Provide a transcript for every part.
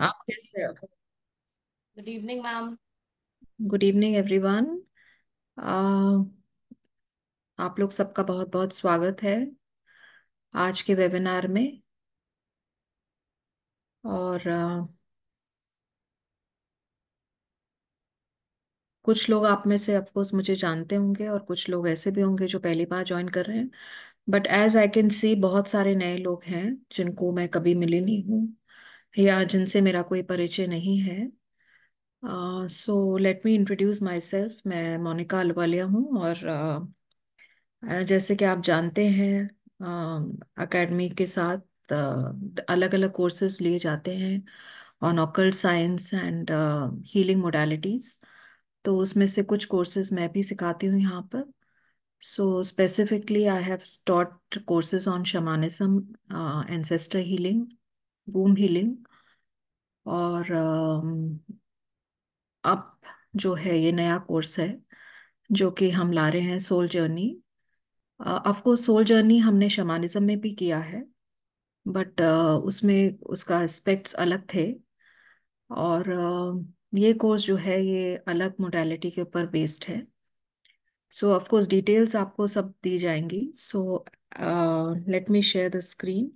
हाँ, आप कैसे हो good evening ma'am good evening everyone आप लोग सबका बहुत बहुत स्वागत है आज के वेबिनार में और uh, कुछ लोग आप में से ऑफकोर्स मुझे जानते होंगे और कुछ लोग ऐसे भी होंगे जो पहली बार ज्वाइन कर रहे हैं but as I can see बहुत सारे नए लोग हैं जिनको मैं कभी मिली नहीं हूँ या जिनसे मेरा कोई परिचय नहीं है so let me introduce myself मैं मोनिका अलवालिया हूँ और uh, जैसे कि आप जानते हैं अकेडमी uh, के साथ अलग अलग कोर्सेज लिए जाते हैं on occult science and healing modalities तो उसमें से कुछ कोर्सेज मैं भी सिखाती हूँ यहाँ पर so specifically I have started courses on shamanism ancestor healing बूम हीलिंग और अब जो है ये नया कोर्स है जो कि हम ला रहे हैं soul journey course soul journey हमने शमानिज्म में भी किया है बट उसमें उसका एस्पेक्ट्स अलग थे और ये कोर्स जो है ये अलग मोडेलिटी के ऊपर बेस्ड है सो कोर्स डिटेल्स आपको सब दी जाएंगी so let me share the screen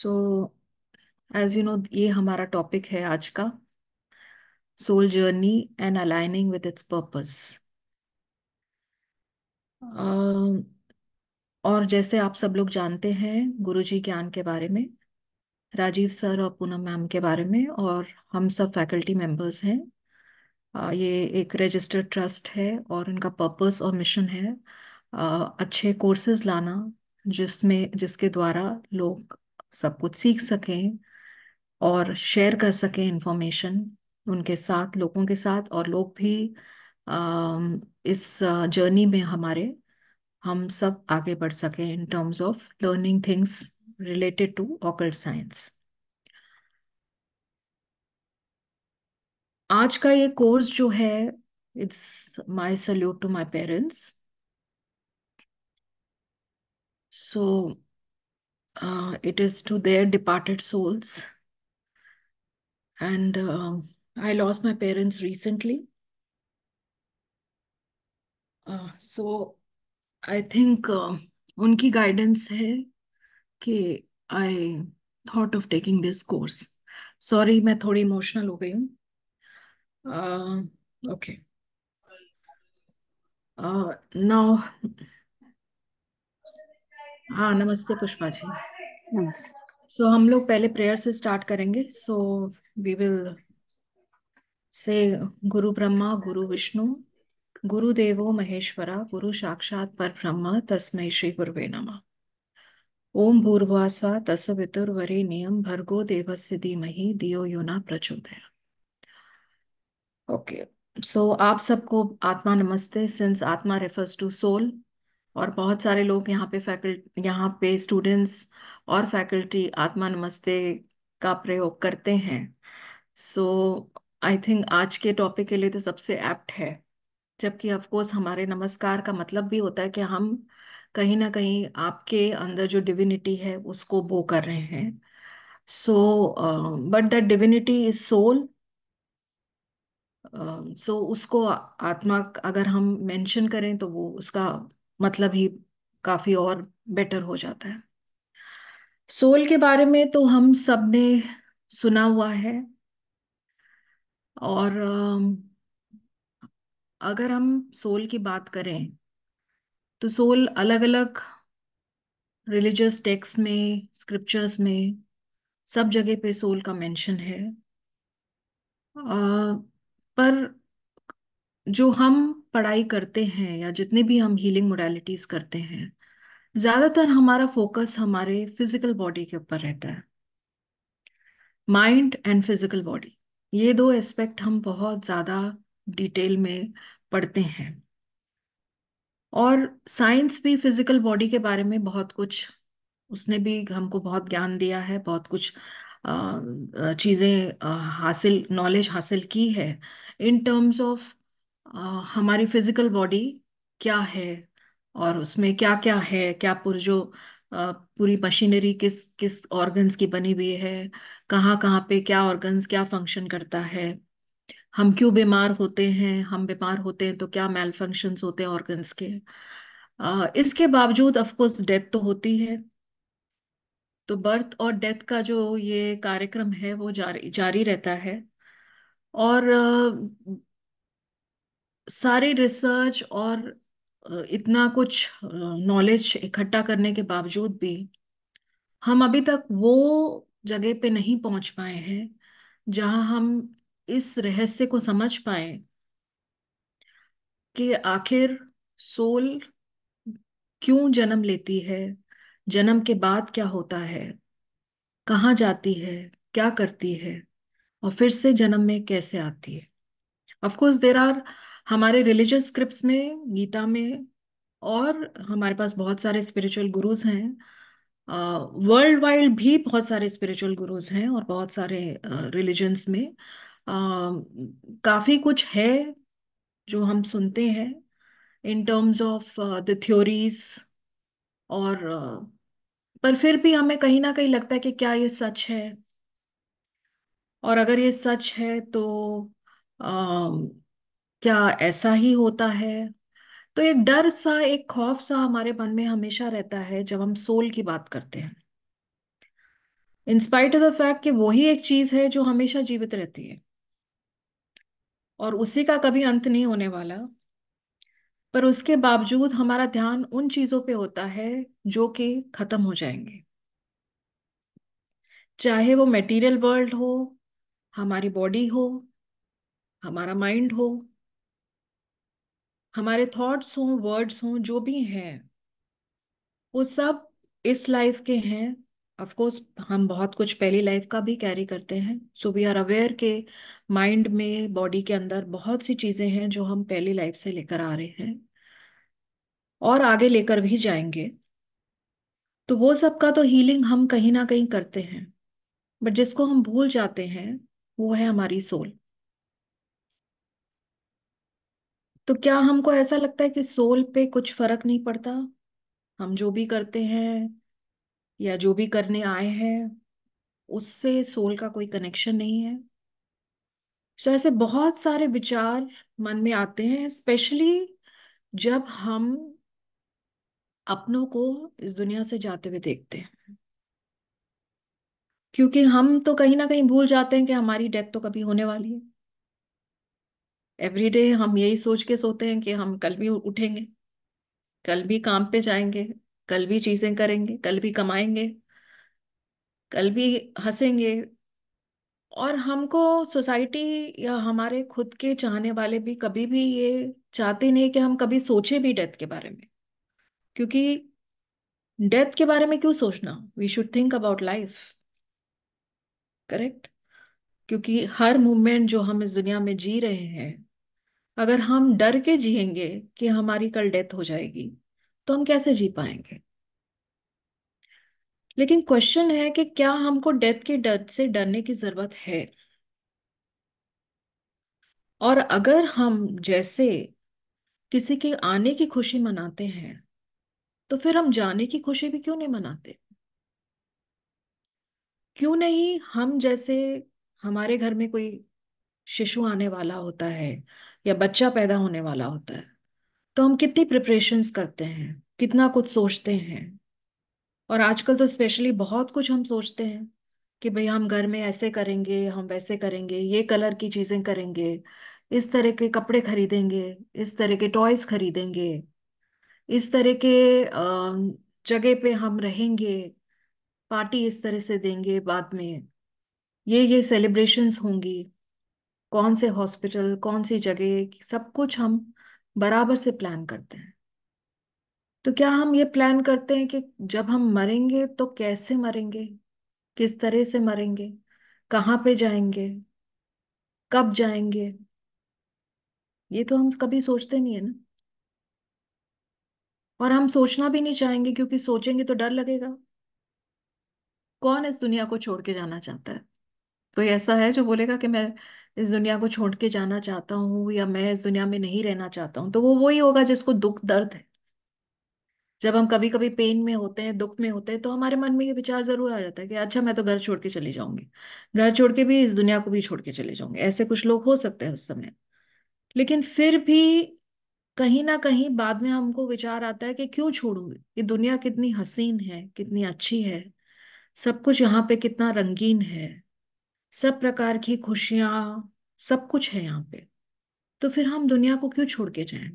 so as you know ये हमारा टॉपिक है आज का soul journey and aligning with its purpose और जैसे आप सब लोग जानते हैं गुरुजी ज्ञान के बारे में राजीव सर और पूनम मैम के बारे में और हम सब फैकल्टी मेंबर्स हैं ये एक रजिस्टर्ड ट्रस्ट है और उनका पर्पस और मिशन है अच्छे कोर्सेज लाना जिसमें जिसके द्वारा लोग सब कुछ सीख सकें और शेयर कर सकें इन्फॉर्मेशन उनके साथ लोगों के साथ और लोग भी इस जर्नी में हमारे हम सब आगे बढ़ सकें in terms of learning things related to occult science आज का ये कोर्स जो है it's my salute to my parents so Uh, it is to their departed souls. And uh, I lost my parents recently. Uh, so I think uh, unki guidance hai ki I thought of taking this course. Sorry, I'm a little emotional. Ho okay. Uh, now, ah, namaste, Pushpa ji. So हम लोग पहले prayer से start करेंगे सो we will say गुरु ब्रह्मा गुरु विष्णु गुरु देवो महेश्वरा गुरु साक्षात पर ब्रह्म तस्मय श्री गुरुवे नम ओम भूर्वासा तस वितुर्वरे नियम भर्गो देव से धीमहि दियो योना प्रचोदया ओके सो आप सबको आत्मा नमस्ते सिंस आत्मा रेफर्स टू सोल और बहुत सारे लोग यहाँ पे फैकल्टी यहाँ पे स्टूडेंट्स और फैकल्टी आत्मा नमस्ते का प्रयोग करते हैं सो आई थिंक आज के टॉपिक के लिए तो सबसे एप्ट है जबकि ऑफकोर्स हमारे नमस्कार का मतलब भी होता है कि हम कहीं ना कहीं आपके अंदर जो डिविनिटी है उसको बो कर रहे हैं so but that divinity is soul so उसको आत्मा अगर हम मेंशन करें तो वो उसका मतलब ही काफ़ी और बेटर हो जाता है सोल के बारे में तो हम सब ने सुना हुआ है और अगर हम सोल की बात करें तो सोल अलग अलग रिलीजियस टेक्स्ट में स्क्रिप्चर्स में सब जगह पे सोल का मेंशन है आ, पर जो हम पढ़ाई करते हैं या जितने भी हम हीलिंग मोडालिटीज करते हैं ज्यादातर हमारा फोकस हमारे फिजिकल बॉडी के ऊपर रहता है माइंड एंड फिजिकल बॉडी ये दो एस्पेक्ट हम बहुत ज्यादा डिटेल में पढ़ते हैं और साइंस भी फिजिकल बॉडी के बारे में बहुत कुछ उसने भी हमको बहुत ज्ञान दिया है बहुत कुछ चीज़ें हासिल नॉलेज हासिल की है इन टर्म्स ऑफ हमारी फिजिकल बॉडी क्या है और उसमें क्या क्या है क्या पुर्जो पूरी मशीनरी किस किस ऑर्गन्स की बनी हुई है कहाँ कहाँ पे क्या ऑर्गन्स क्या फंक्शन करता है हम क्यों बीमार होते हैं हम बीमार होते हैं तो क्या मेल फंक्शंस होते हैं ऑर्गन्स के अ, इसके बावजूद ऑफकोर्स डेथ तो होती है तो बर्थ और डेथ का जो ये कार्यक्रम है वो जारी जारी रहता है और आ, सारे रिसर्च और इतना कुछ नॉलेज इकट्ठा करने के बावजूद भी हम अभी तक वो जगह पे नहीं पहुंच पाए हैं जहां हम इस रहस्य को समझ पाए कि आखिर सोल क्यों जन्म लेती है जन्म के बाद क्या होता है कहाँ जाती है क्या करती है और फिर से जन्म में कैसे आती है ऑफकोर्स देर आर हमारे रिलीजियस स्क्रिप्ट में गीता में और हमारे पास बहुत सारे स्पिरिचुअल गुरुज हैं वर्ल्ड वाइड भी बहुत सारे स्पिरिचुअल गुरुज हैं और बहुत सारे रिलीजन्स uh, में uh, काफ़ी कुछ है जो हम सुनते हैं in terms of the theories और uh, पर फिर भी हमें कहीं ना कहीं लगता है कि क्या ये सच है और अगर ये सच है तो uh, क्या ऐसा ही होता है तो एक डर सा एक खौफ सा हमारे मन में हमेशा रहता है जब हम सोल की बात करते हैं इंस्पाइट ऑफ द फैक्ट कि वही एक चीज है जो हमेशा जीवित रहती है और उसी का कभी अंत नहीं होने वाला पर उसके बावजूद हमारा ध्यान उन चीजों पे होता है जो कि खत्म हो जाएंगे चाहे वो मटेरियल वर्ल्ड हो हमारी बॉडी हो हमारा माइंड हो हमारे थॉट्स हों वर्ड्स हों जो भी हैं वो सब इस लाइफ के हैं ऑफ कोर्स हम बहुत कुछ पहली लाइफ का भी कैरी करते हैं सो वी आर अवेयर के माइंड में बॉडी के अंदर बहुत सी चीज़ें हैं जो हम पहली लाइफ से लेकर आ रहे हैं और आगे लेकर भी जाएंगे तो वो सब का तो हीलिंग हम कहीं ना कहीं करते हैं बट जिसको हम भूल जाते हैं वो है हमारी सोल तो क्या हमको ऐसा लगता है कि सोल पे कुछ फर्क नहीं पड़ता हम जो भी करते हैं या जो भी करने आए हैं उससे सोल का कोई कनेक्शन नहीं है सो so, ऐसे बहुत सारे विचार मन में आते हैं स्पेशली जब हम अपनों को इस दुनिया से जाते हुए देखते हैं क्योंकि हम तो कहीं ना कहीं भूल जाते हैं कि हमारी डेथ तो कभी होने वाली है एवरीडे हम यही सोच के सोते हैं कि हम कल भी उठेंगे कल भी काम पे जाएंगे कल भी चीजें करेंगे कल भी कमाएंगे कल भी हंसेंगे और हमको सोसाइटी या हमारे खुद के चाहने वाले भी कभी भी ये चाहते नहीं कि हम कभी सोचे भी डेथ के बारे में क्योंकि डेथ के बारे में क्यों सोचना we should think about life correct क्योंकि हर मोमेंट जो हम इस दुनिया में जी रहे हैं अगर हम डर के जिएंगे कि हमारी कल डेथ हो जाएगी तो हम कैसे जी पाएंगे लेकिन क्वेश्चन है कि क्या हमको डेथ के डर से डरने की जरूरत है और अगर हम जैसे किसी के आने की खुशी मनाते हैं तो फिर हम जाने की खुशी भी क्यों नहीं मनाते क्यों नहीं हम जैसे हमारे घर में कोई शिशु आने वाला होता है या बच्चा पैदा होने वाला होता है तो हम कितनी प्रिपरेशंस करते हैं कितना कुछ सोचते हैं और आजकल तो स्पेशली बहुत कुछ हम सोचते हैं कि भाई हम घर में ऐसे करेंगे हम वैसे करेंगे ये कलर की चीजें करेंगे इस तरह के कपड़े खरीदेंगे इस तरह के टॉयज खरीदेंगे इस तरह के जगह पे हम रहेंगे पार्टी इस तरह से देंगे बाद में ये ये सेलिब्रेशंस होंगी कौन से हॉस्पिटल कौन सी जगह सब कुछ हम बराबर से प्लान करते हैं तो क्या हम ये प्लान करते हैं कि जब हम मरेंगे तो कैसे मरेंगे किस तरह से मरेंगे कहाँ पे जाएंगे कब जाएंगे ये तो हम कभी सोचते नहीं है ना और हम सोचना भी नहीं चाहेंगे क्योंकि सोचेंगे तो डर लगेगा कौन इस दुनिया को छोड़ के जाना चाहता है कोई ऐसा है जो बोलेगा कि मैं इस दुनिया को छोड़ के जाना चाहता हूँ या मैं इस दुनिया में नहीं रहना चाहता हूँ तो वो वही होगा जिसको दुख दर्द है जब हम कभी कभी पेन में होते हैं दुख में होते हैं तो हमारे मन में ये विचार जरूर आ जाता है कि अच्छा मैं तो घर छोड़ के चली जाऊंगी घर छोड़ के भी इस दुनिया को भी छोड़ के चले जाऊंगी ऐसे कुछ लोग हो सकते हैं उस समय लेकिन फिर भी कहीं ना कहीं बाद में हमको विचार आता है कि क्यों छोड़ूंगी ये दुनिया कितनी हसीन है कितनी अच्छी है सब कुछ यहाँ पे कितना रंगीन है सब प्रकार की खुशियां सब कुछ है यहाँ पे तो फिर हम दुनिया को क्यों छोड़ के जाए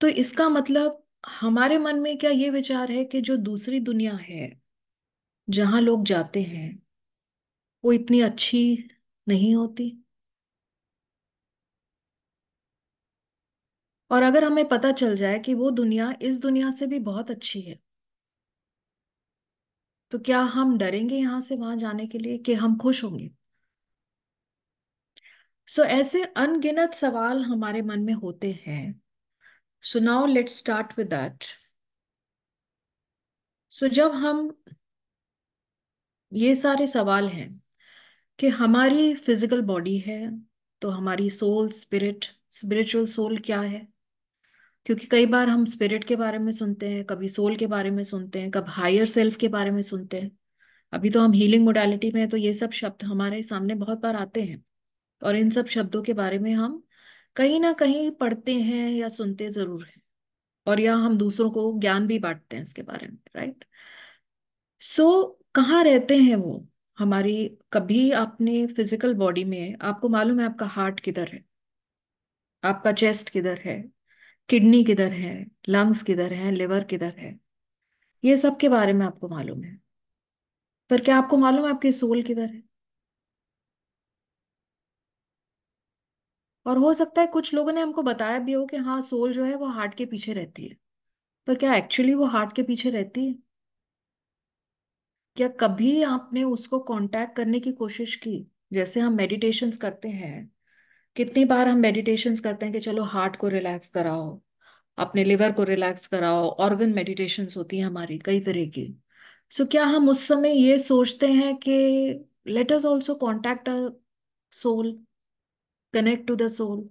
तो इसका मतलब हमारे मन में क्या ये विचार है कि जो दूसरी दुनिया है जहां लोग जाते हैं वो इतनी अच्छी नहीं होती और अगर हमें पता चल जाए कि वो दुनिया इस दुनिया से भी बहुत अच्छी है तो क्या हम डरेंगे यहां से वहां जाने के लिए कि हम खुश होंगे सो so, ऐसे अनगिनत सवाल हमारे मन में होते हैं so now let start with that so जब हम ये सारे सवाल हैं कि हमारी फिजिकल बॉडी है तो हमारी सोल स्पिरिट स्पिरिचुअल सोल क्या है क्योंकि कई बार हम स्पिरिट के बारे में सुनते हैं कभी सोल के बारे में सुनते हैं कब हायर सेल्फ के बारे में सुनते हैं अभी तो हम हीलिंग मोडालिटी में तो ये सब शब्द हमारे सामने बहुत बार आते हैं और इन सब शब्दों के बारे में हम कहीं ना कहीं पढ़ते हैं या सुनते जरूर हैं और या हम दूसरों को ज्ञान भी बांटते हैं इसके बारे में राइट सो so, कहाँ रहते हैं वो हमारी कभी आपने फिजिकल बॉडी में आपको मालूम है आपका हार्ट किधर है आपका चेस्ट किधर है किडनी किधर है लंग्स किधर है लिवर किधर है ये सब के बारे में आपको मालूम है पर क्या आपको मालूम है आपकी सोल किधर है और हो सकता है कुछ लोगों ने हमको बताया भी हो कि हाँ सोल जो है वो हार्ट के पीछे रहती है पर क्या एक्चुअली वो हार्ट के पीछे रहती है क्या कभी आपने उसको कांटेक्ट करने की कोशिश की जैसे हम मेडिटेशंस करते हैं कितनी बार हम मेडिटेशंस करते हैं कि चलो हार्ट को रिलैक्स कराओ अपने लिवर को रिलैक्स कराओ ऑर्गन मेडिटेशंस होती हैं हमारी कई तरह की सो so, क्या हम उस समय ये सोचते हैं कि let us also contact a soul connect to the soul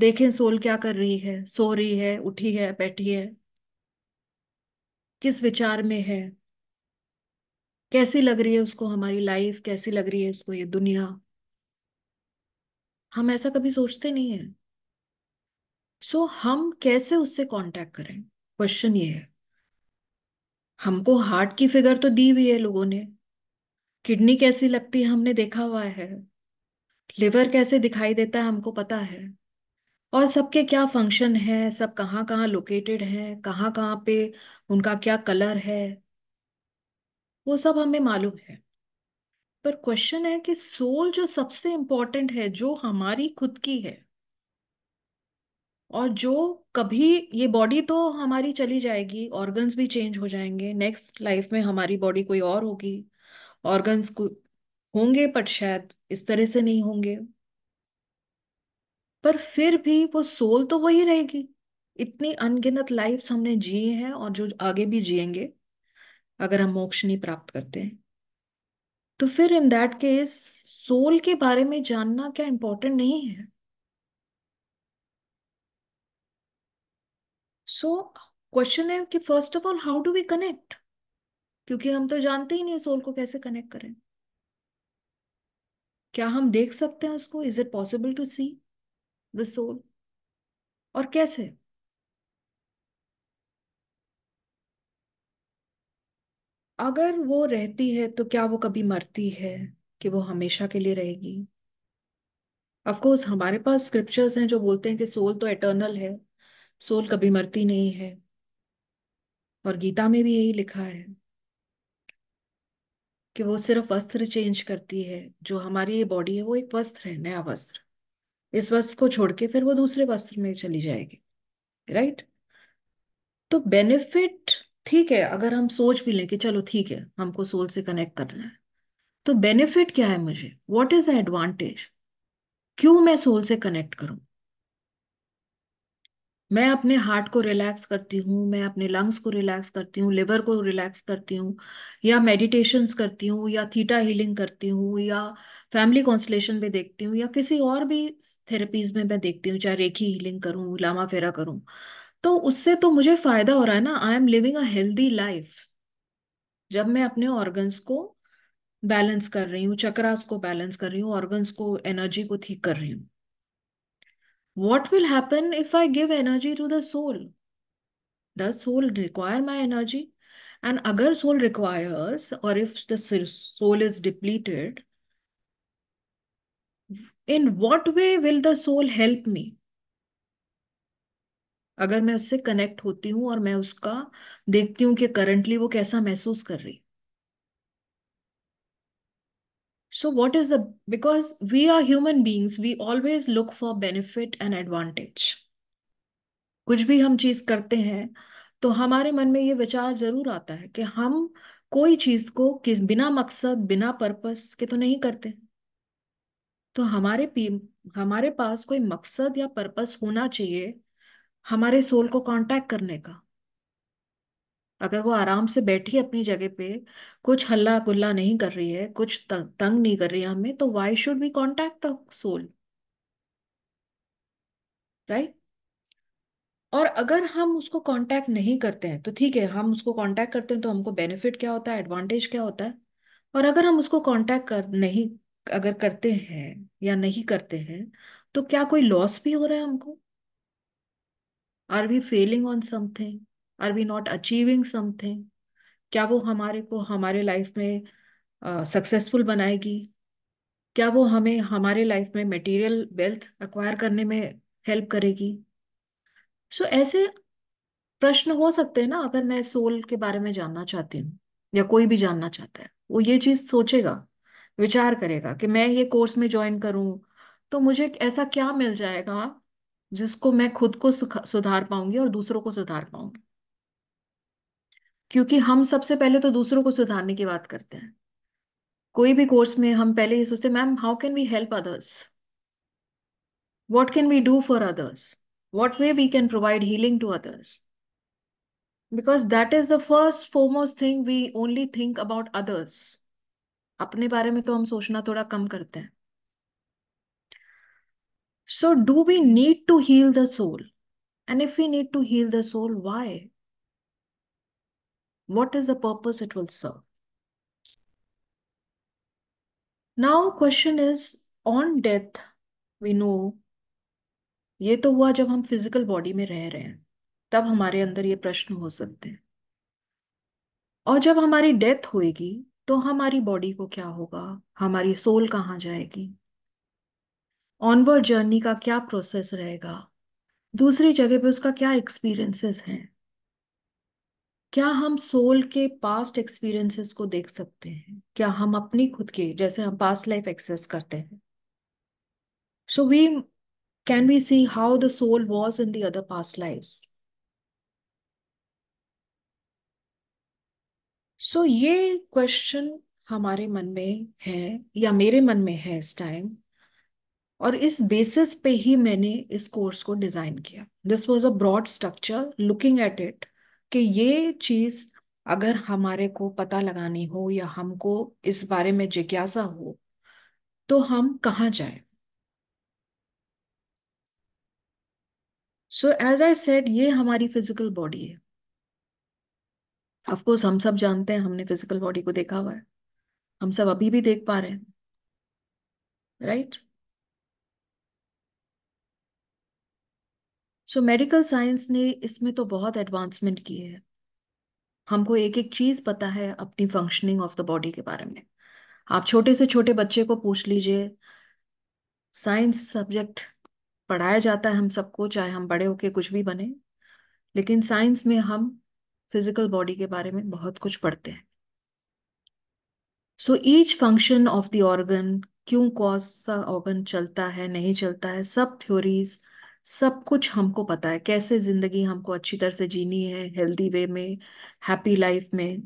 देखें सोल क्या कर रही है सो रही है उठी है बैठी है किस विचार में है कैसी लग रही है उसको हमारी लाइफ कैसी लग रही है उसको ये दुनिया हम ऐसा कभी सोचते नहीं है सो so, हम कैसे उससे कांटेक्ट करें क्वेश्चन ये है हमको हार्ट की फिगर तो दी हुई है लोगों ने किडनी कैसी लगती है हमने देखा हुआ है लिवर कैसे दिखाई देता है हमको पता है और सबके क्या फंक्शन है सब कहाँ कहाँ लोकेटेड है कहाँ कहाँ पे उनका क्या कलर है वो सब हमें मालूम है पर क्वेश्चन है कि सोल जो सबसे इंपॉर्टेंट है जो हमारी खुद की है और जो कभी ये बॉडी तो हमारी चली जाएगी ऑर्गन्स भी चेंज हो जाएंगे नेक्स्ट लाइफ में हमारी बॉडी कोई और होगी ऑर्गन्स को होंगे पर शायद इस तरह से नहीं होंगे पर फिर भी वो सोल तो वही रहेगी इतनी अनगिनत लाइफ्स हमने जिए हैं और जो आगे भी जिएंगे अगर हम मोक्ष नहीं प्राप्त करते हैं तो फिर इन दैट केस सोल के बारे में जानना क्या इंपॉर्टेंट नहीं है सो क्वेश्चन है कि first of all how do we connect क्योंकि हम तो जानते ही नहीं सोल को कैसे कनेक्ट करें क्या हम देख सकते हैं उसको is it possible to see the soul और कैसे अगर वो रहती है तो क्या वो कभी मरती है कि वो हमेशा के लिए रहेगी अफकोर्स हमारे पास स्क्रिप्चर्स हैं जो बोलते हैं कि सोल तो एटर्नल है सोल कभी मरती नहीं है और गीता में भी यही लिखा है कि वो सिर्फ वस्त्र चेंज करती है जो हमारी ये बॉडी है वो एक वस्त्र है नया वस्त्र इस वस्त्र को छोड़ के फिर वो दूसरे वस्त्र में चली जाएगी राइट तो बेनिफिट ठीक है अगर हम सोच भी लें कि चलो ठीक है हमको सोल से कनेक्ट करना है तो बेनिफिट क्या है मुझे वॉट इज द एडवांटेज क्यों मैं सोल से कनेक्ट करूं मैं अपने हार्ट को रिलैक्स करती हूँ मैं अपने लंग्स को रिलैक्स करती हूँ लिवर को रिलैक्स करती हूँ या मेडिटेशंस करती हूँ या थीटा हीलिंग करती हूँ या फैमिली कॉन्सलेशन में देखती हूँ या किसी और भी थेरेपीज में मैं देखती हूँ चाहे रेखी हीलिंग करूँ लामा फेरा करूँ तो उससे तो मुझे फायदा हो रहा है ना I am living a healthy life जब मैं अपने ऑर्गन्स को बैलेंस कर रही हूँ चक्रास को बैलेंस कर रही हूँ ऑर्गन्स को एनर्जी को ठीक कर रही हूँ what will happen if I give energy to the soul the soul require my energy and अगर सोल रिक्वायर्स और if the soul is depleted in what way will the soul help me अगर मैं उससे connect होती हूँ और मैं उसका देखती हूँ कि करंटली वो कैसा महसूस कर रही so what is the because we are human beings we always look for benefit and advantage कुछ भी हम चीज करते हैं तो हमारे मन में ये विचार जरूर आता है कि हम कोई चीज को किस बिना मकसद बिना पर्पस के तो नहीं करते तो हमारे पी हमारे पास कोई मकसद या पर्पस होना चाहिए हमारे सोल को कांटेक्ट करने का अगर वो आराम से बैठी अपनी जगह पे कुछ हल्ला गुल्ला नहीं कर रही है कुछ तंग, नहीं कर रही है हमें तो why should be contact the soul right और अगर हम उसको कांटेक्ट नहीं करते हैं तो ठीक है हम उसको कांटेक्ट करते हैं तो हमको बेनिफिट क्या होता है एडवांटेज क्या होता है और अगर हम उसको कांटेक्ट कर नहीं अगर करते हैं या नहीं करते हैं तो क्या कोई लॉस भी हो रहा है हमको are we failing on something are we not achieving something क्या वो हमारे को हमारे लाइफ में सक्सेसफुल uh, बनाएगी क्या वो हमें हमारे लाइफ में मटेरियल वेल्थ अक्वायर करने में हेल्प करेगी सो so, ऐसे प्रश्न हो सकते हैं ना अगर मैं सोल के बारे में जानना चाहती हूँ या कोई भी जानना चाहता है वो ये चीज सोचेगा विचार करेगा कि मैं ये कोर्स में ज्वाइन करूँ तो मुझे ऐसा क्या मिल जाएगा जिसको मैं खुद को सुधार पाऊंगी और दूसरों को सुधार पाऊंगी क्योंकि हम सबसे पहले तो दूसरों को सुधारने की बात करते हैं कोई भी कोर्स में हम पहले ये सोचते ma'am how can we help others what can we do for others what way we can provide healing to others because that is the first foremost thing we only think about others अपने बारे में तो हम सोचना थोड़ा कम करते हैं So, do we need to heal the soul? And if we need to heal the soul, why? What is the purpose it will serve? Now, question is on death, we know ये तो हुआ जब हम physical body में रह रहे हैं तब हमारे अंदर ये प्रश्न हो सकते हैं और जब हमारी डेथ होएगी तो हमारी बॉडी को क्या होगा हमारी सोल कहाँ जाएगी ऑनबोर्ड जर्नी का क्या प्रोसेस रहेगा दूसरी जगह पे उसका क्या एक्सपीरियंसेस हैं क्या हम सोल के पास्ट एक्सपीरियंसेस को देख सकते हैं क्या हम अपनी खुद के जैसे हम पास्ट लाइफ एक्सेस करते हैं so we can we see how the soul was in the other past life so ये क्वेश्चन हमारे मन में है या मेरे मन में है इस टाइम और इस बेसिस पे ही मैंने इस कोर्स को डिज़ाइन किया this was a broad structure looking at it कि ये चीज़ अगर हमारे को पता लगानी हो या हमको इस बारे में जिज्ञासा हो तो हम कहाँ जाए सो एज आई सेड ये हमारी फिजिकल बॉडी है ऑफकोर्स हम सब जानते हैं हमने फिजिकल बॉडी को देखा हुआ है हम सब अभी भी देख पा रहे हैं right right? So medical science ने इसमें तो बहुत एडवांसमेंट की है हमको एक एक चीज पता है अपनी फंक्शनिंग ऑफ द बॉडी के बारे में आप छोटे से छोटे बच्चे को पूछ लीजिए साइंस सब्जेक्ट पढ़ाया जाता है हम सबको चाहे हम बड़े होके कुछ भी बने लेकिन साइंस में हम फिजिकल बॉडी के बारे में बहुत कुछ पढ़ते हैं so each function of the organ क्यों कॉज सा ऑर्गन चलता है नहीं चलता है सब थ्योरीज सब कुछ हमको पता है कैसे जिंदगी हमको अच्छी तरह से जीनी है हेल्दी वे में हैप्पी लाइफ में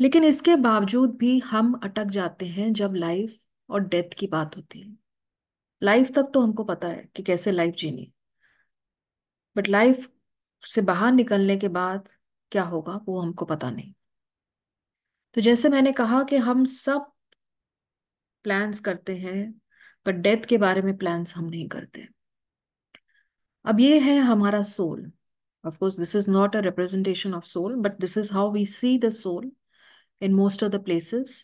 लेकिन इसके बावजूद भी हम अटक जाते हैं जब लाइफ और डेथ की बात होती है लाइफ तक तो हमको पता है कि कैसे लाइफ जीनी बट लाइफ से बाहर निकलने के बाद क्या होगा वो हमको पता नहीं तो जैसे मैंने कहा कि हम सब प्लान्स करते हैं पर डेथ के बारे में प्लान्स हम नहीं करते हैं अब ये है हमारा soul of course this is not a representation of soul but this is how we see the soul in most of the places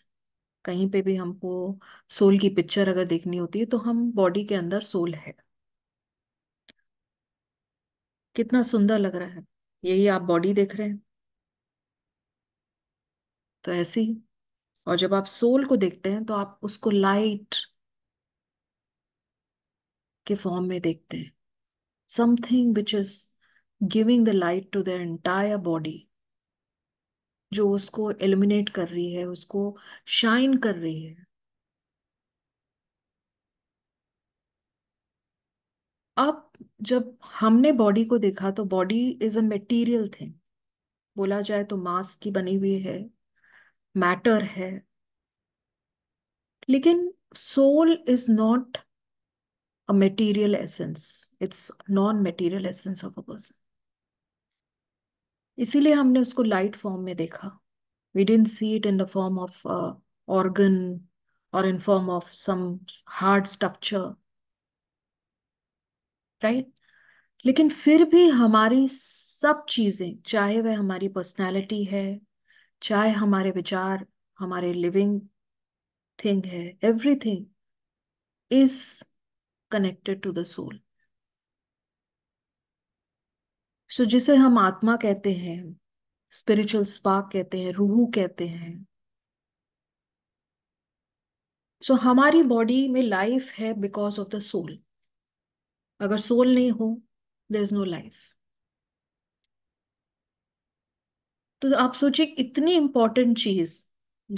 कहीं पे भी हमको सोल की पिक्चर अगर देखनी होती है तो हम बॉडी के अंदर सोल है कितना सुंदर लग रहा है यही आप बॉडी देख रहे हैं तो ऐसी और जब आप सोल को देखते हैं तो आप उसको लाइट के फॉर्म में देखते हैं something which is giving the light to their entire body जो उसको एलिमिनेट कर रही है उसको शाइन कर रही है अब जब हमने बॉडी को देखा तो body is a material thing बोला जाए तो मास की बनी हुई है मैटर है लेकिन soul is not a material essence. It's non-material essence of a person. इसीलिए हमने उसको लाइट फॉर्म में देखा we don't see it in the form of organ और in form of some hard structure right लेकिन फिर भी हमारी सब चीजें चाहे वह हमारी पर्सनालिटी है चाहे हमारे विचार हमारे लिविंग थिंग है everything is connected to the soul so जिसे हम आत्मा कहते हैं स्पिरिचुअल स्पार्क कहते हैं रूह कहते हैं सो so, हमारी बॉडी में लाइफ है बिकॉज ऑफ द सोल अगर सोल नहीं हो देर इज नो लाइफ तो आप सोचिए इतनी इंपॉर्टेंट चीज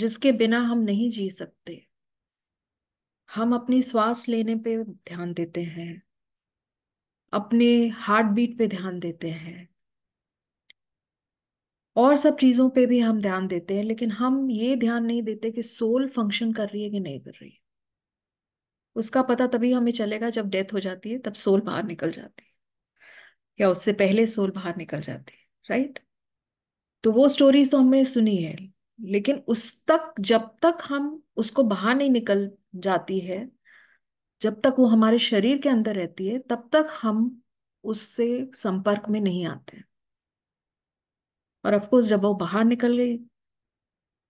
जिसके बिना हम नहीं जी सकते हम अपनी श्वास लेने पे ध्यान देते हैं अपने हार्ट बीट पे ध्यान देते हैं और सब चीज़ों पे भी हम ध्यान देते हैं लेकिन हम ये ध्यान नहीं देते कि सोल फंक्शन कर रही है कि नहीं कर रही है उसका पता तभी हमें चलेगा जब डेथ हो जाती है तब सोल बाहर निकल जाती है या उससे पहले सोल बाहर निकल जाती है राइट तो वो स्टोरीज तो हमने सुनी है लेकिन उस तक जब तक हम उसको बाहर नहीं निकल जाती है जब तक वो हमारे शरीर के अंदर रहती है तब तक हम उससे संपर्क में नहीं आते और अफकोर्स जब वो बाहर निकल गई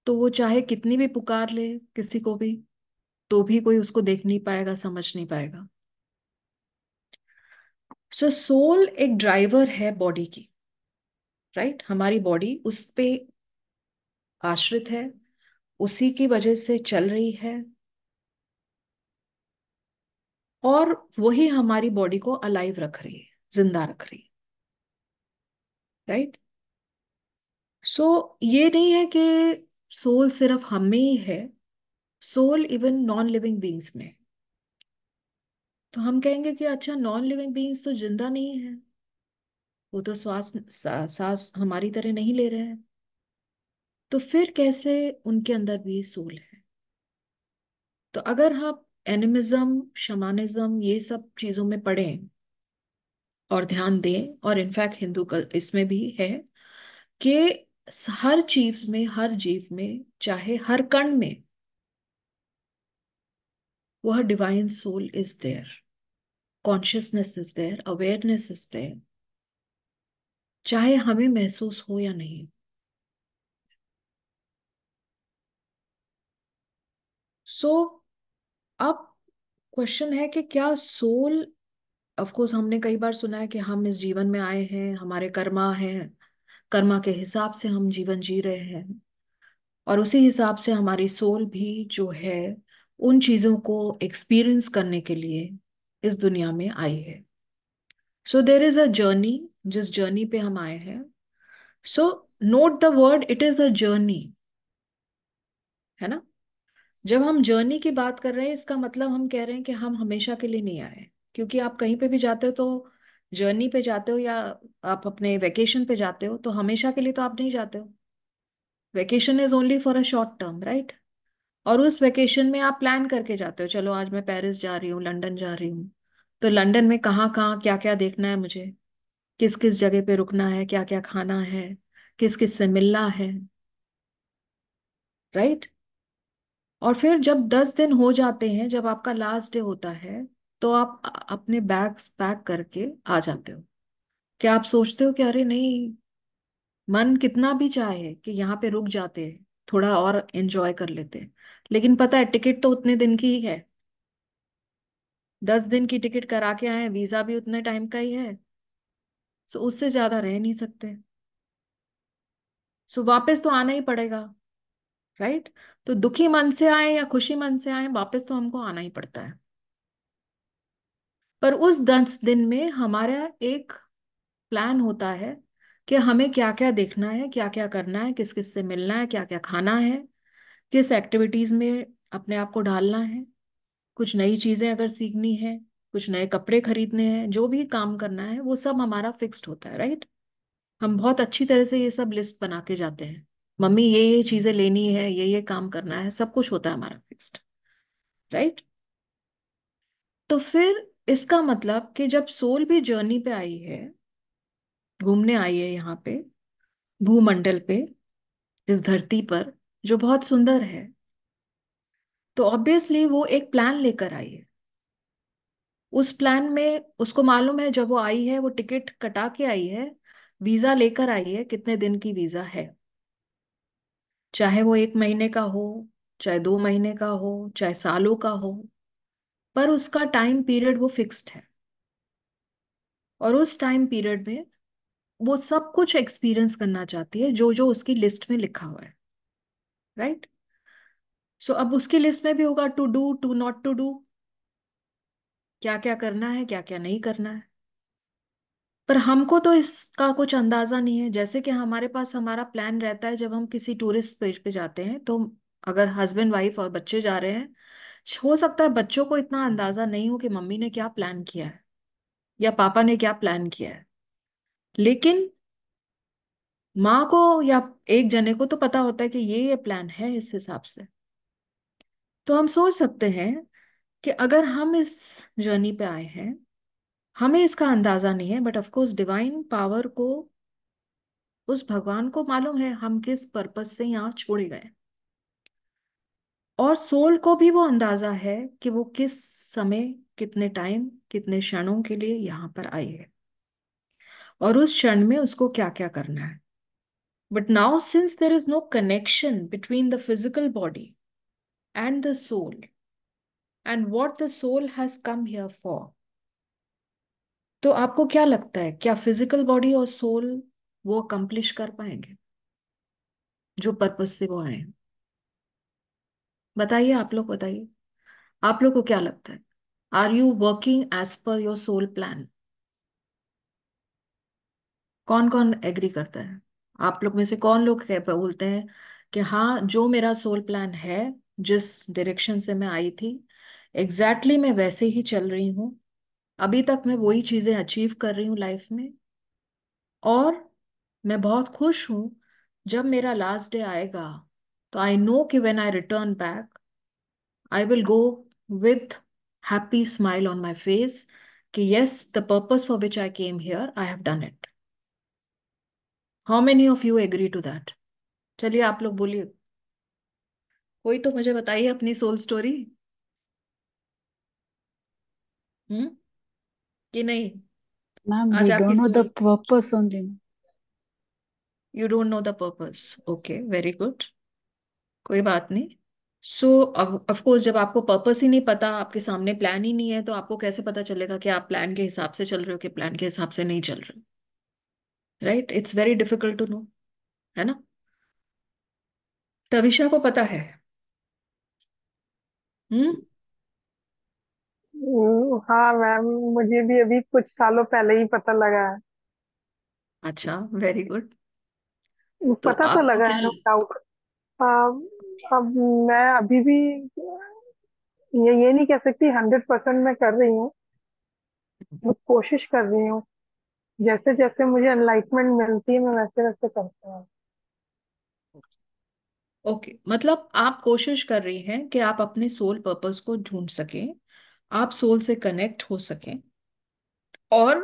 तो वो चाहे कितनी भी पुकार ले किसी को भी तो भी कोई उसको देख नहीं पाएगा समझ नहीं पाएगा सो सोल एक ड्राइवर है बॉडी की राइट right? हमारी बॉडी उस पे आश्रित है उसी की वजह से चल रही है और वही हमारी बॉडी को अलाइव रख रही है जिंदा रख रही है राइट right? सो so, ये नहीं है कि सोल सिर्फ हमें ही है soul even non living beings में तो हम कहेंगे कि अच्छा नॉन लिविंग बींग्स तो जिंदा नहीं है वो तो श्वास सांस हमारी तरह नहीं ले रहे हैं तो फिर कैसे उनके अंदर भी सोल है तो अगर हम एनिमिज्म शमानिज्म ये सब चीज़ों में पढ़ें और ध्यान दें और इनफैक्ट हिंदू कल इसमें भी है कि हर चीज में हर जीव में चाहे हर कण में वह divine soul is there consciousness is there awareness is there चाहे हमें महसूस हो या नहीं सो so, अब क्वेश्चन है कि क्या सोल ऑफ कोर्स हमने कई बार सुना है कि हम इस जीवन में आए हैं हमारे कर्मा हैं कर्मा के हिसाब से हम जीवन जी रहे हैं और उसी हिसाब से हमारी सोल भी जो है उन चीज़ों को एक्सपीरियंस करने के लिए इस दुनिया में आई है so there is a journey जिस जर्नी पे हम आए हैं so note the word it is a journey है ना जब हम जर्नी की बात कर रहे हैं इसका मतलब हम कह रहे हैं कि हम हमेशा के लिए नहीं आए क्योंकि आप कहीं पे भी जाते हो तो जर्नी पे जाते हो या आप अपने वेकेशन पे जाते हो तो हमेशा के लिए तो आप नहीं जाते हो vacation is only for a short term right और उस वेकेशन में आप प्लान करके जाते हो चलो आज मैं पेरिस जा रही हूँ लंडन जा रही हूँ तो लंडन में कहाँ कहाँ क्या क्या देखना है मुझे किस किस जगह पे रुकना है क्या क्या खाना है किस किस से मिलना है राइट right? और फिर जब दस दिन हो जाते हैं जब आपका लास्ट डे होता है तो आप अपने बैग्स पैक करके आ जाते हो क्या आप सोचते हो कि अरे नहीं मन कितना भी चाहे कि यहाँ पे रुक जाते थोड़ा और एंजॉय कर लेते लेकिन पता है टिकट तो उतने दिन की ही है दस दिन की टिकट करा के आए वीजा भी उतने टाइम का ही है सो उससे ज्यादा रह नहीं सकते सो वापस तो आना ही पड़ेगा राइट तो दुखी मन से आए या खुशी मन से आए वापस तो हमको आना ही पड़ता है पर उस दस दिन में हमारा एक प्लान होता है कि हमें क्या क्या देखना है क्या क्या करना है किस किस से मिलना है क्या क्या खाना है किस एक्टिविटीज में अपने आप को ढालना है कुछ नई चीजें अगर सीखनी है कुछ नए कपड़े खरीदने हैं जो भी काम करना है वो सब हमारा फिक्स्ड होता है राइट हम बहुत अच्छी तरह से ये सब लिस्ट बना के जाते हैं मम्मी ये ये चीजें लेनी है ये ये काम करना है सब कुछ होता है हमारा फिक्स्ड राइट तो फिर इसका मतलब कि जब सोल भी जर्नी पे आई है घूमने आई है यहाँ पे भूमंडल पे इस धरती पर जो बहुत सुंदर है तो ऑब्वियसली वो एक प्लान लेकर आई है उस प्लान में उसको मालूम है जब वो आई है वो टिकट कटा के आई है वीजा लेकर आई है कितने दिन की वीजा है चाहे वो एक महीने का हो चाहे दो महीने का हो चाहे सालों का हो पर उसका टाइम पीरियड वो फिक्स्ड है और उस टाइम पीरियड में वो सब कुछ एक्सपीरियंस करना चाहती है जो जो उसकी लिस्ट में लिखा हुआ है राइट right? सो so, अब उसकी लिस्ट में भी होगा to do to not to do क्या क्या करना है क्या क्या नहीं करना है पर हमको तो इसका कुछ अंदाज़ा नहीं है जैसे कि हमारे पास हमारा प्लान रहता है जब हम किसी टूरिस्ट स्पॉट पे जाते हैं तो अगर हस्बैंड वाइफ और बच्चे जा रहे हैं हो सकता है बच्चों को इतना अंदाज़ा नहीं हो कि मम्मी ने क्या प्लान किया है या पापा ने क्या प्लान किया है लेकिन माँ को या एक जने को तो पता होता है कि ये ये प्लान है इस हिसाब से तो हम सोच सकते हैं कि अगर हम इस जर्नी पे आए हैं हमें इसका अंदाजा नहीं है बट ऑफकोर्स डिवाइन पावर को उस भगवान को मालूम है हम किस पर्पज से यहाँ छोड़े गए और सोल को भी वो अंदाजा है कि वो किस समय कितने टाइम कितने क्षणों के लिए यहाँ पर आई है और उस क्षण में उसको क्या क्या करना है but now since there is no connection between the physical body and the soul and what the soul has come here for तो आपको क्या लगता है क्या फिजिकल बॉडी और सोल वो अकम्प्लिश कर पाएंगे जो पर्पस से वो आए बताइए आप लोग बताइए आप लोग को क्या लगता है are you working as per your soul plan कौन कौन एग्री करता है आप लोग में से कौन लोग बोलते हैं कि हाँ जो मेरा सोल प्लान है जिस डायरेक्शन से मैं आई थी एग्जैक्टली exactly मैं वैसे ही चल रही हूँ अभी तक मैं वही चीजें अचीव कर रही हूँ लाइफ में और मैं बहुत खुश हूँ जब मेरा लास्ट डे आएगा तो आई नो कि when I return back I will go with happy smile on my face कि yes the purpose for which I came here I have done it how many of you agree to that चलिए आप लोग बोलिए कोई तो मुझे बताइए अपनी सोल स्टोरी हम्म कि नहीं मैम आज आप किस the purpose only you don't know the purpose okay very good कोई बात नहीं सो ऑफ कोर्स जब आपको पर्पस ही नहीं पता आपके सामने प्लान ही नहीं है तो आपको कैसे पता चलेगा कि आप प्लान के हिसाब से चल रहे हो कि प्लान के हिसाब से नहीं चल रहे हो right it's very difficult to know है ना तविशा को पता है हम्म हम्म, हाँ मैम मुझे भी अभी कुछ सालों पहले ही पता लगा है अच्छा वेरी गुड तो पता तो आपको लगा क्या है नो डाउट अब मैं अभी भी ये ये नहीं कह सकती हंड्रेड परसेंट मैं कर रही हूँ बट हम्म। कोशिश कर रही हूँ जैसे जैसे मुझे एनलाइटमेंट मिलती है मैं वैसे वैसे करती हूँ ओके okay. मतलब आप कोशिश कर रही हैं कि आप अपने सोल पर्पस को ढूंढ सकें आप सोल से कनेक्ट हो सके और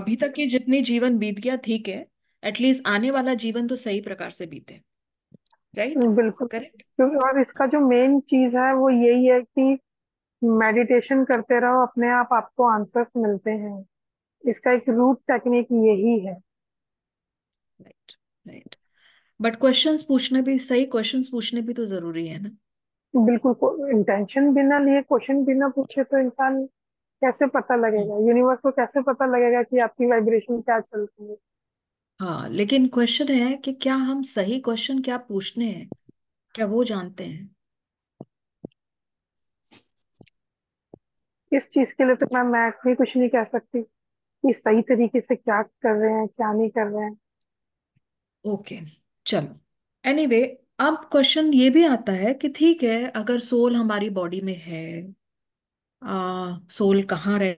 अभी तक ये जितनी जीवन बीत गया ठीक है एटलीस्ट आने वाला जीवन तो सही प्रकार से बीते राइट बिल्कुल करेक्ट क्योंकि और इसका जो मेन चीज है वो यही है कि मेडिटेशन करते रहो अपने आप आपको आंसर्स मिलते हैं इसका एक रूट टेक्निक यही है राइट राइट बट क्वेश्चंस पूछने भी सही क्वेश्चंस पूछने भी तो जरूरी है ना बिल्कुल इंटेंशन बिना लिए क्वेश्चन बिना पूछे तो इंसान कैसे पता लगेगा यूनिवर्स को कैसे पता लगेगा कि आपकी वाइब्रेशन क्या चल रही है हाँ लेकिन क्वेश्चन है कि क्या हम सही क्वेश्चन क्या पूछने हैं क्या वो जानते हैं इस चीज के लिए तो मैं मैथ भी कुछ नहीं कह सकती कि सही तरीके से क्या कर रहे हैं क्या नहीं कर रहे हैं ओके okay, चलो एनीवे anyway, अब क्वेश्चन ये भी आता है कि ठीक है अगर सोल हमारी बॉडी में है आ, सोल कहाँ रह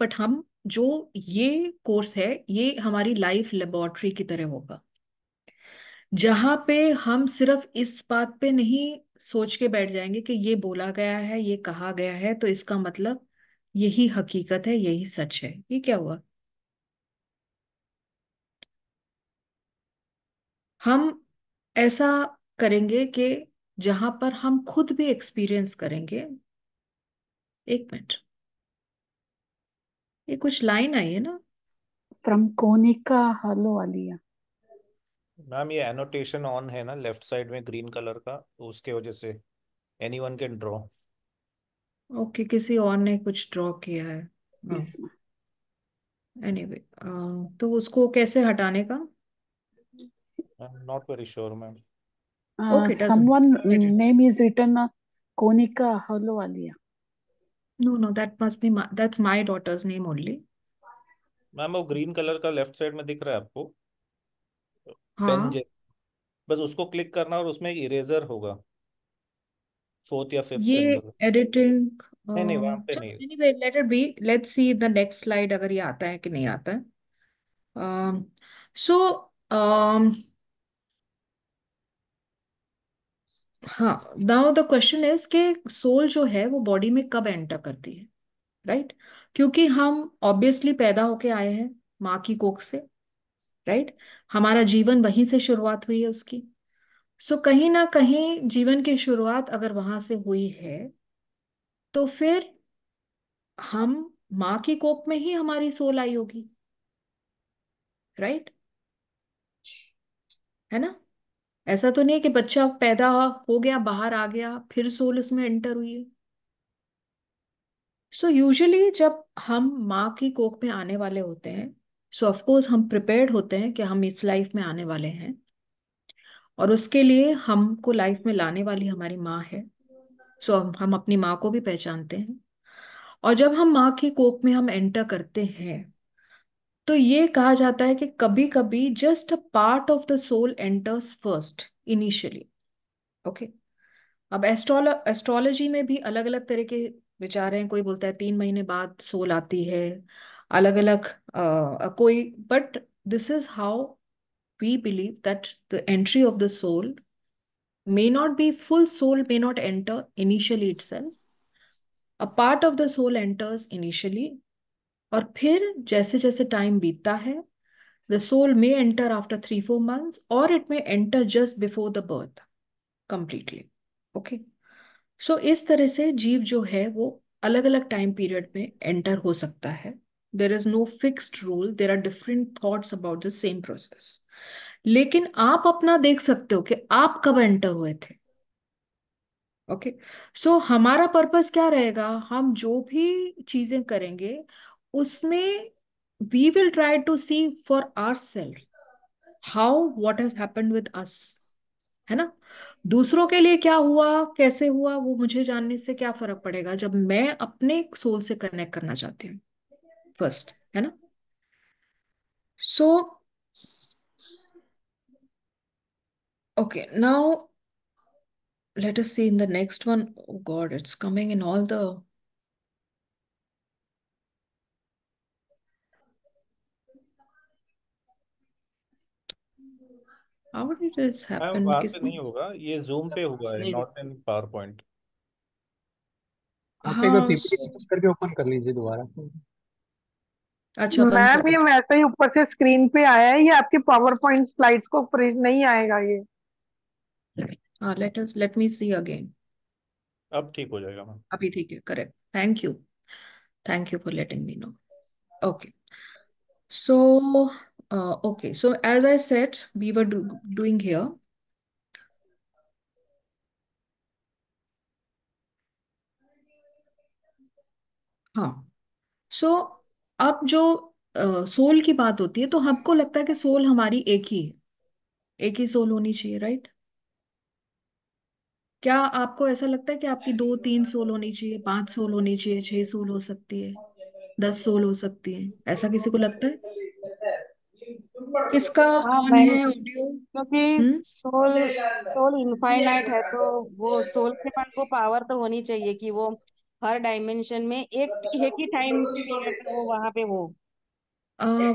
बट हम जो ये कोर्स है ये हमारी लाइफ लेबोरेटरी की तरह होगा जहां पे हम सिर्फ इस बात पे नहीं सोच के बैठ जाएंगे कि ये बोला गया है ये कहा गया है तो इसका मतलब यही हकीकत है यही सच है ये क्या हुआ हम ऐसा करेंगे कि जहां पर हम खुद भी एक्सपीरियंस करेंगे एक मिनट ये कुछ लाइन आई है ना from Konika hello Alia ma'am ये एनोटेशन ऑन है ना लेफ्ट साइड में ग्रीन कलर का तो उसके वजह से एनीवन कैन ड्रॉ ओके किसी और ने कुछ ड्रॉ किया है यस एनीवे anyway, तो उसको कैसे हटाने का I'm not very sure, ma'am. Uh, Okay, doesn't. someone It is- mm, name is written uh, Konika Ahluwalia. No, no, that must be my, that's my daughter's name only. Ma'am वो green colour का left side में दिख रहा है आपको pen हाँ, जैसे बस उसको क्लिक करना और उसमें एक इरेजर होगा फोर्थ या फिफ्थ ये एंगल एडिटिंग नहीं नहीं वहां पे चलो नहीं anyway let it be let's see the next slide अगर ये आता है कि नहीं आता है सो um, um, हाँ नाउ द क्वेश्चन इज के सोल जो है वो बॉडी में कब एंटर करती है राइट right? क्योंकि हम ऑब्वियसली पैदा होके आए हैं माँ की कोख से राइट right? हमारा जीवन वहीं से शुरुआत हुई है उसकी सो so, कहीं ना कहीं जीवन की शुरुआत अगर वहां से हुई है तो फिर हम माँ की कोख में ही हमारी सोल आई होगी राइट right? है ना ऐसा तो नहीं कि बच्चा पैदा हो गया बाहर आ गया फिर सोल उसमें एंटर हुई है सो so यूजुअली जब हम माँ की कोख में आने वाले होते हैं सो so ऑफकोर्स हम प्रिपेयर्ड होते हैं कि हम इस लाइफ में आने वाले हैं और उसके लिए हमको लाइफ में लाने वाली हमारी माँ है सो so हम, हम अपनी माँ को भी पहचानते हैं और जब हम माँ की कोख में हम एंटर करते हैं तो ये कहा जाता है कि कभी कभी just a part of the soul enters first initially okay अब एस्ट्रोल एस्ट्रोलॉजी में भी अलग अलग तरह के विचार हैं कोई बोलता है तीन महीने बाद सोल आती है अलग अलग uh, कोई but this is how we believe that the entry of the soul may not be full soul may not enter initially it's a part of the soul enters initially और फिर जैसे जैसे time बीतता है the soul may enter after three four months और it may enter just before the birth completely okay so इस तरह से जीव जो है वो अलग अलग टाइम पीरियड में एंटर हो सकता है there is no fixed rule there are different thoughts about the same process लेकिन आप अपना देख सकते हो कि आप कब एंटर हुए थे ओके okay. सो so, हमारा पर्पस क्या रहेगा हम जो भी चीजें करेंगे उसमें we will try to see for our self how what has happen with us है ना दूसरों के लिए क्या हुआ कैसे हुआ वो मुझे जानने से क्या फर्क पड़ेगा जब मैं अपने सोल से कनेक्ट करना चाहती हूँ फर्स्ट है ना so okay now let us see in the next one god it's coming in all the how would it पे नहीं होगा ये जूम पे हुआ है नॉट इन पावर पॉइंट करके ओपन कर लीजिए दोबारा अच्छा ही ऊपर से स्क्रीन पे आया है ये आपके पावर पॉइंट स्लाइड्स को नहीं आएगा ये हाँ let us let me see again अब ठीक हो जाएगा मैम अभी ठीक है correct thank you thank you for letting me know okay so Uh, okay, so as I said, we were do doing here. हाँ सो so, अब जो सोल uh, की बात होती है तो हमको लगता है कि सोल हमारी एक ही है एक ही सोल होनी चाहिए राइट right? क्या आपको ऐसा लगता है कि आपकी दो तीन सोल होनी चाहिए पांच सोल होनी चाहिए छह सोल हो सकती है दस सोल हो सकती है ऐसा किसी को लगता है किसका ऑन हाँ, है ऑडियो क्योंकि सोल सोल इनफाइनाइट है तो वो सोल के पास वो पावर तो होनी चाहिए कि वो हर डायमेंशन में एक एक ही टाइम वो वहां पे वो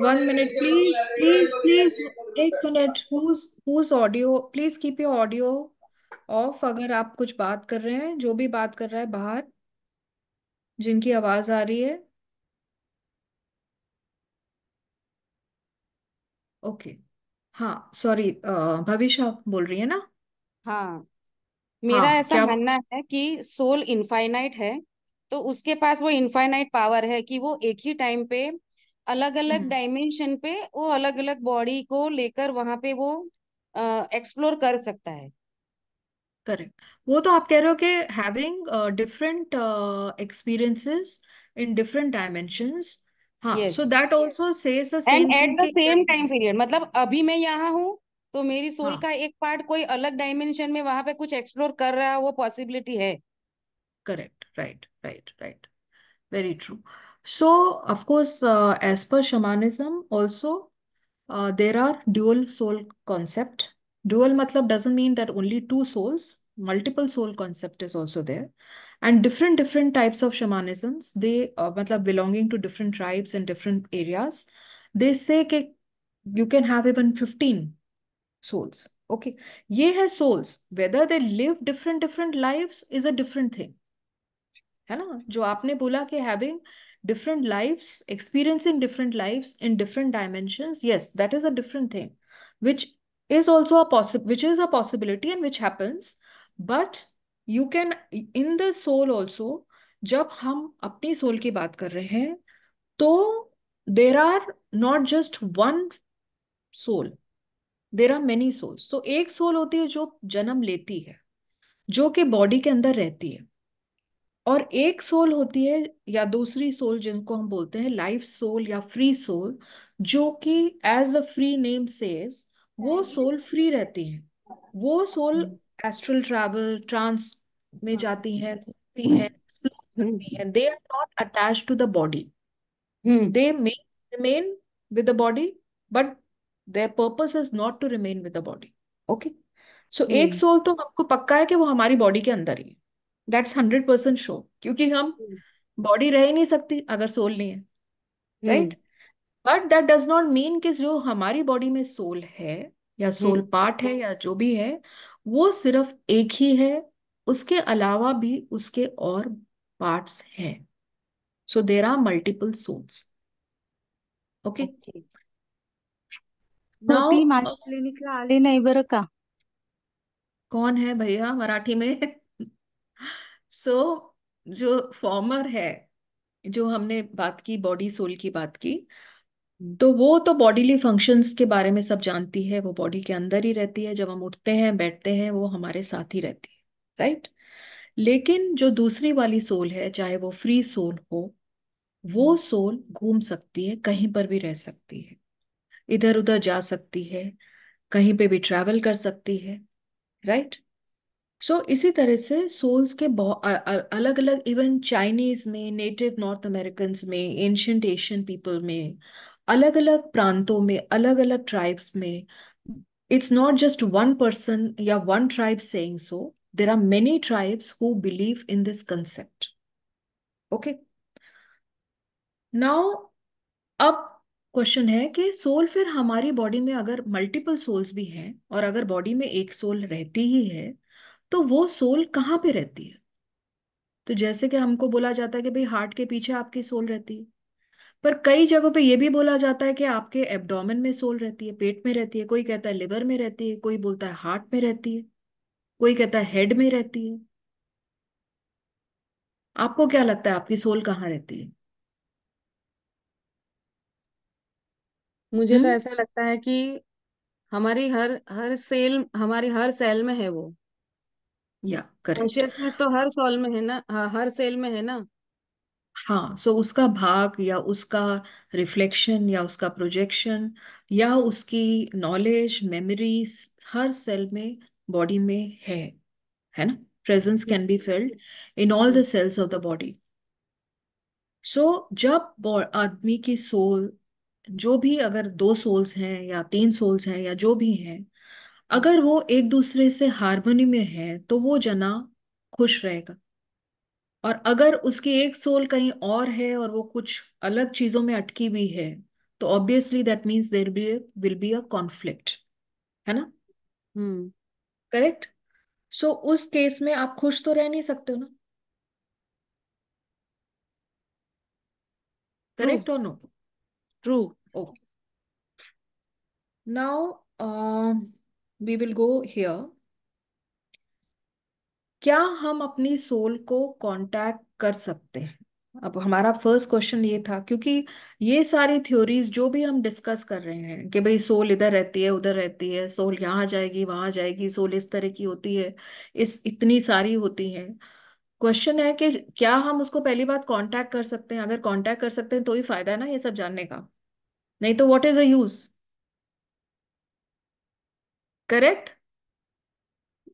one minute please please please एक मिनट whose audio please keep your audio off अगर आप कुछ बात कर रहे हैं जो भी बात कर रहा है बाहर जिनकी आवाज आ रही है ओके हाँ सॉरी भविष्य बोल रही है ना हाँ मेरा हाँ ऐसा क्या मानना है कि सोल इनफाइनाइट है तो उसके पास वो इनफाइनाइट पावर है कि वो एक ही टाइम पे अलग अलग हम्म डायमेंशन पे वो अलग अलग बॉडी को लेकर वहां पे वो एक्सप्लोर कर सकता है करेक्ट वो तो आप कह रहे हो कि having different experiences in different dimensions हाँ so that also says the same at the same time period मतलब अभी मैं यहाँ हूँ तो मेरी सोल हाँ. का एक पार्ट कोई अलग डायमेंशन में वहां पे कुछ एक्सप्लोर कर रहा है वो पॉसिबिलिटी है correct right right right very true so of course as per shamanism also there are dual soul concept dual मतलब doesn't mean that only two souls multiple soul concept is also there and different different types of shamanisms they uh, belonging to different tribes and different areas they say that you can have even 15 souls okay yeah, hai souls whether they live different different lives is a different thing है ना जो आपने बोला कि having different lives experiencing different lives in different dimensions yes that is a different thing which is also a possible which is a possibility and which happens but you can in the soul also जब हम अपनी soul की बात कर रहे हैं तो there are not just one soul there are many soul तो एक सोल होती है जो जन्म लेती है जो कि बॉडी के अंदर रहती है और एक सोल होती है या दूसरी सोल जिनको हम बोलते हैं लाइफ सोल या फ्री सोल जो कि as a free name says वो सोल फ्री रहती है वो सोल एस्ट्रल ट्रैवल ट्रांस में हाँ। जाती है घूमती है हम्म। करती हैं they are not attach to the body they may remain with the body but their purpose is not to remain with the body okay so एक सोल तो हमको पक्का है कि वो हमारी बॉडी के अंदर ही है दैट्स हंड्रेड परसेंट शो क्योंकि हम बॉडी हम्म। रह ही नहीं सकती अगर सोल नहीं है right but that does not mean कि जो हमारी बॉडी में सोल है या सोल हम्म। पार्ट है या जो भी है वो सिर्फ एक ही है उसके अलावा भी उसके और पार्ट्स हैं so there are multiple souls okay कौन है भैया मराठी में सो so, जो फॉर्मर है जो हमने बात की बॉडी सोल की बात की तो वो तो बॉडीली फंक्शंस के बारे में सब जानती है वो बॉडी के अंदर ही रहती है जब हम उठते हैं बैठते हैं वो हमारे साथ ही रहती है राइट लेकिन जो दूसरी वाली सोल है चाहे वो फ्री सोल हो वो सोल घूम सकती है कहीं पर भी रह सकती है इधर उधर जा सकती है कहीं पे भी ट्रैवल कर सकती है राइट सो so, इसी तरह से सोल्स के बहुत अलग अलग इवन चाइनीज में नेटिव नॉर्थ अमेरिकन में एंशंट एशियन पीपल में अलग अलग प्रांतों में अलग अलग ट्राइब्स में it's not just one person या one tribe saying so there are many tribes who believe in this concept okay now अब क्वेश्चन है कि सोल फिर हमारी बॉडी में अगर मल्टीपल सोल्स भी हैं और अगर बॉडी में एक सोल रहती ही है तो वो सोल कहाँ पे रहती है तो जैसे कि हमको बोला जाता है कि भाई हार्ट के पीछे आपकी सोल रहती है पर कई जगहों पे ये भी बोला जाता है कि आपके एब्डोमेन में सोल रहती है पेट में रहती है कोई कहता है लिवर में रहती है कोई बोलता है हार्ट में रहती है कोई कहता है हेड में रहती है आपको क्या लगता है आपकी सोल कहाँ रहती है मुझे तो हम्म ऐसा लगता है कि हमारी हर हर सेल हमारी हर सेल में है वो या करेक्ट तो हर सॉल में है ना हर सेल में है ना हाँ सो उसका भाग या उसका रिफ्लेक्शन या उसका प्रोजेक्शन या उसकी नॉलेज मेमोरी हर सेल में बॉडी में है है ना presence can be felt in all the cells of the body so जब आदमी की सोल जो भी अगर दो सोल्स हैं या तीन सोल्स हैं या जो भी हैं अगर वो एक दूसरे से हारमोनी में है तो वो जना खुश रहेगा और अगर उसकी एक सोल कहीं और है और वो कुछ अलग चीजों में अटकी हुई है तो obviously that means there be will be a conflict है ना करेक्ट करेक्ट सो उस केस में आप खुश तो रह नहीं सकते हो ना करेक्ट और no true okay now we will go here क्या हम अपनी सोल को कांटेक्ट कर सकते हैं अब हमारा फर्स्ट क्वेश्चन ये था क्योंकि ये सारी थ्योरीज जो भी हम डिस्कस कर रहे हैं कि भाई सोल इधर रहती है उधर रहती है सोल यहाँ जाएगी वहां जाएगी सोल इस तरह की होती है इस इतनी सारी होती है क्वेश्चन है कि क्या हम उसको पहली बात कांटेक्ट कर सकते हैं अगर कांटेक्ट कर सकते हैं तो ही फायदा है ना ये सब जानने का नहीं तो what is a use correct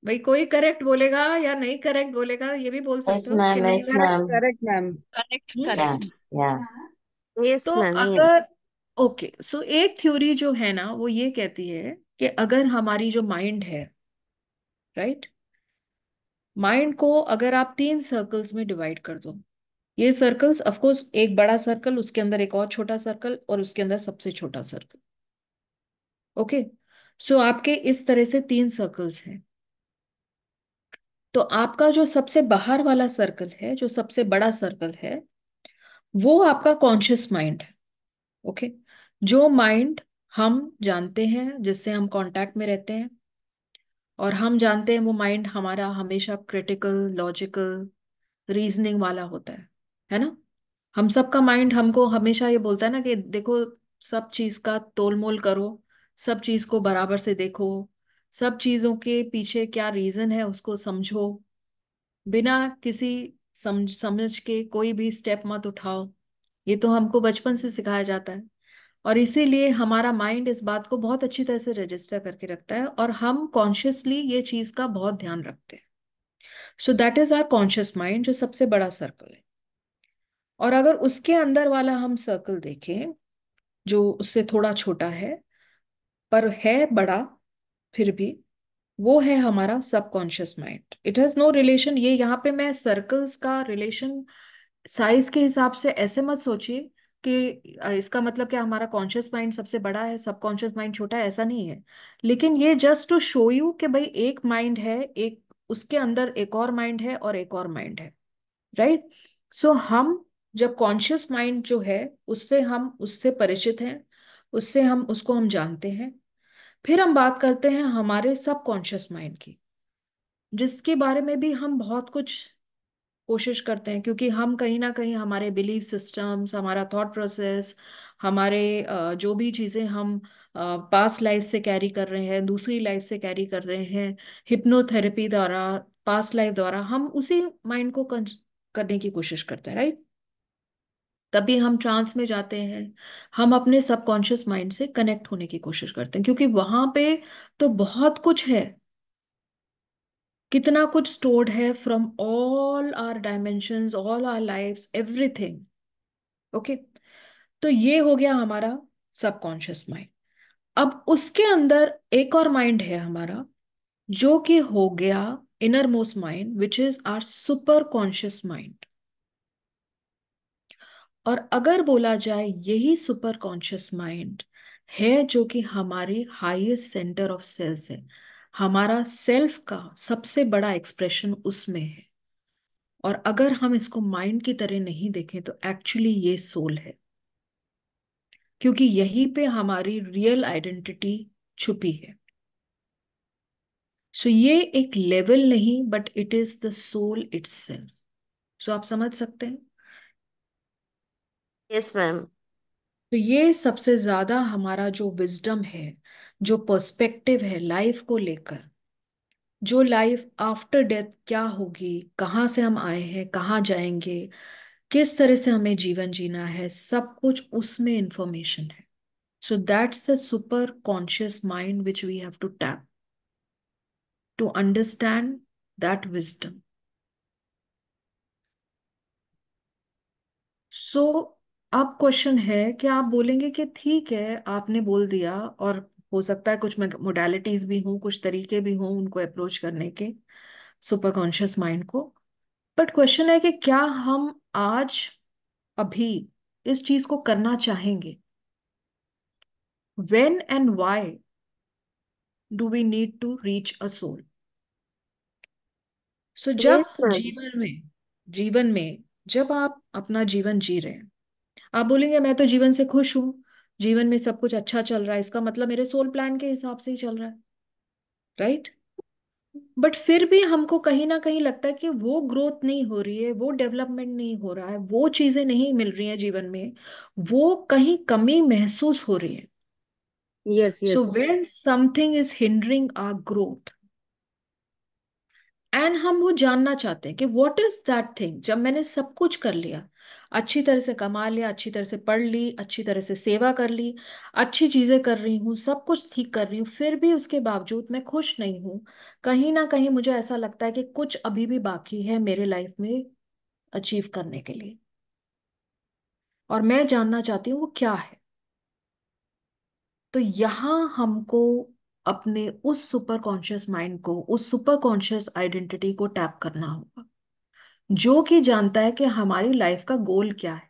भाई कोई करेक्ट बोलेगा या नहीं करेक्ट बोलेगा ये भी बोल सकते yes, हो कि yes, नहीं करेक्ट मैम करेक्ट करेक्ट तो अगर ओके सो एक थ्योरी जो है ना वो ये कहती है कि अगर हमारी जो माइंड है राइट माइंड को अगर आप तीन सर्कल्स में डिवाइड कर दो ये सर्कल्स ऑफ कोर्स एक बड़ा सर्कल उसके अंदर एक और छोटा सर्कल और उसके अंदर सबसे छोटा सर्कल ओके सो आपके इस तरह से तीन सर्कल्स हैं तो आपका जो सबसे बाहर वाला सर्कल है जो सबसे बड़ा सर्कल है वो आपका कॉन्शियस माइंड है ओके जो माइंड हम जानते हैं जिससे हम कांटेक्ट में रहते हैं और हम जानते हैं वो माइंड हमारा हमेशा क्रिटिकल लॉजिकल रीजनिंग वाला होता है है ना हम सब का माइंड हमको हमेशा ये बोलता है ना कि देखो सब चीज का तोल मोल करो सब चीज को बराबर से देखो सब चीज़ों के पीछे क्या रीज़न है उसको समझो बिना किसी समझ समझ के कोई भी स्टेप मत उठाओ ये तो हमको बचपन से सिखाया जाता है और इसीलिए हमारा माइंड इस बात को बहुत अच्छी तरह से रजिस्टर करके रखता है और हम कॉन्शियसली ये चीज़ का बहुत ध्यान रखते हैं so that is our conscious mind जो सबसे बड़ा सर्कल है और अगर उसके अंदर वाला हम सर्कल देखें जो उससे थोड़ा छोटा है पर है बड़ा फिर भी वो है हमारा subconscious mind it has no relation ये यहाँ पे मैं सर्कल्स का रिलेशन साइज के हिसाब से ऐसे मत सोचिए कि इसका मतलब क्या हमारा कॉन्शियस माइंड सबसे बड़ा है सबकॉन्शियस माइंड छोटा है ऐसा नहीं है लेकिन ये जस्ट टू शो यू कि भाई एक माइंड है एक उसके अंदर एक और माइंड है और एक और माइंड है राइट right? सो so, हम जब कॉन्शियस माइंड जो है उससे हम उससे परिचित हैं उससे हम उसको हम जानते हैं फिर हम बात करते हैं हमारे सबकॉन्शियस माइंड की जिसके बारे में भी हम बहुत कुछ कोशिश करते हैं क्योंकि हम कहीं ना कहीं हमारे बिलीफ सिस्टम्स हमारा थॉट प्रोसेस हमारे जो भी चीज़ें हम पास्ट लाइफ से कैरी कर रहे हैं दूसरी लाइफ से कैरी कर रहे हैं हिप्नोथेरेपी द्वारा पास्ट लाइफ द्वारा हम उसी माइंड को करने की कोशिश करते हैं राइट तभी हम ट्रांस में जाते हैं हम अपने सबकॉन्शियस माइंड से कनेक्ट होने की कोशिश करते हैं क्योंकि वहां पे तो बहुत कुछ है कितना कुछ स्टोर्ड है from all our dimension all our life everything okay तो ये हो गया हमारा सबकॉन्शियस माइंड अब उसके अंदर एक और माइंड है हमारा जो कि हो गया inner most mind which is our super conscious mind और अगर बोला जाए यही सुपर कॉन्शियस माइंड है जो कि हमारे हाईएस्ट सेंटर ऑफ सेल्स है हमारा सेल्फ का सबसे बड़ा एक्सप्रेशन उसमें है और अगर हम इसको माइंड की तरह नहीं देखें तो एक्चुअली ये सोल है क्योंकि यहीं पे हमारी रियल आइडेंटिटी छुपी है सो so ये एक लेवल नहीं but it is the soul itself so आप समझ सकते हैं यस मैम तो ये सबसे ज्यादा हमारा जो विजडम है जो पर्सपेक्टिव है लाइफ को लेकर जो लाइफ आफ्टर डेथ क्या होगी कहाँ से हम आए हैं कहाँ जाएंगे किस तरह से हमें जीवन जीना है सब कुछ उसमें इंफॉर्मेशन है so that's a super conscious mind which we have to tap to understand that wisdom so अब क्वेश्चन है कि आप बोलेंगे कि ठीक है आपने बोल दिया और हो सकता है कुछ मोडालिटीज भी हों कुछ तरीके भी हों उनको अप्रोच करने के सुपर कॉन्शियस माइंड को बट क्वेश्चन है कि क्या हम आज अभी इस चीज को करना चाहेंगे when and why do we need to reach a soul so जब जीवन में जीवन में जब आप अपना जीवन जी रहे हैं आप बोलेंगे मैं तो जीवन से खुश हूं जीवन में सब कुछ अच्छा चल रहा है इसका मतलब मेरे सोल प्लान के हिसाब से ही चल रहा है राइट बट फिर भी हमको कहीं ना कहीं लगता है कि वो ग्रोथ नहीं हो रही है वो डेवलपमेंट नहीं हो रहा है वो चीजें नहीं मिल रही हैं जीवन में वो कहीं कमी महसूस हो रही है yes yes so when something is hindering and हम वो जानना चाहते हैं कि वॉट इज दैट थिंग जब मैंने सब कुछ कर लिया अच्छी तरह से कमा लिया अच्छी तरह से पढ़ ली अच्छी तरह से सेवा कर ली अच्छी चीज़ें कर रही हूँ सब कुछ ठीक कर रही हूँ फिर भी उसके बावजूद मैं खुश नहीं हूँ कहीं ना कहीं मुझे ऐसा लगता है कि कुछ अभी भी बाकी है मेरे लाइफ में अचीव करने के लिए और मैं जानना चाहती हूँ वो क्या है तो यहाँ हमको अपने उस सुपर कॉन्शियस माइंड को उस सुपर कॉन्शियस आइडेंटिटी को टैप करना होगा जो कि जानता है कि हमारी लाइफ का गोल क्या है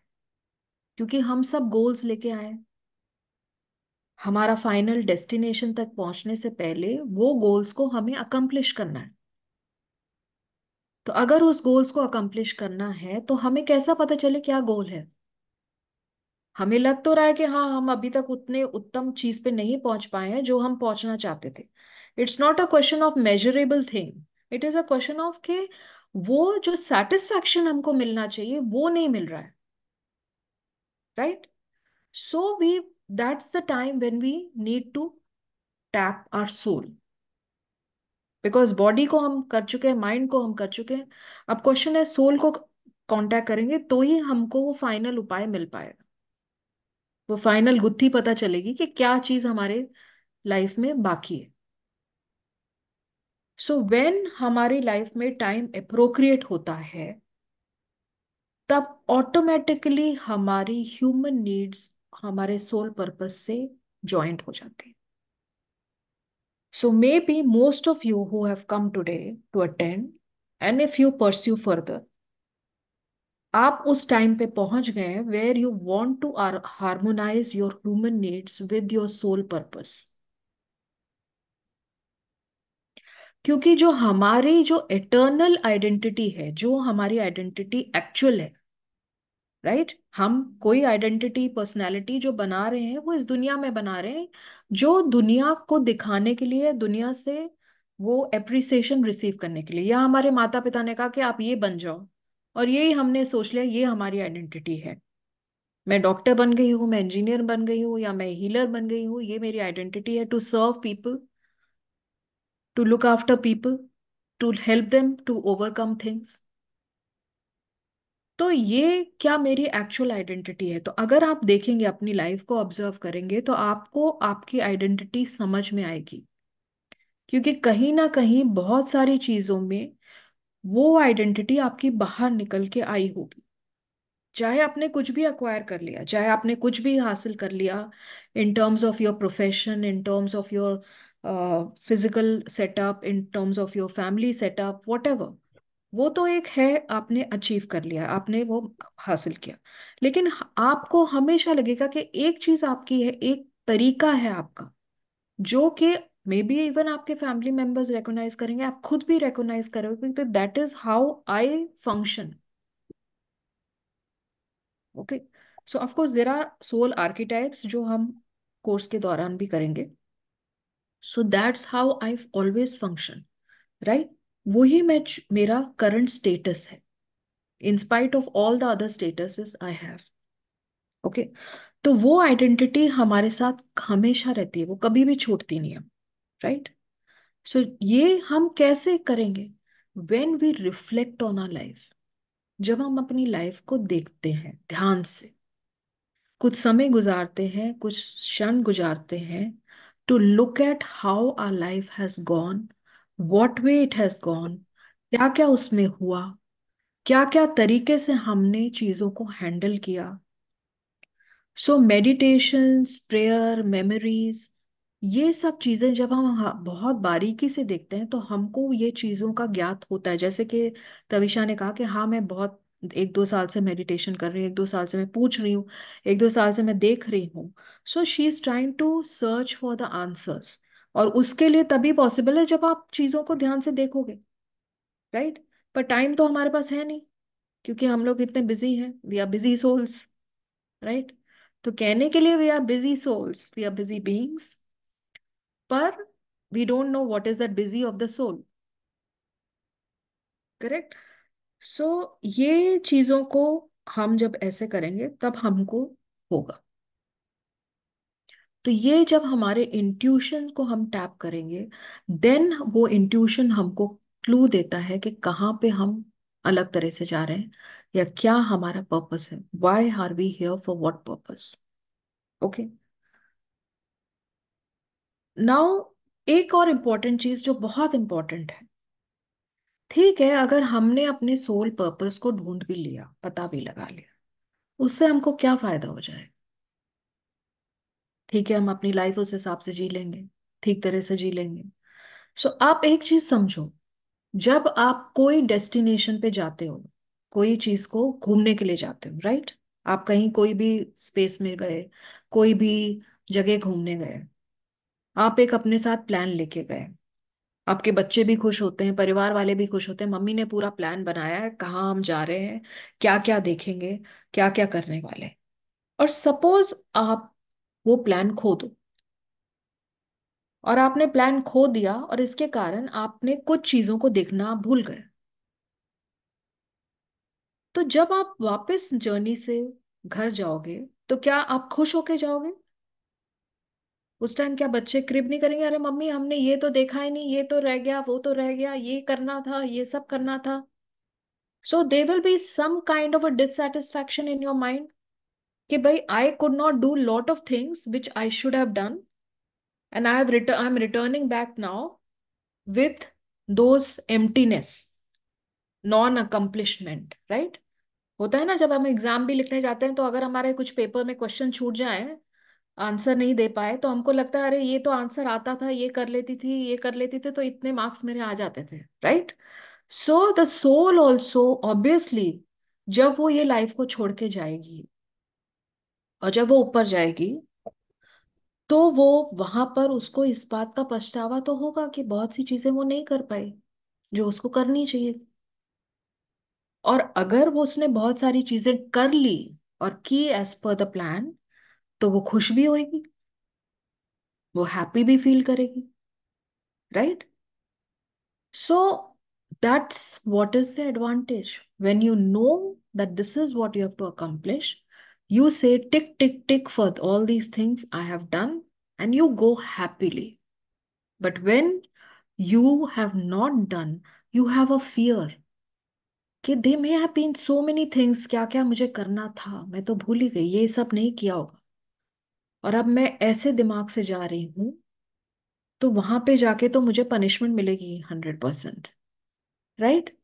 क्योंकि हम सब गोल्स लेके आए हमारा फाइनल डेस्टिनेशन तक पहुंचने से पहले वो गोल्स को हमें अकम्प्लिश करना है तो अगर उस गोल्स को अकम्प्लिश करना है तो हमें कैसा पता चले क्या गोल है हमें लग तो रहा है कि हाँ हम अभी तक उतने उत्तम चीज पे नहीं पहुंच पाए हैं जो हम पहुंचना चाहते थे it's not a question of measurable thing it is a question of के वो जो सेटिस्फैक्शन हमको मिलना चाहिए वो नहीं मिल रहा है right so we that's the time when we need to tap our soul because body को हम कर चुके हैं माइंड को हम कर चुके हैं अब क्वेश्चन है सोल को कॉन्टैक्ट करेंगे तो ही हमको वो फाइनल उपाय मिल पाएगा वो फाइनल गुत्थी पता चलेगी कि क्या चीज हमारे लाइफ में बाकी है सो so, वेन हमारी लाइफ में टाइम अप्रोक्रिएट होता है तब ऑटोमेटिकली हमारी ह्यूमन नीड्स हमारे सोल पर्पस से ज्वाइंट हो जाते हैं so may be most of you who have come today to attend and if you pursue further आप उस टाइम पे पहुंच गए where you want to harmonise your human needs with your soul purpose क्योंकि जो हमारी जो इटर्नल आइडेंटिटी है जो हमारी आइडेंटिटी एक्चुअल है राइट right? हम कोई आइडेंटिटी पर्सनालिटी जो बना रहे हैं वो इस दुनिया में बना रहे हैं जो दुनिया को दिखाने के लिए दुनिया से वो एप्रिसिएशन रिसीव करने के लिए या हमारे माता पिता ने कहा कि आप ये बन जाओ और यही हमने सोच लिया ये हमारी आइडेंटिटी है मैं डॉक्टर बन गई हूँ मैं इंजीनियर बन गई हूँ या मैं हीलर बन गई हूँ ये मेरी आइडेंटिटी है to serve people to look after people to help them to overcome things तो ये क्या मेरी एक्चुअल आइडेंटिटी है तो अगर आप देखेंगे अपनी लाइफ को ऑब्जर्व करेंगे तो आपको आपकी आइडेंटिटी समझ में आएगी क्योंकि कहीं ना कहीं बहुत सारी चीज़ों में वो आइडेंटिटी आपकी बाहर निकल के आई होगी चाहे आपने कुछ भी अक्वायर कर लिया चाहे आपने कुछ भी हासिल कर लिया in terms of your profession in terms of your physical setup in terms of your family setup what वो तो एक है आपने अचीव कर लिया आपने वो हासिल किया लेकिन आपको हमेशा लगेगा कि एक चीज आपकी है एक तरीका है आपका जो कि मे बी इवन आपके फैमिली मेंबर्स रिकॉग्नाइज करेंगे आप खुद भी रिकॉग्नाइज करोगे that is how I function okay so of course there are soul archetypes जो हम कोर्स के दौरान भी करेंगे so that's how I always function right वही मैच मेरा करंट स्टेटस है in spite of all the other status I have okay तो वो आइडेंटिटी हमारे साथ हमेशा रहती है वो कभी भी छूटती नहीं है राइट सो ये हम कैसे करेंगे when we reflect on our life जब हम अपनी लाइफ को देखते हैं ध्यान से कुछ समय गुजारते हैं कुछ क्षण गुजारते हैं to look at how our life has gone what way it has gone क्या क्या उसमें हुआ क्या क्या तरीके से हमने चीजों को हैंडल किया सो मेडिटेशंस प्रेयर मेमोरीज ये सब चीजें जब हम बहुत बारीकी से देखते हैं तो हमको ये चीजों का ज्ञात होता है जैसे कि तविशा ने कहा कि हाँ मैं बहुत एक दो साल से मेडिटेशन कर रही हूँ एक दो साल से मैं पूछ रही हूँ एक दो साल से मैं देख रही हूँ so she is trying to search for the answers और उसके लिए तभी पॉसिबल है जब आप चीजों को ध्यान से देखोगे राइट पर टाइम तो हमारे पास है नहीं क्योंकि हम लोग इतने बिजी हैं we are busy souls right तो कहने के लिए we are busy souls we are busy beings पर we don't know what is the busy of the soul correct so ये चीजों को हम जब ऐसे करेंगे तब हमको होगा तो ये जब हमारे इंट्यूशन को हम टैप करेंगे देन वो इंट्यूशन हमको क्लू देता है कि कहाँ पे हम अलग तरह से जा रहे हैं या क्या हमारा पर्पस है why are we here for what purpose okay now एक और इम्पॉर्टेंट चीज जो बहुत इम्पॉर्टेंट है ठीक है अगर हमने अपने सोल पर्पस को ढूंढ भी लिया पता भी लगा लिया उससे हमको क्या फायदा हो जाए ठीक है हम अपनी लाइफ उस हिसाब से जी लेंगे ठीक तरह से जी लेंगे सो so, आप एक चीज समझो जब आप कोई डेस्टिनेशन पे जाते हो कोई चीज को घूमने के लिए जाते हो राइट आप कहीं कोई भी स्पेस में गए कोई भी जगह घूमने गए आप एक अपने साथ प्लान लेके गए आपके बच्चे भी खुश होते हैं परिवार वाले भी खुश होते हैं मम्मी ने पूरा प्लान बनाया है कहाँ हम जा रहे हैं क्या क्या देखेंगे क्या क्या करने वाले और सपोज आप वो प्लान खो दो और आपने प्लान खो दिया और इसके कारण आपने कुछ चीजों को देखना भूल गए तो जब आप वापस जर्नी से घर जाओगे तो क्या आप खुश होके जाओगे उस टाइम क्या बच्चे क्रिब नहीं करेंगे अरे मम्मी हमने ये तो देखा ही नहीं ये तो रह गया वो तो रह गया ये करना था ये सब करना था so they will be some kind of a dissatisfaction in your mind कि भाई I could not do lot of things which I should have done and I have return I am returning back now with those emptiness non accomplishment right होता है ना जब हम exam भी लिखने जाते हैं तो अगर हमारे कुछ पेपर में क्वेश्चन छूट जाए आंसर नहीं दे पाए तो हमको लगता है अरे ये तो आंसर आता था ये कर लेती थी ये कर लेती थी तो इतने मार्क्स मेरे आ जाते थे right so the soul also obviously जब वो ये लाइफ को छोड़ के जाएगी और जब वो ऊपर जाएगी तो वो वहां पर उसको इस बात का पछतावा तो होगा कि बहुत सी चीजें वो नहीं कर पाई जो उसको करनी चाहिए और अगर वो उसने बहुत सारी चीजें कर ली और की एज पर द प्लान तो वो खुश भी होएगी वो हैप्पी भी फील करेगी right so that's what is the advantage when you know that this is what you have to accomplish you say tick tick tick for all these things I have done and you go happily but when you have not done you have a fear कि they may have been so many things क्या क्या मुझे करना था मैं तो भूल ही गई ये सब नहीं किया होगा और अब मैं ऐसे दिमाग से जा रही हूँ तो वहां पे जाके तो मुझे पनिशमेंट मिलेगी हंड्रेड परसेंट राइट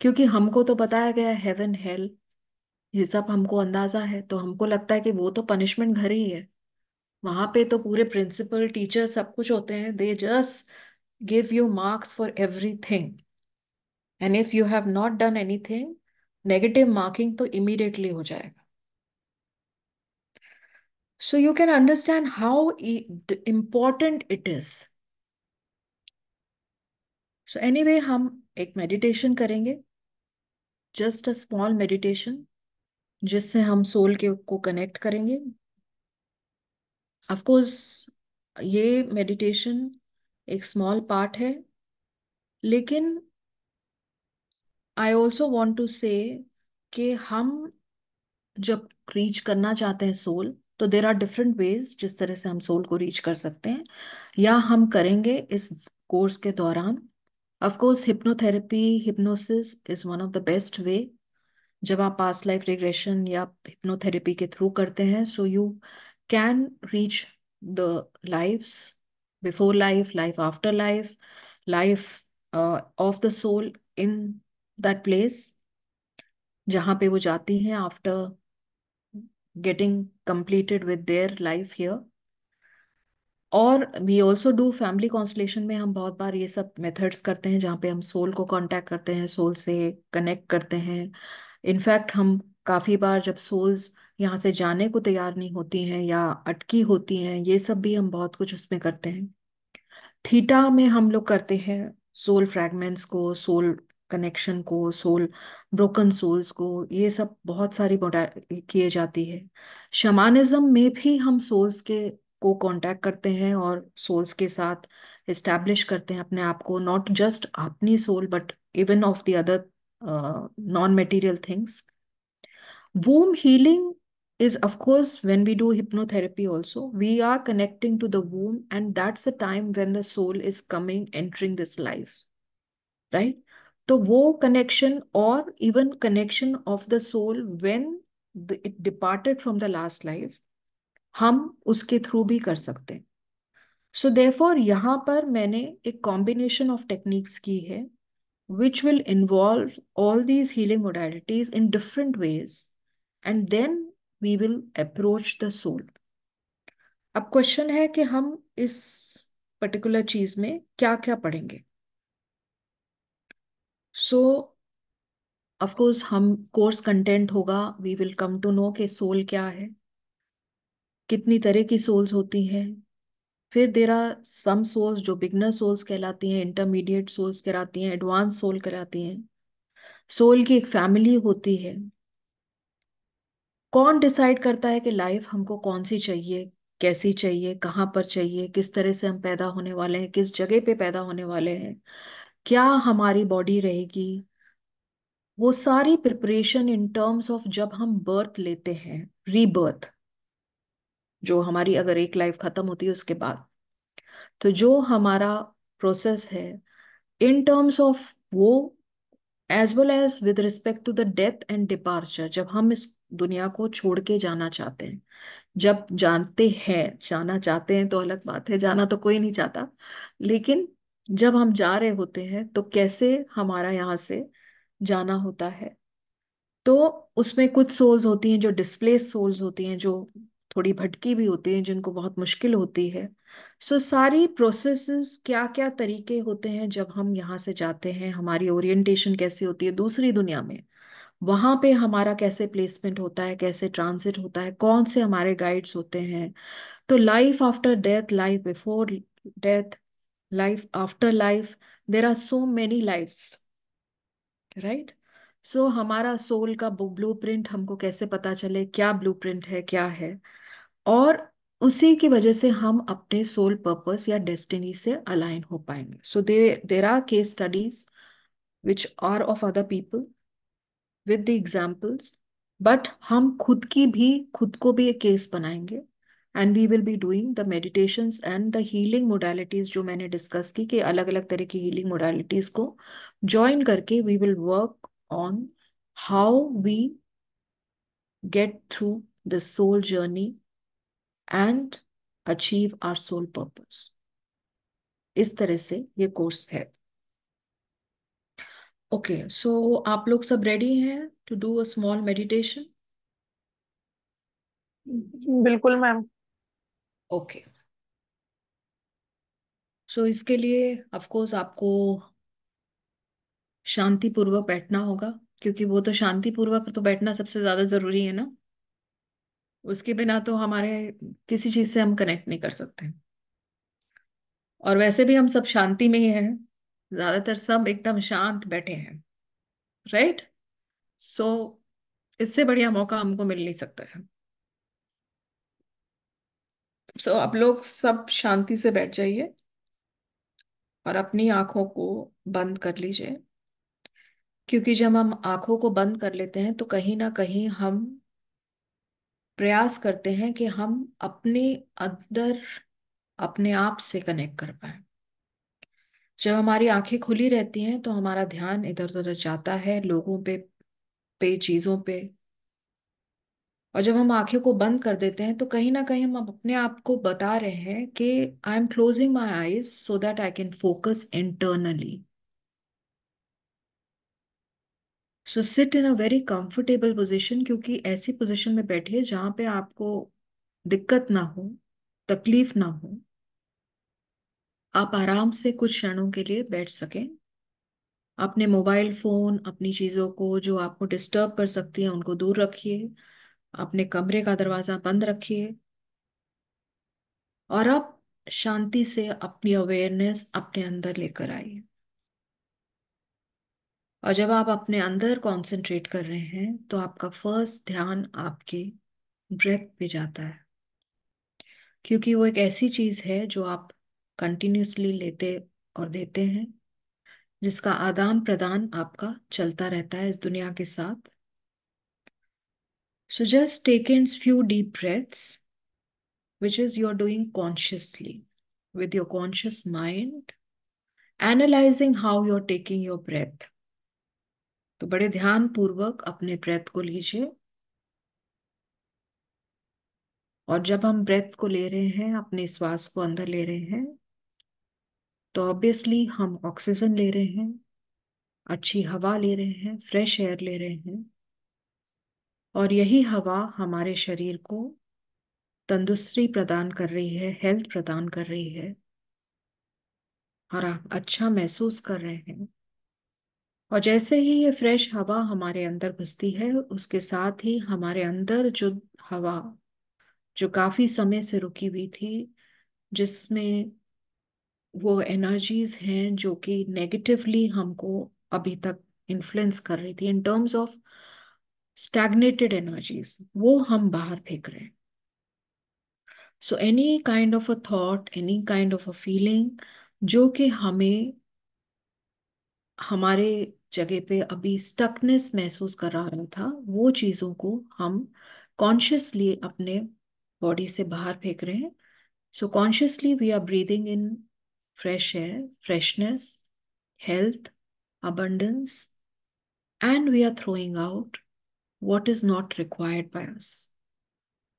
क्योंकि हमको तो बताया गया हेवन हेल ये सब हमको अंदाजा है तो हमको लगता है कि वो तो पनिशमेंट घर ही है वहां पे तो पूरे प्रिंसिपल टीचर सब कुछ होते हैं they just give you marks for every thing and if you have not done thing negative marking तो इमीडिएटली हो जाएगा So you can understand how e important it is. So anyway, हम एक meditation करेंगे जस्ट अ स्मॉल मेडिटेशन जिससे हम soul के को कनेक्ट करेंगे अफकोर्स ये मेडिटेशन एक स्मॉल पार्ट है लेकिन आई ऑल्सो वॉन्ट टू से कि हम जब रीच करना चाहते हैं सोल तो देर आर डिफरेंट वेज जिस तरह से हम सोल को रीच कर सकते हैं या हम करेंगे इस कोर्स के दौरान of course hypnotherapy hypnosis is one of the best way जब आप पास लाइफ रिग्रेशन या हिप्नोथेरेपी के थ्रू करते हैं so you can reach the life before life life after life life of the soul in that place जहाँ पे वो जाती हैं after getting completed with their life here और we also do family constellation में हम बहुत बार ये सब मेथड्स करते हैं जहाँ पे हम सोल को कॉन्टैक्ट करते हैं सोल से कनेक्ट करते हैं इनफैक्ट हम काफ़ी बार जब सोल्स यहाँ से जाने को तैयार नहीं होती हैं या अटकी होती हैं ये सब भी हम बहुत कुछ उसमें करते हैं थीटा में हम लोग करते हैं सोल फ्रैगमेंट्स को सोल कनेक्शन को सोल ब्रोकन सोल्स को ये सब बहुत सारी मोटा किए जाती है शमानिज्म में भी हम सोल्स के को कांटेक्ट करते हैं और सोल्स के साथ इस्टेब्लिश करते हैं अपने आप को नॉट जस्ट अपनी soul but even of the other non material things womb healing is of course when we do hypnotherapy also we are connecting to the womb and that's the time when the soul is coming entering this life right तो वो connection और even connection of the soul when it departed from the last life हम उसके through भी कर सकते हैं सो देफोर यहाँ पर मैंने एक कॉम्बिनेशन ऑफ टेक्निक्स की है which will involve all these healing modalities in different ways and then we will approach the soul अब क्वेश्चन है कि हम इस पर्टिकुलर चीज में क्या क्या पढ़ेंगे सो ऑफ कोर्स हम कोर्स कंटेंट होगा we will come to know के सोल क्या है कितनी तरह की सोल्स होती हैं फिर देर आर सम सोल्स जो बिगनर सोल्स कहलाती हैं इंटरमीडिएट सोल्स कहलाती हैं एडवांस सोल कहलाती हैं सोल की एक फैमिली होती है कौन डिसाइड करता है कि लाइफ हमको कौन सी चाहिए कैसी चाहिए कहाँ पर चाहिए किस तरह से हम पैदा होने वाले हैं किस जगह पे पैदा होने वाले हैं क्या हमारी बॉडी रहेगी वो सारी प्रिपरेशन इन टर्म्स ऑफ जब हम बर्थ लेते हैं रीबर्थ जो हमारी अगर एक लाइफ खत्म होती है उसके बाद तो जो हमारा प्रोसेस है इन टर्म्स ऑफ वो as well as with respect to the death and departure जब हम इस दुनिया को छोड़ के जाना चाहते हैं जब जानते हैं जाना चाहते हैं तो अलग बात है जाना तो कोई नहीं चाहता लेकिन जब हम जा रहे होते हैं तो कैसे हमारा यहाँ से जाना होता है तो उसमें कुछ सोल्स होती हैं जो डिस्प्लेस सोल्स होती हैं जो थोड़ी भटकी भी होती हैं जिनको बहुत मुश्किल होती है सो so, सारी प्रोसेस क्या क्या तरीके होते हैं जब हम यहाँ से जाते हैं हमारी ओरिएंटेशन कैसी होती है दूसरी दुनिया में वहाँ पे हमारा कैसे प्लेसमेंट होता है कैसे ट्रांसिट होता है कौन से हमारे गाइड्स होते हैं तो life after death life before death life after life there are so many lives right so so, हमारा सोल का ब्लू प्रिंट हमको कैसे पता चले क्या ब्लू प्रिंट है क्या है और उसी की वजह से हम अपने सोल पर्पस या डेस्टिनी से अलाइन हो पाएंगे so they there are case studies which are of other people with the examples but हम खुद की भी खुद को भी एक केस बनाएंगे and we will be doing the meditation and the healing modalities जो मैंने डिस्कस की कि अलग अलग तरह की हीलिंग मोडालिटीज को ज्वाइन करके we will work on how we get through the soul journey and achieve our soul purpose इस तरह से ये कोर्स है ओके okay, सो so आप लोग सब रेडी हैं to do a small meditation बिल्कुल मैम ओके सो so, इसके लिए ऑफकोर्स आपको शांतिपूर्वक बैठना होगा क्योंकि वो तो शांतिपूर्वक तो बैठना सबसे ज़्यादा ज़रूरी है ना उसके बिना तो हमारे किसी चीज़ से हम कनेक्ट नहीं कर सकते और वैसे भी हम सब शांति में ही हैं ज़्यादातर सब एकदम शांत बैठे हैं राइट सो so, इससे बढ़िया मौका हमको मिल नहीं सकता है सो so, आप लोग सब शांति से बैठ जाइए और अपनी आंखों को बंद कर लीजिए क्योंकि जब हम आंखों को बंद कर लेते हैं तो कहीं ना कहीं हम प्रयास करते हैं कि हम अपने अंदर अपने आप से कनेक्ट कर पाए जब हमारी आंखें खुली रहती हैं तो हमारा ध्यान इधर उधर जाता है लोगों पे पे चीज़ों पे और जब हम आंखें को बंद कर देते हैं तो कहीं ना कहीं हम अपने आप को बता रहे हैं कि I am closing my eyes so that I can focus internally so sit in a very comfortable position क्योंकि ऐसी पोजिशन में बैठिए जहां पे आपको दिक्कत ना हो तकलीफ ना हो आप आराम से कुछ क्षणों के लिए बैठ सकें अपने मोबाइल फोन अपनी चीज़ों को जो आपको डिस्टर्ब कर सकती है उनको दूर रखिए अपने कमरे का दरवाजा बंद रखिए और अब शांति से अपनी अवेयरनेस अपने अंदर लेकर आइए और जब आप अपने अंदर कंसंट्रेट कर रहे हैं तो आपका फर्स्ट ध्यान आपके ब्रेथ पे जाता है क्योंकि वो एक ऐसी चीज है जो आप कंटिन्यूसली लेते और देते हैं जिसका आदान प्रदान आपका चलता रहता है इस दुनिया के साथ So just take in few deep breaths, which is you're doing consciously with your conscious mind, analyzing how you're taking your breath. तो बड़े ध्यान पूर्वक अपने ब्रेथ को लीजिए और जब हम ब्रेथ को ले रहे हैं अपने श्वास को अंदर ले रहे हैं तो ऑब्वियसली हम ऑक्सीजन ले रहे हैं अच्छी हवा ले रहे हैं फ्रेश एयर ले रहे हैं और यही हवा हमारे शरीर को तंदुरुस्ती प्रदान कर रही है हेल्थ प्रदान कर रही है और आप अच्छा महसूस कर रहे हैं और जैसे ही ये फ्रेश हवा हमारे अंदर घुसती है उसके साथ ही हमारे अंदर जो हवा जो काफी समय से रुकी हुई थी जिसमें वो एनर्जीज हैं जो कि नेगेटिवली हमको अभी तक इन्फ्लुएंस कर रही थी in terms of stagnated energies वो हम बाहर फेंक रहे हैं so any kind of a thought any kind of a feeling जो कि हमें हमारे जगह पे अभी स्टकनेस महसूस कर रहा था वो चीज़ों को हम कॉन्शियसली अपने बॉडी से बाहर फेंक रहे हैं so consciously we are breathing in fresh air freshness health abundance and we are throwing out what is not required by us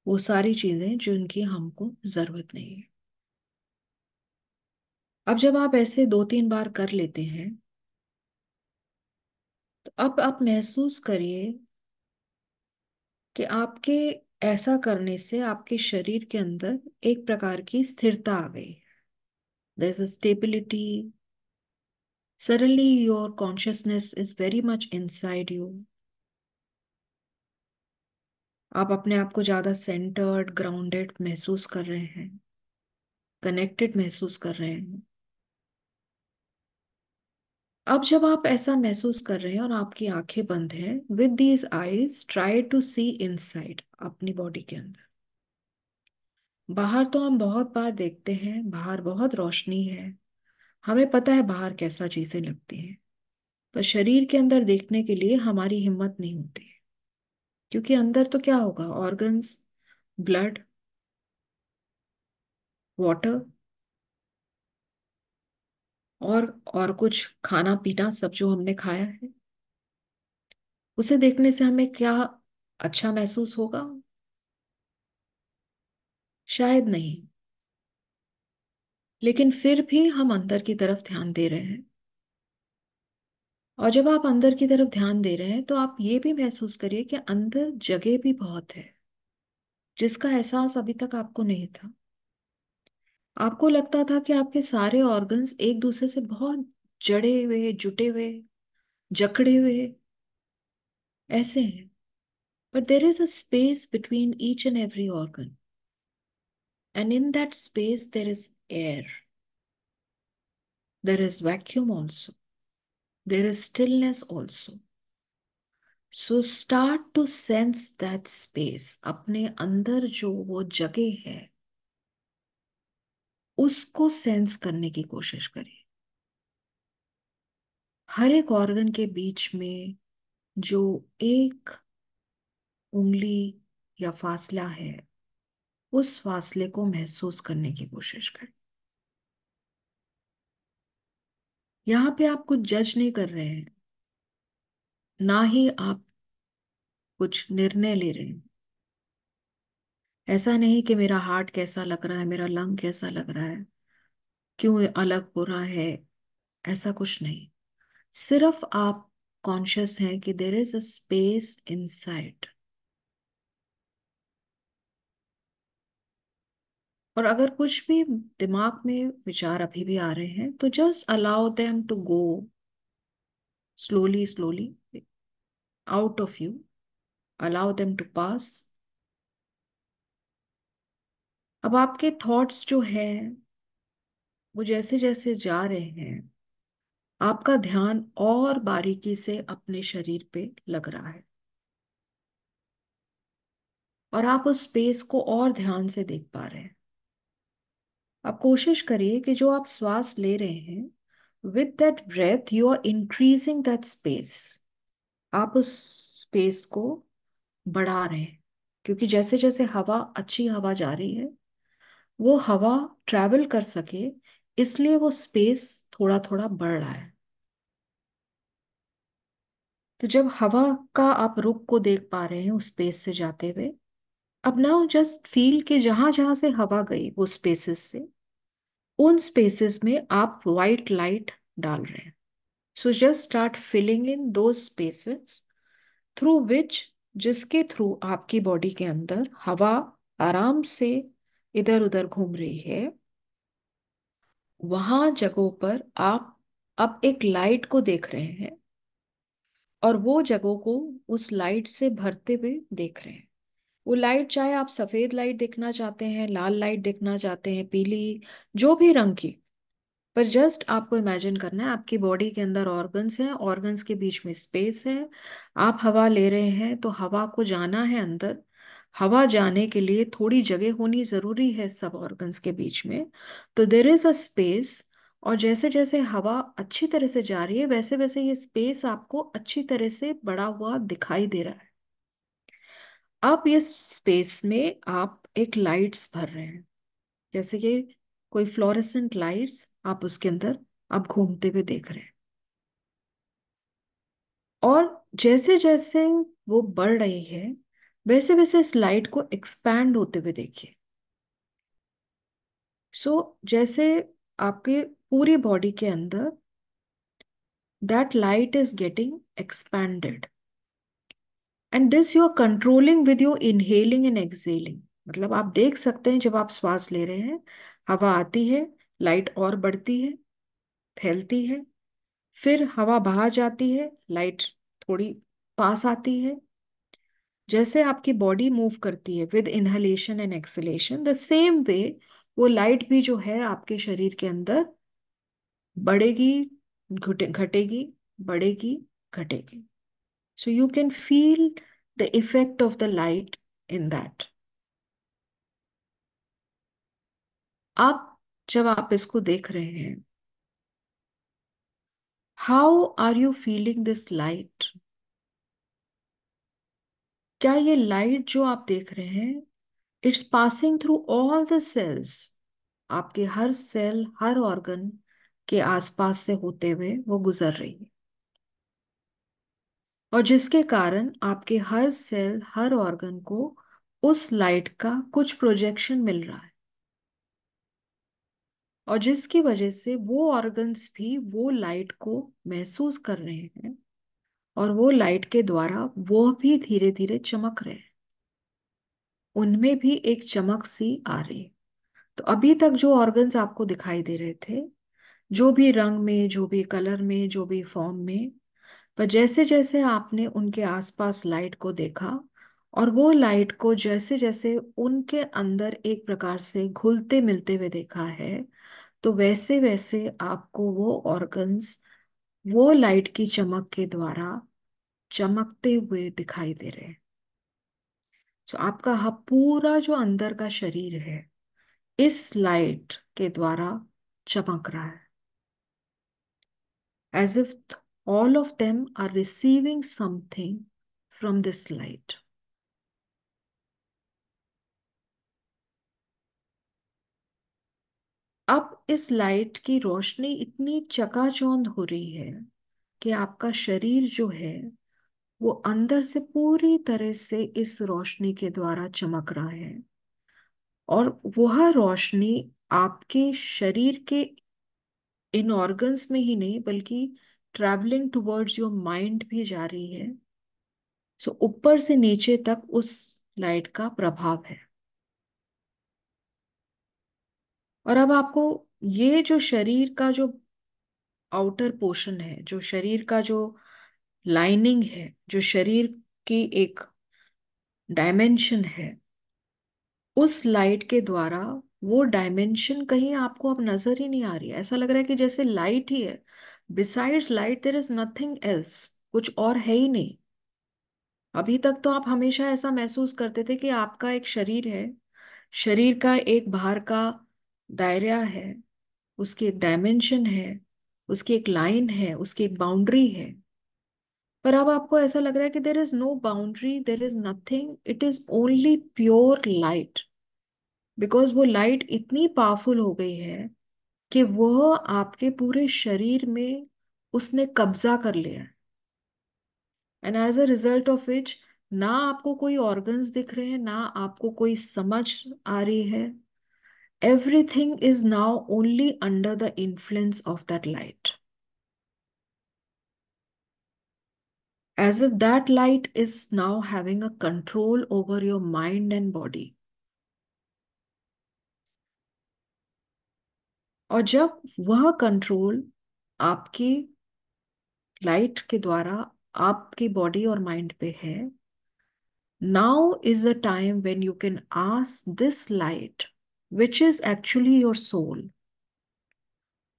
वो सारी चीजें जिनकी हमको जरूरत नहीं है अब जब आप ऐसे दो तीन बार कर लेते हैं तो अब आप महसूस करिए कि आपके ऐसा करने से आपके शरीर के अंदर एक प्रकार की स्थिरता आ गई है is a stability suddenly your consciousness is very much inside you आप अपने आप को ज़्यादा सेंटर्ड ग्राउंडेड महसूस कर रहे हैं कनेक्टेड महसूस कर रहे हैं अब जब आप ऐसा महसूस कर रहे हैं और आपकी आंखें बंद हैं with these eyes try to see inside अपनी बॉडी के अंदर बाहर तो हम बहुत बार देखते हैं बाहर बहुत रोशनी है हमें पता है बाहर कैसा चीजें लगती हैं पर शरीर के अंदर देखने के लिए हमारी हिम्मत नहीं होती क्योंकि अंदर तो क्या होगा ऑर्गन्स ब्लड वाटर और और कुछ खाना पीना सब जो हमने खाया है उसे देखने से हमें क्या अच्छा महसूस होगा शायद नहीं लेकिन फिर भी हम अंदर की तरफ ध्यान दे रहे हैं और जब आप अंदर की तरफ ध्यान दे रहे हैं तो आप ये भी महसूस करिए कि अंदर जगह भी बहुत है जिसका एहसास अभी तक आपको नहीं था आपको लगता था कि आपके सारे ऑर्गन्स एक दूसरे से बहुत जड़े हुए जुटे हुए जकड़े हुए ऐसे हैं but there is a space between each and every organ and in that space there is air there is vacuum also there is stillness also so start to sense that space अपने अंदर जो वो जगह है उसको sense करने की कोशिश करें हर एक ऑर्गन के बीच में जो एक उंगली या फासला है उस फासले को महसूस करने की कोशिश करें यहाँ पे आप कुछ जज नहीं कर रहे हैं ना ही आप कुछ निर्णय ले रहे हैं ऐसा नहीं कि मेरा हार्ट कैसा लग रहा है मेरा लंग कैसा लग रहा है क्यों अलग हो रहा है ऐसा कुछ नहीं सिर्फ आप कॉन्शियस हैं कि there is a space inside और अगर कुछ भी दिमाग में विचार अभी भी आ रहे हैं तो just allow them to go slowly slowly out of you allow them to pass अब आपके थॉट्स जो हैं वो जैसे जैसे जा रहे हैं आपका ध्यान और बारीकी से अपने शरीर पे लग रहा है और आप उस स्पेस को और ध्यान से देख पा रहे हैं आप कोशिश करिए कि जो आप श्वास ले रहे हैं with that breath you are increasing that space आप उस स्पेस को बढ़ा रहे हैं क्योंकि जैसे जैसे हवा अच्छी हवा जा रही है वो हवा ट्रैवल कर सके इसलिए वो स्पेस थोड़ा थोड़ा बढ़ रहा है तो जब हवा का आप रुख को देख पा रहे हैं उस स्पेस से जाते हुए अब नाउ जस्ट फील के जहां जहां से हवा गई वो स्पेसेस से उन स्पेसेस में आप वाइट लाइट डाल रहे हैं so just start filling in those spaces through which जिसके थ्रू आपकी बॉडी के अंदर हवा आराम से इधर उधर घूम रही है वहां जगहों पर आप अब एक लाइट को देख रहे हैं और वो जगहों को उस लाइट से भरते हुए देख रहे हैं वो लाइट चाहे आप सफेद लाइट देखना चाहते हैं लाल लाइट देखना चाहते हैं पीली जो भी रंग की पर जस्ट आपको इमेजिन करना है आपकी बॉडी के अंदर ऑर्गन्स हैं ऑर्गन्स के बीच में स्पेस है आप हवा ले रहे हैं तो हवा को जाना है अंदर हवा जाने के लिए थोड़ी जगह होनी ज़रूरी है सब ऑर्गन्स के बीच में तो देर इज़ अ स्पेस और जैसे जैसे हवा अच्छी तरह से जा रही है वैसे वैसे ये स्पेस आपको अच्छी तरह से बड़ा हुआ दिखाई दे रहा है अब इस स्पेस में आप एक लाइट्स भर रहे हैं जैसे कि कोई फ्लोरेसेंट लाइट्स आप उसके अंदर आप घूमते हुए देख रहे हैं और जैसे जैसे वो बढ़ रही है वैसे वैसे इस लाइट को एक्सपैंड होते हुए देखिए सो so, जैसे आपके पूरी बॉडी के अंदर that light is getting expanded and this you are controlling with your inhaling and exhaling मतलब आप देख सकते हैं जब आप श्वास ले रहे हैं हवा आती है लाइट और बढ़ती है फैलती है फिर हवा बाहर जाती है लाइट थोड़ी पास आती है जैसे आपकी बॉडी मूव करती है with inhalation and exhalation the same way वो लाइट भी जो है आपके शरीर के अंदर बढ़ेगी घटेगी बढ़ेगी घटेगी So you can feel the effect of the light in that. अब जब आप इसको देख रहे हैं how are you feeling this light क्या ये लाइट जो आप देख रहे हैं it's passing through all the cells आपके हर सेल हर ऑर्गन के आसपास से होते हुए वो गुजर रही है और जिसके कारण आपके हर सेल हर ऑर्गन को उस लाइट का कुछ प्रोजेक्शन मिल रहा है और जिसकी वजह से वो ऑर्गन्स भी वो लाइट को महसूस कर रहे हैं और वो लाइट के द्वारा वो भी धीरे धीरे चमक रहे हैं उनमें भी एक चमक सी आ रही तो अभी तक जो ऑर्गन्स आपको दिखाई दे रहे थे जो भी रंग में जो भी कलर में जो भी फॉर्म में पर जैसे जैसे आपने उनके आसपास लाइट को देखा और वो लाइट को जैसे जैसे उनके अंदर एक प्रकार से घुलते मिलते हुए देखा है तो वैसे वैसे आपको वो ऑर्गन्स वो लाइट की चमक के द्वारा चमकते हुए दिखाई दे रहे तो आपका पूरा जो अंदर का शरीर है इस लाइट के द्वारा चमक रहा है as if all of them are receiving something from this light. अब इस लाइट की रोशनी इतनी चकाचौंध हो रही है कि आपका शरीर जो है वो अंदर से पूरी तरह से इस रोशनी के द्वारा चमक रहा है और वह रोशनी आपके शरीर के इन ऑर्गन्स में ही नहीं बल्कि ट्रैवलिंग टुवर्ड्स योर माइंड भी जा रही है सो so, ऊपर से नीचे तक उस लाइट का प्रभाव है और अब आपको ये जो शरीर का जो आउटर पोर्शन है जो शरीर का जो लाइनिंग है जो शरीर की एक डायमेंशन है उस लाइट के द्वारा वो डायमेंशन कहीं आपको अब नजर ही नहीं आ रही है ऐसा लग रहा है कि जैसे लाइट ही है besides light there is nothing else कुछ और है ही नहीं अभी तक तो आप हमेशा ऐसा महसूस करते थे कि आपका एक शरीर है शरीर का एक बाहर का दायरा है उसकी एक डायमेंशन है उसकी एक लाइन है उसकी एक बाउंड्री है पर अब आपको ऐसा लग रहा है कि there is no boundary there is nothing it is only pure light because वो लाइट इतनी पावरफुल हो गई है कि वह आपके पूरे शरीर में उसने कब्जा कर लिया and as a result of which ना आपको कोई ऑर्गन्स दिख रहे हैं ना आपको कोई समझ आ रही है everything is now only under the influence of that light as if that light is now having a control over your mind and body और जब वह कंट्रोल आपके लाइट के द्वारा आपकी बॉडी और माइंड पे है now is a time when you can ask this light which is actually your soul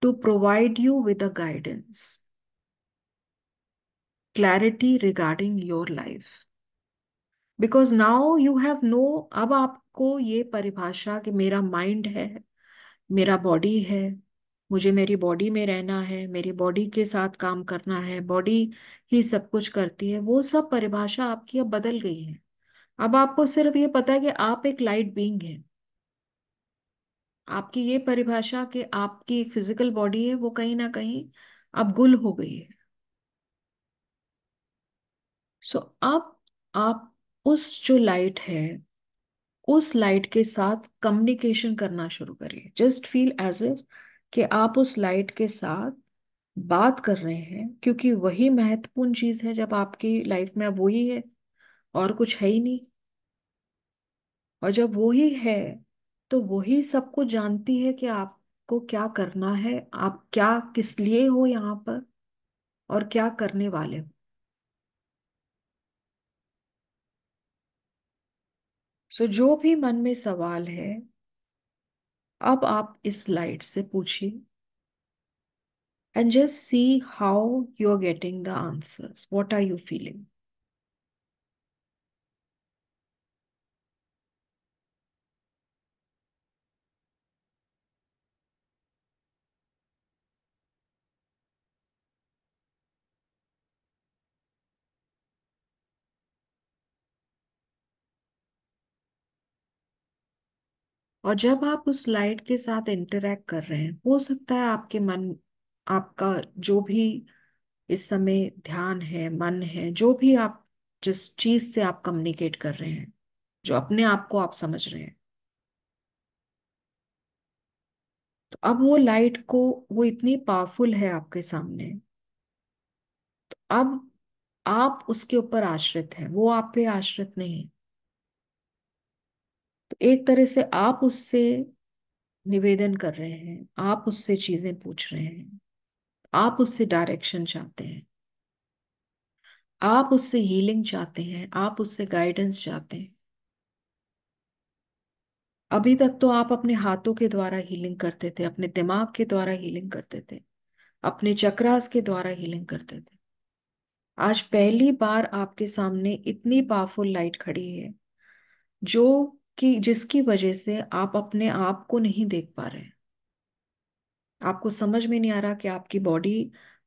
to provide you with a guidance clarity regarding your life because now you have no अब आपको ये परिभाषा कि मेरा mind है मेरा body है मुझे मेरी बॉडी में रहना है मेरी बॉडी के साथ काम करना है बॉडी ही सब कुछ करती है वो सब परिभाषा आपकी अब बदल गई है अब आपको सिर्फ ये पता है कि आप एक लाइट बींग है आपकी ये परिभाषा कि आपकी एक फिजिकल बॉडी है वो कहीं ना कहीं अब गुल हो गई है सो so, अब आप उस जो लाइट है उस लाइट के साथ कम्युनिकेशन करना शुरू करिए जस्ट फील एज इफ कि आप उस लाइट के साथ बात कर रहे हैं क्योंकि वही महत्वपूर्ण चीज है जब आपकी लाइफ में अब वही है और कुछ है ही नहीं और जब वही है तो वही सब कुछ जानती है कि आपको क्या करना है आप क्या किस लिए हो यहाँ पर और क्या करने वाले हो सो जो भी मन में सवाल है अब आप इस लाइट से पूछिए and just see how you are getting the answers what are you feeling और जब आप उस लाइट के साथ इंटरेक्ट कर रहे हैं हो सकता है आपके मन आपका जो भी इस समय ध्यान है मन है जो भी आप जिस चीज से आप कम्युनिकेट कर रहे हैं जो अपने आप को आप समझ रहे हैं तो अब वो लाइट को वो इतनी पावरफुल है आपके सामने तो अब आप उसके ऊपर आश्रित हैं वो आप पे आश्रित नहीं है तो एक तरह से आप उससे निवेदन कर रहे हैं आप उससे चीजें पूछ रहे हैं आप उससे डायरेक्शन चाहते हैं आप उससे हीलिंग चाहते हैं आप उससे गाइडेंस चाहते हैं अभी तक तो आप अपने हाथों के द्वारा हीलिंग करते थे अपने दिमाग के द्वारा हीलिंग करते थे अपने चक्रास के द्वारा हीलिंग करते थे आज पहली बार आपके सामने इतनी पावरफुल लाइट खड़ी है जो कि जिसकी वजह से आप अपने आप को नहीं देख पा रहे आपको समझ में नहीं आ रहा कि आपकी बॉडी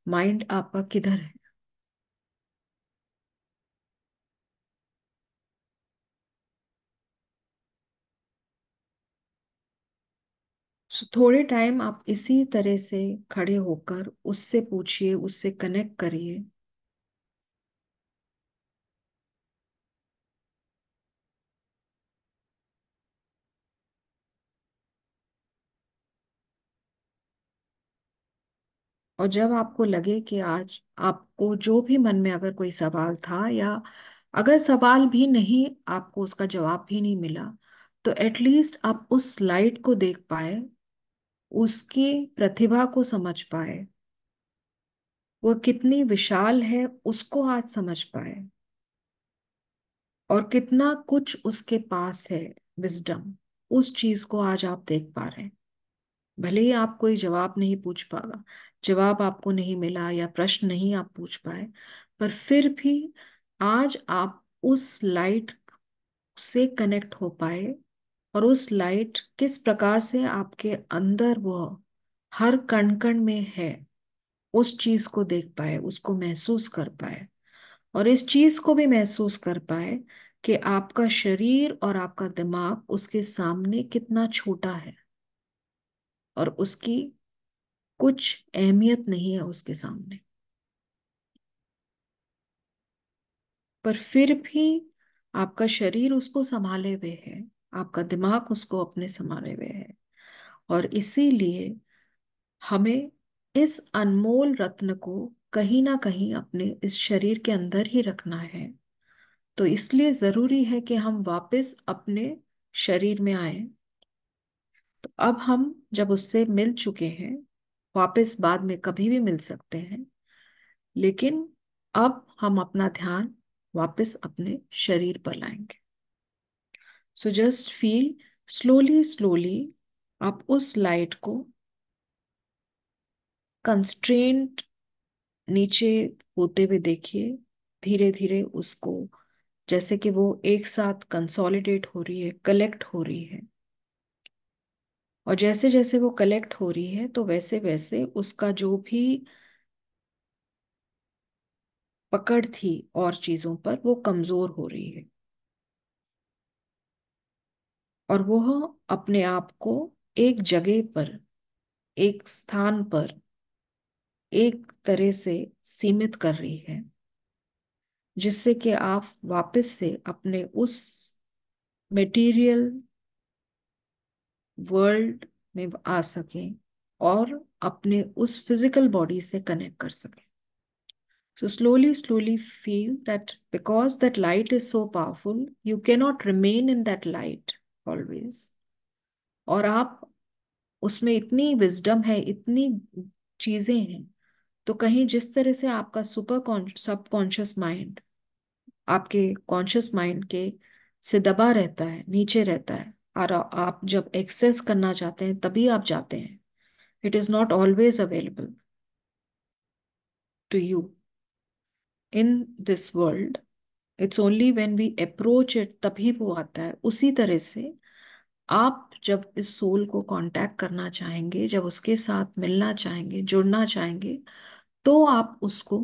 माइंड आपका किधर है सो थोड़े टाइम आप इसी तरह से खड़े होकर उससे पूछिए उससे कनेक्ट करिए और जब आपको लगे कि आज आपको जो भी मन में अगर कोई सवाल था या अगर सवाल भी नहीं आपको उसका जवाब भी नहीं मिला तो एटलीस्ट आप उस लाइट को देख पाए उसकी प्रतिभा को समझ पाए वो कितनी विशाल है उसको आज समझ पाए और कितना कुछ उसके पास है विजडम उस चीज को आज आप देख पा रहे हैं भले ही आप कोई जवाब नहीं पूछ पागा जवाब आपको नहीं मिला या प्रश्न नहीं आप पूछ पाए पर फिर भी आज आप उस लाइट से कनेक्ट हो पाए और उस लाइट किस प्रकार से आपके अंदर वो हर कण कण में है उस चीज को देख पाए उसको महसूस कर पाए और इस चीज को भी महसूस कर पाए कि आपका शरीर और आपका दिमाग उसके सामने कितना छोटा है और उसकी कुछ अहमियत नहीं है उसके सामने पर फिर भी आपका शरीर उसको संभाले हुए है आपका दिमाग उसको अपने संभाले हुए है और इसीलिए हमें इस अनमोल रत्न को कहीं ना कहीं अपने इस शरीर के अंदर ही रखना है तो इसलिए जरूरी है कि हम वापस अपने शरीर में आए तो अब हम जब उससे मिल चुके हैं वापस बाद में कभी भी मिल सकते हैं लेकिन अब हम अपना ध्यान वापस अपने शरीर पर लाएंगे so just feel slowly slowly आप उस लाइट को कंस्ट्रेंट नीचे होते हुए देखिए धीरे धीरे उसको जैसे कि वो एक साथ कंसोलिडेट हो रही है कलेक्ट हो रही है और जैसे जैसे वो कलेक्ट हो रही है तो वैसे वैसे उसका जो भी पकड़ थी और चीज़ों पर वो कमज़ोर हो रही है और वह अपने आप को एक जगह पर एक स्थान पर एक तरह से सीमित कर रही है जिससे कि आप वापस से अपने उस मटेरियल वर्ल्ड में आ सकें और अपने उस फिजिकल बॉडी से कनेक्ट कर सकें slowly slowly feel that because that light is so powerful you you not remain in that light always और आप उसमें इतनी विजडम है इतनी चीजें हैं तो कहीं जिस तरह से आपका सुपर सबकॉन्शियस माइंड आपके कॉन्शियस माइंड के से दबा रहता है नीचे रहता है और आप जब एक्सेस करना चाहते हैं तभी आप जाते हैं it is not always available to you in this world it's only when we approach it तभी वो आता है उसी तरह से आप जब इस सोल को कांटेक्ट करना चाहेंगे जब उसके साथ मिलना चाहेंगे जुड़ना चाहेंगे तो आप उसको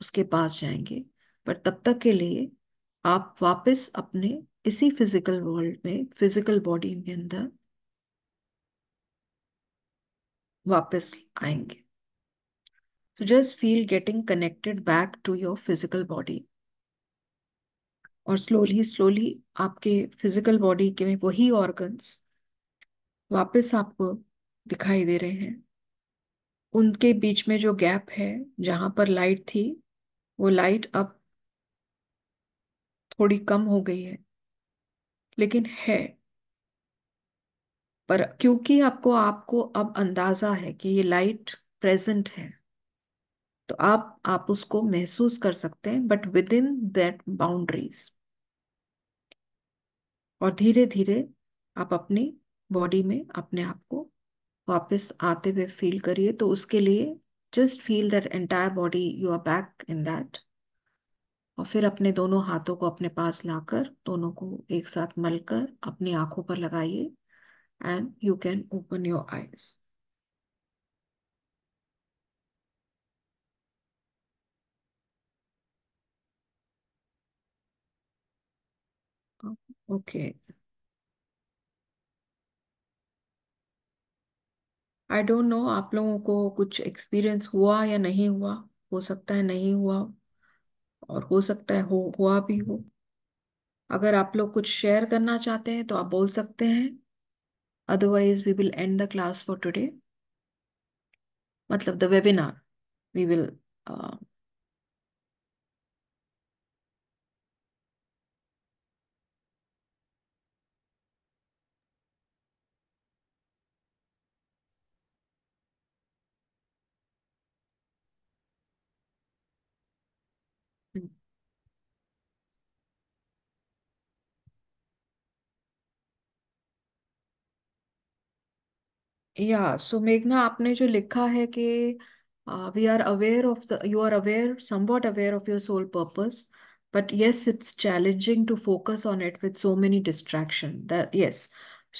उसके पास जाएंगे पर तब तक के लिए आप वापस अपने इसी फिजिकल वर्ल्ड में फिजिकल बॉडी के अंदर वापस आएंगे तो just feel getting connected back to your physical body और स्लोली स्लोली आपके फिजिकल बॉडी के में वही ऑर्गन्स वापस आपको दिखाई दे रहे हैं उनके बीच में जो गैप है जहां पर लाइट थी वो लाइट अब थोड़ी कम हो गई है लेकिन है पर क्योंकि आपको आपको अब अंदाजा है कि ये लाइट प्रेजेंट है तो आप आप उसको महसूस कर सकते हैं but with in that boundaries और धीरे धीरे आप अपनी बॉडी में अपने आप को वापस आते हुए फील करिए तो उसके लिए just feel that entire body you are back in that और फिर अपने दोनों हाथों को अपने पास लाकर दोनों को एक साथ मलकर अपनी आंखों पर लगाइए and you can open your eyes okay I don't know आप लोगों को कुछ एक्सपीरियंस हुआ या नहीं हुआ हो सकता है नहीं हुआ और हो सकता है हो हुआ भी हो अगर आप लोग कुछ शेयर करना चाहते हैं तो आप बोल सकते हैं otherwise we will end the class for today मतलब द वेबिनार वी विल या सो मेघना आपने जो लिखा है कि we are aware of the you are aware somewhat aware of your soul purpose but yes it's challenging to focus on it with so many distraction yes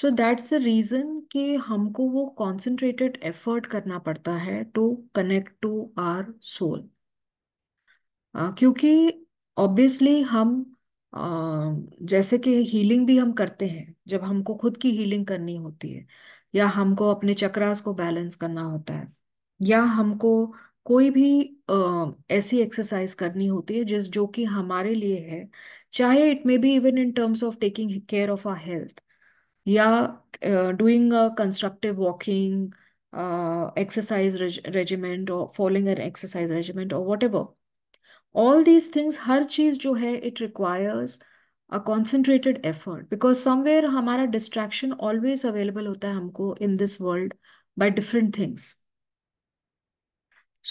so that's the reason कि हमको वो concentrated effort करना पड़ता है to connect to our soul क्योंकि obviously हम uh, जैसे कि हीलिंग भी हम करते हैं जब हमको खुद की हीलिंग करनी होती है या हमको अपने चक्रास को बैलेंस करना होता है या हमको कोई भी आ, ऐसी एक्सरसाइज करनी होती है जिस जो कि हमारे लिए है चाहे it may be even in terms of taking care of our health या doing a constructive walking exercise regiment और फॉलोइंग एन एक्सरसाइज रेजिमेंट और whatever all these things हर चीज जो है it requires a concentrated effort because somewhere हमारा distraction always available होता है हमको in this world by different things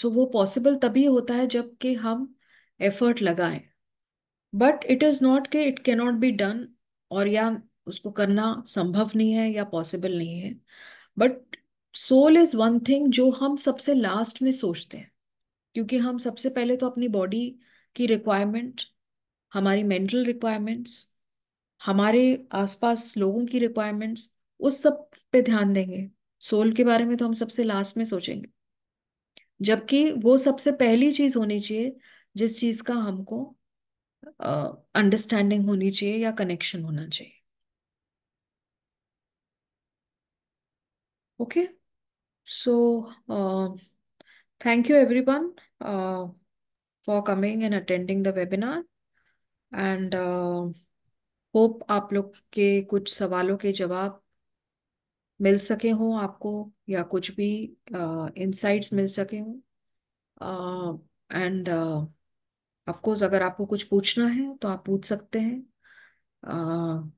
so वो पॉसिबल तभी होता है जबकि हम एफर्ट लगाएं बट इट इज़ नॉट कि it can not be done और या उसको करना संभव नहीं है या पॉसिबल नहीं है but soul is one thing जो हम सबसे लास्ट में सोचते हैं क्योंकि हम सबसे पहले तो अपनी बॉडी की रिक्वायरमेंट हमारी मेंटल रिक्वायरमेंट्स हमारे आसपास लोगों की रिक्वायरमेंट्स उस सब पे ध्यान देंगे सोल के बारे में तो हम सबसे लास्ट में सोचेंगे जबकि वो सबसे पहली चीज होनी चाहिए जिस चीज का हमको अंडरस्टैंडिंग uh, होनी चाहिए या कनेक्शन होना चाहिए okay so thank you everyone for coming and attending the webinar and hope uh, आप लोग के कुछ सवालों के जवाब मिल सके हो आपको या कुछ भी इंसाइट्स uh, मिल सके हो एंड ऑफ कोर्स अगर आपको कुछ पूछना है तो आप पूछ सकते हैं uh,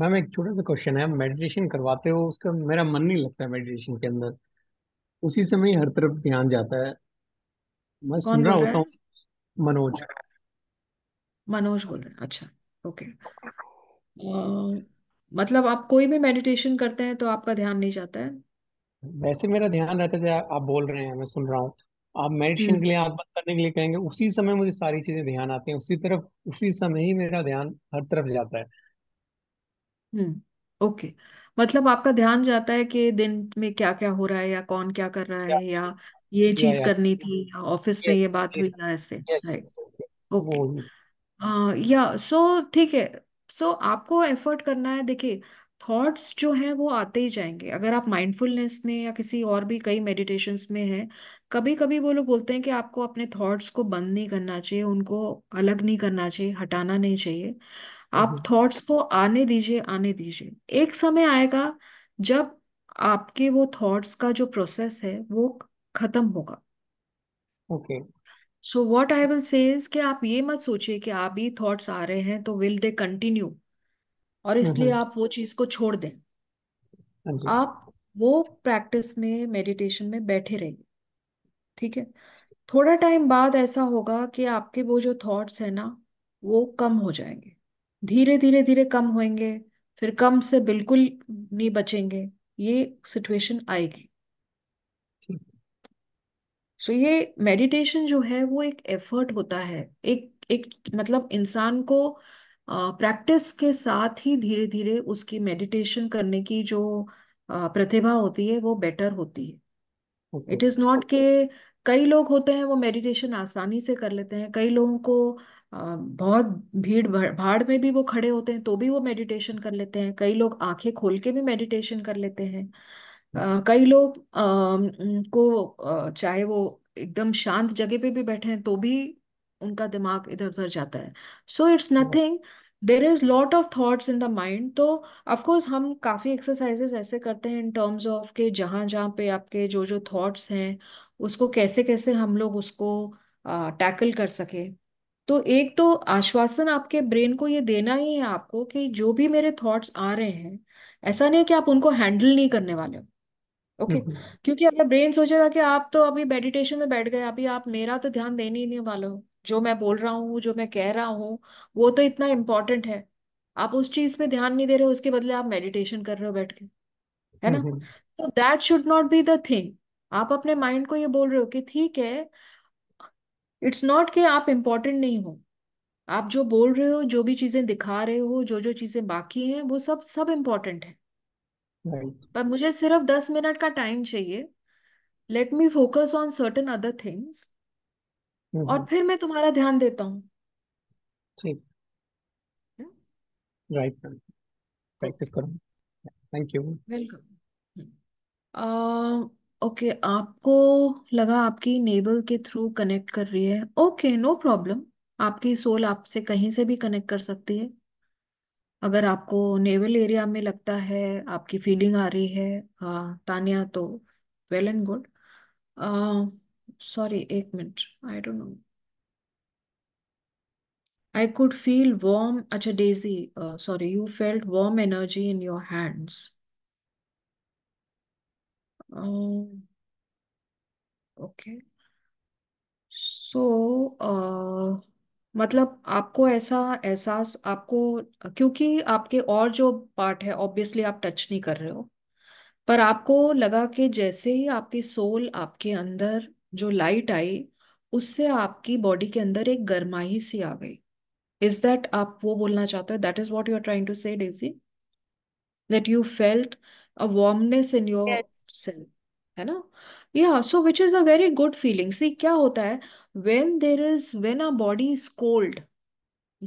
मैम एक छोटा सा क्वेश्चन है मेडिटेशन करवाते हो उसका मेरा मन नहीं लगता है मेडिटेशन के अंदर उसी समय हर तरफ ध्यान जाता है मैं सुन रहा होता हूँ मनोज मनोज बोल रहे अच्छा ओके आ, मतलब आप कोई भी मेडिटेशन करते हैं तो आपका ध्यान नहीं जाता है वैसे मेरा ध्यान रहता है आप बोल रहे हैं मैं सुन रहा हूँ आप मेडिटेशन हम्म। के लिए आप बंद करने के लिए कहेंगे उसी समय मुझे सारी चीजें ध्यान आती हैं उसी तरफ उसी समय ही मेरा ध्यान हर तरफ जाता है हम्म ओके मतलब आपका ध्यान जाता है कि दिन में क्या क्या हो रहा है या कौन क्या कर रहा है या ये चीज करनी थी ऑफिस में ये बात हुई या ऐसे राइट ओके या सो ठीक है सो आपको एफर्ट करना है देखिए थॉट्स जो है वो आते ही जाएंगे अगर आप माइंडफुलनेस में या किसी और भी कई मेडिटेशन में हैं कभी कभी वो लोग बोलते हैं कि आपको अपने थॉट्स को बंद नहीं करना चाहिए उनको अलग नहीं करना चाहिए हटाना नहीं चाहिए आप थॉट्स हम्म। को आने दीजिए आने दीजिए एक समय आएगा जब आपके वो थॉट्स का जो प्रोसेस है वो खत्म होगा okay so what I will say कि आप ये मत सोचिए कि आप ही थॉट्स आ रहे हैं तो विल दे कंटिन्यू और इसलिए आप वो चीज को छोड़ दें हाँ आप वो प्रैक्टिस में मेडिटेशन में बैठे रहिए ठीक है थोड़ा टाइम बाद ऐसा होगा कि आपके वो जो थॉट्स है ना वो कम हो जाएंगे धीरे धीरे धीरे कम होंगे फिर कम से बिल्कुल नहीं बचेंगे ये सिचुएशन आएगी सो ये मेडिटेशन जो है वो एक एफर्ट होता है एक एक मतलब इंसान को प्रैक्टिस के साथ ही धीरे धीरे उसकी मेडिटेशन करने की जो प्रतिभा होती है वो बेटर होती है इट इज नॉट के कई लोग होते हैं वो मेडिटेशन आसानी से कर लेते हैं कई लोगों को बहुत भीड़ भाड़ में भी वो खड़े होते हैं तो भी वो मेडिटेशन कर लेते हैं कई लोग आंखें खोल के भी मेडिटेशन कर लेते हैं कई लोग को चाहे वो एकदम शांत जगह पे भी बैठे हैं तो भी उनका दिमाग इधर उधर जाता है so it's nothing there is lot of thoughts in the mind तो ऑफकोर्स हम काफ़ी एक्सरसाइजेस ऐसे करते हैं इन टर्म्स ऑफ के जहाँ जहाँ पे आपके जो जो थॉट्स हैं उसको कैसे कैसे हम लोग उसको टैकल कर सके तो एक तो आश्वासन आपके ब्रेन को ये देना ही है आपको कि जो भी मेरे थॉट्स आ रहे हैं ऐसा नहीं है कि आप उनको हैंडल नहीं करने वाले हो ओके okay? हम्म, हम्म, क्योंकि अपना ब्रेन सोचेगा कि आप तो अभी मेडिटेशन में बैठ गए अभी आप मेरा तो ध्यान देने ही नहीं वाले हो जो मैं बोल रहा हूँ जो मैं कह रहा हूँ वो तो इतना इम्पोर्टेंट है आप उस चीज पे ध्यान नहीं दे रहे हो उसके बदले आप मेडिटेशन कर रहे हो बैठ के है हम्म, ना हम्म, तो that should not be the thing आप अपने माइंड को ये बोल रहे हो कि ठीक है इट्स नॉट कि आप इम्पोर्टेंट नहीं हो आप जो बोल रहे हो जो भी चीजें दिखा रहे हो जो जो चीजें बाकी हैं वो सब सब इम्पोर्टेंट है पर मुझे सिर्फ दस मिनट का टाइम चाहिए let me focus on certain other things और mm-hmm. फिर मैं तुम्हारा ध्यान देता हूँ ठीक राइट प्रैक्टिस करो थैंक यू वेलकम ओके आपको लगा आपकी नेबल के थ्रू कनेक्ट कर रही है ओके नो प्रॉब्लम आपकी सोल आपसे कहीं से भी कनेक्ट कर सकती है अगर आपको नेवल एरिया में लगता है आपकी फीलिंग आ रही है हाँ तानिया तो वेल एंड गुड सॉरी एक minute I don't know I could feel warm अच्छा Daisy sorry you felt warm energy in your hands okay so मतलब आपको ऐसा एहसास आपको क्योंकि आपके और जो पार्ट है ऑब्वियसली आप टच नहीं कर रहे हो पर आपको लगा कि जैसे ही आपकी सोल आपके अंदर जो लाइट आई उससे आपकी बॉडी के अंदर एक गर्माही सी आ गई इज दैट आप वो बोलना चाहते हो that is what you are trying to say Daisy that you felt a warmness in yourself है ना या so which is a very good feeling see क्या होता है when there is when our body is cold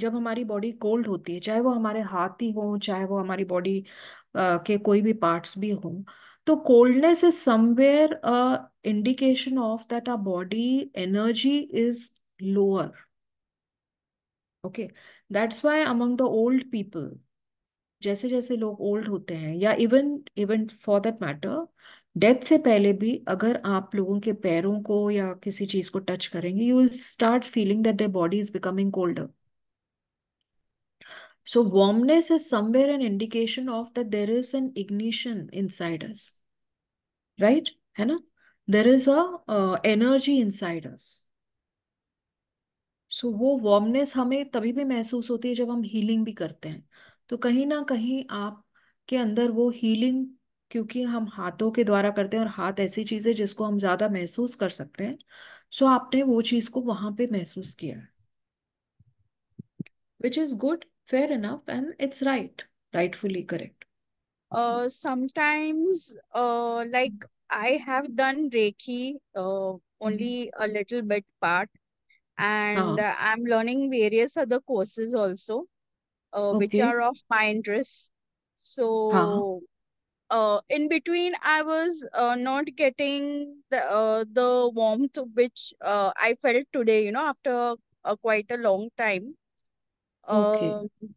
जब हमारी body cold होती है चाहे वो हमारे हाथ ही हो चाहे वो हमारी बॉडी uh, के कोई भी पार्ट्स भी हो तो coldness is somewhere indication of that our body energy is lower okay that's why among the old people जैसे जैसे लोग ओल्ड होते हैं या even even for that matter death से पहले भी अगर आप लोगों के पैरों को या किसी चीज को टच करेंगे you will start feeling that their body is becoming colder so warmness is somewhere an indication of that there is an ignition inside us right है ना there is a energy inside us so वो warmness हमें तभी भी महसूस होती है जब हम हीलिंग भी करते हैं तो कहीं ना कहीं आप के अंदर वो हीलिंग क्योंकि हम हाथों के द्वारा करते हैं और हाथ ऐसी चीज़ है जिसको हम ज़्यादा महसूस कर सकते हैं सो so, आपने वो चीज़ को वहाँ पे महसूस किया है which is good fair enough and it's right rightfully correct uh sometimes uh like i have done reiki uh, only a little bit part and uh-huh. i'm learning various other courses also uh, okay. which are of my interest so uh-huh. uh, in between i was uh, not getting the uh, the warmth which uh, i felt today you know after a uh, quite a long time okay uh,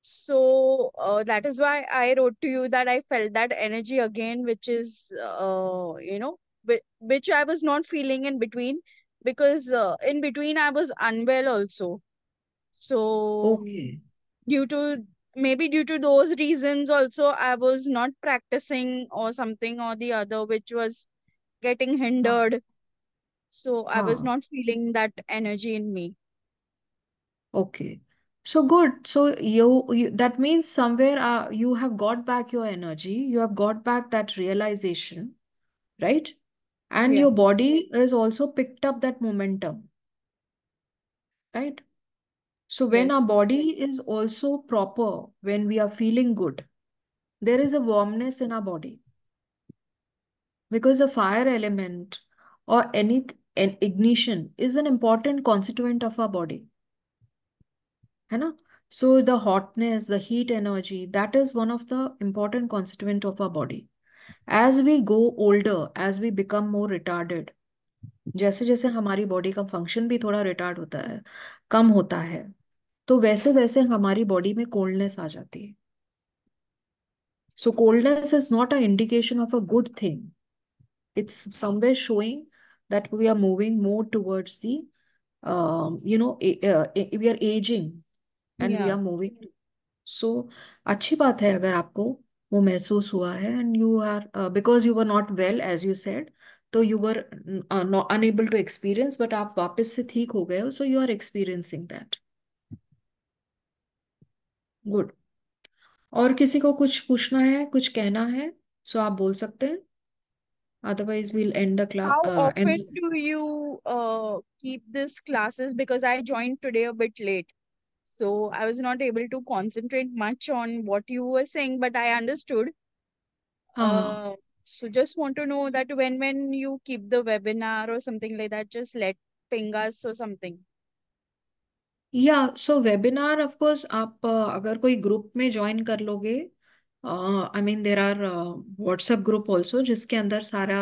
so uh, that is why i wrote to you that i felt that energy again which is uh, you know which i was not feeling in between because uh, in between i was unwell also so okay due to maybe due to those reasons also i was not practicing or something or the other which was getting hindered so i was not feeling that energy in me okay so good so you, you that means somewhere uh, you have got back your energy you have got back that realization right and yeah. your body is also picked up that momentum right so when yes. our body is also proper, when we are feeling good, there is a warmness in our body. Because the fire element or any an ignition is an important constituent of our body. Hai na? So the hotness, the heat energy, that is one of the important constituent of our body. As we go older, as we become more retarded, जैसे जैसे हमारी body का function भी थोड़ा retard होता है कम होता है तो वैसे वैसे हमारी बॉडी में कोल्डनेस आ जाती है so coldness is not a indication of a good thing it's somewhere showing that we are moving more towards the you know we are ageing and we are moving so अच्छी बात है अगर आपको वो महसूस हुआ है and you are because you are not well as you said तो you are unable to experience but आप वापस से ठीक हो गए हो so you are experiencing that good और किसी को कुछ पूछना है कुछ कहना है सो आप बोल सकते हैं Otherwise, we'll end the class. How Uh, end often the- do you uh, keep these classes? Because I joined today a bit late. So I was not able to concentrate much on what you were saying, but I understood. हाँ हाँ Uh, so just want to know that when when you keep the webinar or something like that, just let ping us or something. या so webinar of course आप uh, अगर कोई group में join कर लोगे I mean there are WhatsApp group also जिसके अंदर सारा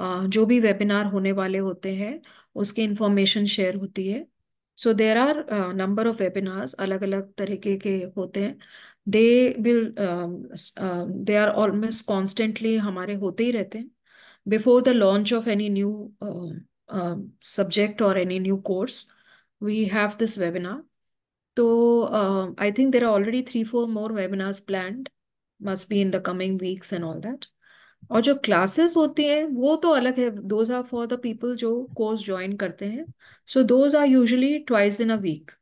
uh, जो भी वेबिनार होने वाले होते हैं उसकी इंफॉर्मेशन शेयर होती है so there are number of webinars अलग अलग तरीके के होते हैं they will they are almost constantly हमारे होते ही रहते हैं before the launch of any new subject और any new course we have this webinar. So uh, I think there are already three, four more webinars planned, must be in the coming weeks and all that. And the classes those are for the people who course join karte hain. So those are usually twice in a week.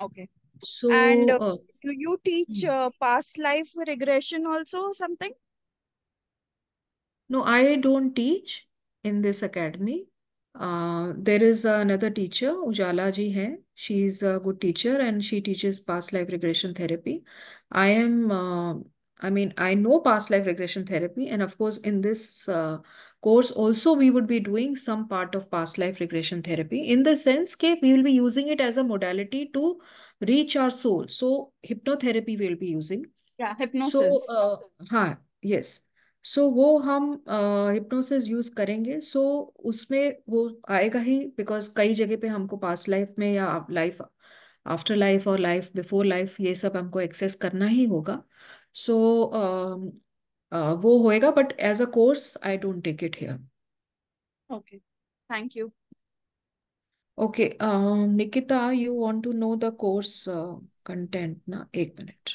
Okay. So and, uh, uh, do you teach hmm. past life regression also something? No, I don't teach in this academy. Uh, there is another teacher, Ujala ji hai. She is a good teacher and she teaches past life regression therapy. I am, uh, I mean, I know past life regression therapy. And of course, in this uh, course also, we would be doing some part of past life regression therapy in the sense that we will be using it as a modality to reach our soul. So hypnotherapy we'll be using. Yeah, hypnosis. So, uh, ha, yes. So so, वो हम hypnosis use करेंगे सो so, उसमें वो आएगा ही because कई जगह पे हमको पास लाइफ में या लाइफ आफ्टर लाइफ और लाइफ बिफोर लाइफ ये सब हमको एक्सेस करना ही होगा सो so, uh, uh, वो होएगा but as a course I don't take it here okay thank you okay Nikita you want to know the course content ना एक minute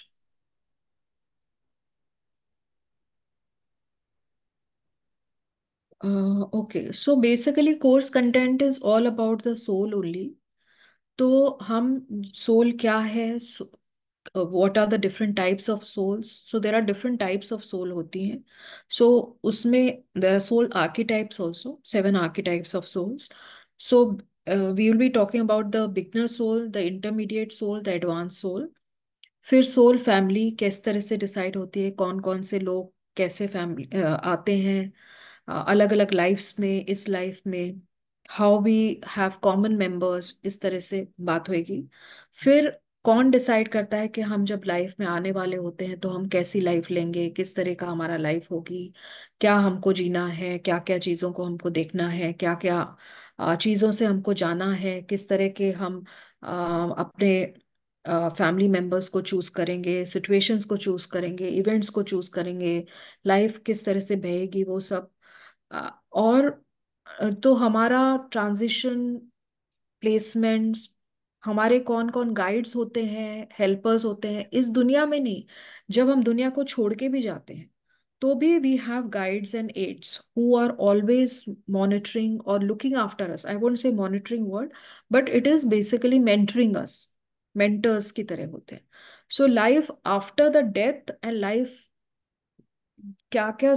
Uh, okay, so basically, course content is all about the soul only. तो हम soul क्या है what are the different types of souls so there are different types of soul होती हैं so so, उसमें there are soul archetypes also seven archetypes of souls so we will be talking about the beginner soul the intermediate soul the advance soul फिर soul family किस तरह से decide होती है कौन कौन से लोग कैसे फैमिली uh, आते हैं अलग अलग लाइफ्स में इस लाइफ में how we have common members इस तरह से बात होगी फिर कौन डिसाइड करता है कि हम जब लाइफ में आने वाले होते हैं तो हम कैसी लाइफ लेंगे किस तरह का हमारा लाइफ होगी क्या हमको जीना है क्या क्या चीज़ों को हमको देखना है क्या क्या चीज़ों से हमको जाना है किस तरह के हम आ, अपने फैमिली मेम्बर्स को चूज़ करेंगे सिचुएशंस को चूज़ करेंगे इवेंट्स को चूज़ करेंगे लाइफ किस तरह से बहेगी वो सब और तो हमारा ट्रांजिशन प्लेसमेंट्स हमारे कौन कौन गाइड्स होते हैं हेल्पर्स होते हैं इस दुनिया में नहीं जब हम दुनिया को छोड़ के भी जाते हैं तो भी we have guides and aids who are always monitoring और looking after us I won't say monitoring word but it is basically mentoring us mentors की तरह होते हैं so life after the death and life क्या क्या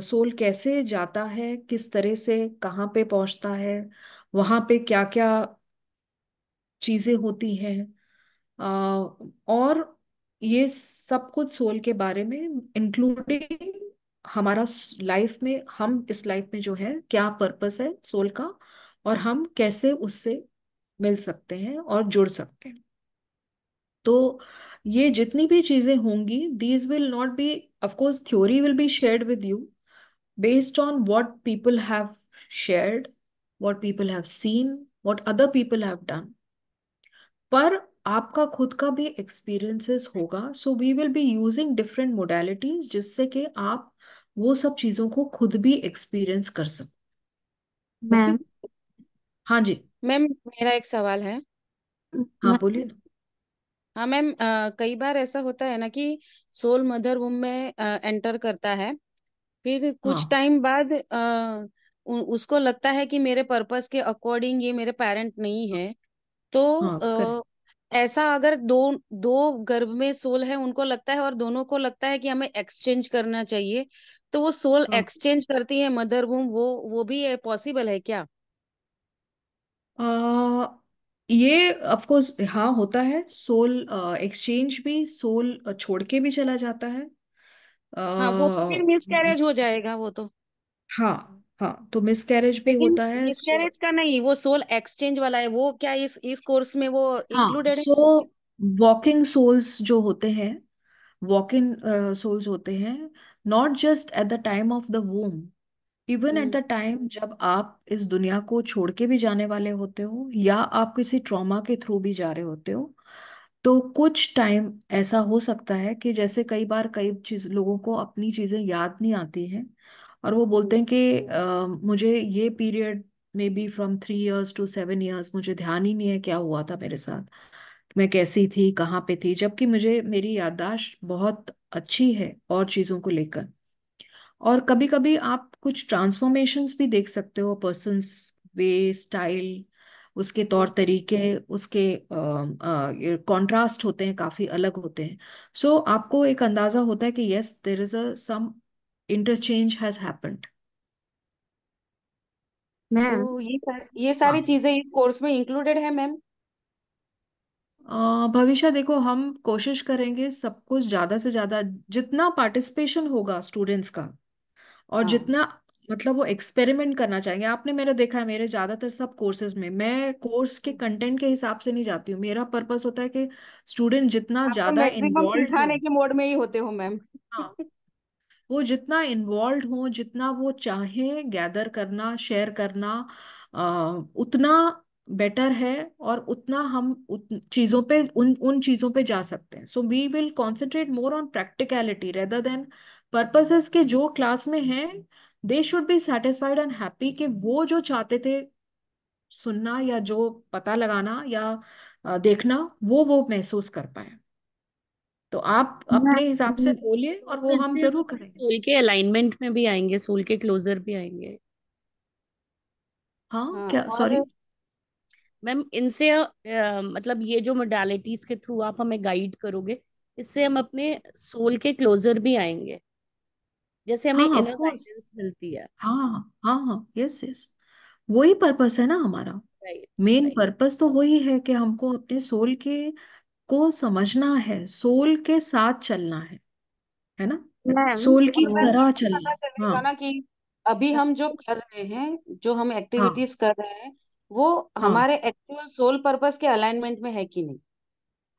soul कैसे जाता है किस तरह से कहाँ पे पहुंचता है वहाँ पे क्या क्या चीजें होती हैं और ये सब कुछ सोल के बारे में इंक्लूडिंग हमारा लाइफ में हम इस लाइफ में जो है क्या पर्पस है सोल का और हम कैसे उससे मिल सकते हैं और जुड़ सकते हैं तो ये जितनी भी चीजें होंगी these will not be of course theory will be shared with you based on what people have shared, what people have seen what other people have done पर आपका खुद का भी एक्सपीरियंसेस होगा so we will be using different modalities जिससे कि आप वो सब चीजों को खुद भी एक्सपीरियंस कर सको मैम हाँ जी मैम मेरा एक सवाल है हाँ बोलिए ना हाँ मैम कई बार ऐसा होता है ना कि सोल मदर वूम में एंटर करता है फिर कुछ हाँ. टाइम बाद आ, उसको लगता है कि मेरे पर्पस के अकॉर्डिंग ये मेरे पेरेंट नहीं हाँ। है तो हाँ, आ, ऐसा अगर दो दो गर्भ में सोल है उनको लगता है और दोनों को लगता है कि हमें एक्सचेंज करना चाहिए तो वो सोल हाँ. एक्सचेंज करती है मदर वूम वो वो भी पॉसिबल है क्या आ, ये ऑफकोर्स हाँ होता है सोल एक्सचेंज uh, भी सोल uh, छोड़ के भी चला जाता है हाँ वो uh, फिर मिसकैरेज हो जाएगा वो तो हाँ हाँ तो मिस कैरेज भी होता है मिसकैरेज का नहीं वो सोल एक्सचेंज वाला है वो क्या इस इस कोर्स में वो इंक्लूडेड हाँ, है सो वॉकिंग सोल्स जो होते हैं वॉकिंग सोल्स होते हैं not just at the time of the womb even at the time जब आप इस दुनिया को छोड़ के भी जाने वाले होते हो या आप किसी ट्रॉमा के थ्रू भी जा रहे होते हो तो कुछ टाइम ऐसा हो सकता है कि जैसे कई बार कई चीज लोगों को अपनी चीजें याद नहीं आती हैं और वो बोलते हैं कि आ, मुझे ये period may be from three years to seven years मुझे ध्यान ही नहीं है क्या हुआ था मेरे साथ मैं कैसी थी कहाँ पे थी जबकि मुझे मेरी याददाश्त बहुत अच्छी है और चीजों को लेकर और कभी कभी आप कुछ ट्रांसफॉर्मेशंस भी देख सकते हो पर्सन वे स्टाइल उसके तौर तरीके उसके कॉन्ट्रास्ट होते हैं काफ़ी अलग होते हैं सो so, आपको एक अंदाज़ा होता है कि yes there is some interchange has happened ma'am तो ये सार, ये सारी हाँ। चीज़ें इस कोर्स में इंक्लूडेड है मैम भविष्य देखो हम कोशिश करेंगे सब कुछ ज़्यादा से ज़्यादा जितना पार्टिसिपेशन होगा स्टूडेंट्स का और हाँ जितना मतलब वो एक्सपेरिमेंट करना चाहेंगे आपने मेरा देखा है मेरे ज़्यादातर सब कोर्सेज में मैं कोर्स के कंटेंट के हिसाब से नहीं जाती हूँ मेरा पर्पस होता है कि स्टूडेंट जितना आप तो ज़्यादा मैक्सिमम इन्वॉल्व हो सिखाने के मोड में ही होते हो मैम हाँ वो जितना इन्वॉल्व हो जितना वो चाहे गैदर करना शेयर करना आ, उतना बेटर है और उतना हम उत, चीज़ों पे उन उन चीज़ों पे जा सकते हैं so we will concentrate more on practicality rather than purposes के जो क्लास में हैं they should be satisfied and happy कि वो जो चाहते थे सुनना या जो पता लगाना या देखना वो वो महसूस कर पाए तो आप अपने हिसाब से हम्म। बोलिए और वो हम जरूर करेंगे सोल के अलाइनमेंट में भी आएंगे सोल के क्लोजर भी आएंगे हाँ, हाँ क्या सॉरी मैम इनसे मतलब ये जो मोडालिटीज के थ्रू आप हमें गाइड करोगे इससे हम अपने सोल के क्लोजर भी आएंगे जैसे हमें हाँ इनर गाइडेंस मिलती है हाँ हाँ हाँ यस यस वही पर्पस है ना हमारा राइट मेन राइट पर्पस तो वही है कि हमको अपने सोल के को समझना है सोल के साथ चलना है है ना मैम सोल की मैं तरह चलना पता करने हाँ वाला कि अभी हम जो कर रहे हैं जो हम हाँ एक्टिविटीज कर रहे हैं वो हाँ हमारे एक्चुअल सोल पर्पस के अलाइनमेंट में है कि नहीं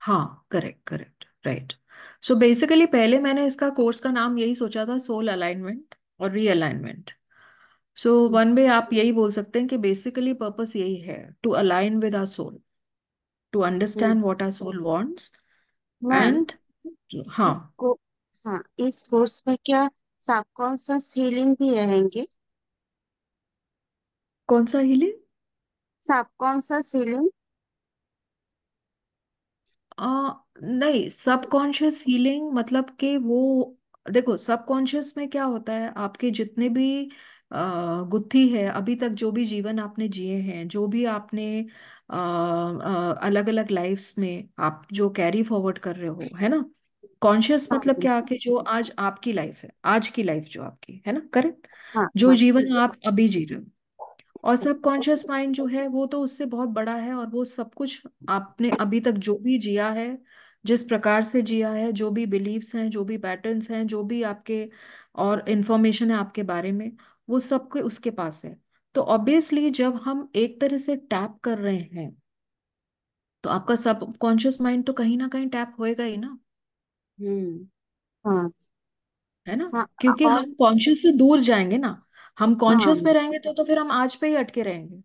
हाँ correct correct right so so basically पहले मैंने इसका कोर्स का नाम यही सोचा था सोल अलाइनमेंट और रीअलाइनमेंट सो वन वे आप यही बोल सकते हैं कि बेसिकली पर्पस यही है to align with our soul to understand what our soul wants and हाँ इसको हाँ इस कोर्स में क्या सबकॉन्शियस हीलिंग भी रहेंगे कौन सा हीलिंग सबकॉन्शियस हीलिंग नहीं सबकॉन्शियस हीलिंग मतलब कि वो देखो सबकॉन्शियस में क्या होता है आपके जितने भी गुत्थी है अभी तक जो भी जीवन आपने जिए हैं जो भी आपने अलग अलग लाइफ्स में आप जो कैरी फॉरवर्ड कर रहे हो है ना कॉन्शियस हाँ, मतलब क्या कि जो आज आपकी लाइफ है आज की लाइफ जो आपकी है ना करेक्ट हाँ, जो हाँ, जीवन आप अभी जी रहे हो और सब कॉन्शियस माइंड जो है वो तो उससे बहुत बड़ा है और वो सब कुछ आपने अभी तक जो भी जिया है जिस प्रकार से जिया है जो भी बिलीव्स हैं जो भी पैटर्न्स हैं जो भी आपके और इन्फॉर्मेशन है आपके बारे में वो सब के उसके पास है तो ऑब्वियसली जब हम एक तरह से टैप कर रहे हैं तो आपका सब कॉन्शियस माइंड तो कहीं ना कहीं टैप होएगा ही ना हम्म हाँ है ना हाँ क्योंकि और हम कॉन्शियस से दूर जाएंगे ना हम कॉन्शियस हाँ, में रहेंगे तो तो फिर हम आज पे ही अटके रहेंगे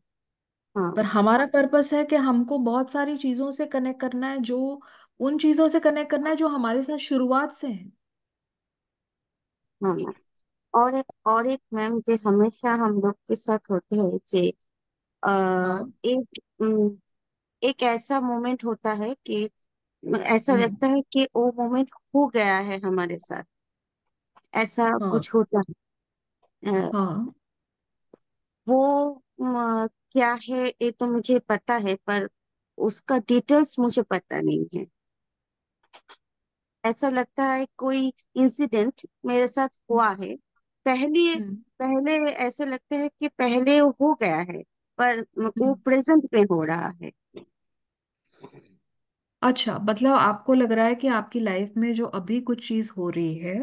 हाँ पर हमारा पर्पस है कि हमको बहुत सारी चीजों से कनेक्ट करना है जो उन चीजों से कनेक्ट करना है जो हमारे साथ शुरुआत से है हाँ और एक और एक मैम जो हमेशा हम लोग के साथ होते हैं जे हाँ। एक एक ऐसा मोमेंट होता है कि ऐसा हम्म। लगता है कि वो मोमेंट हो गया है हमारे साथ ऐसा हाँ कुछ होता है हाँ वो क्या है ये तो मुझे पता है पर उसका डिटेल्स मुझे पता नहीं है ऐसा लगता है कोई इंसिडेंट मेरे साथ हुआ है हम्म। पहले पहले ऐसा लगता है कि पहले हो गया है पर वो प्रेजेंट हम्म। में हो रहा है अच्छा मतलब आपको लग रहा है कि आपकी लाइफ में जो अभी कुछ चीज हो रही है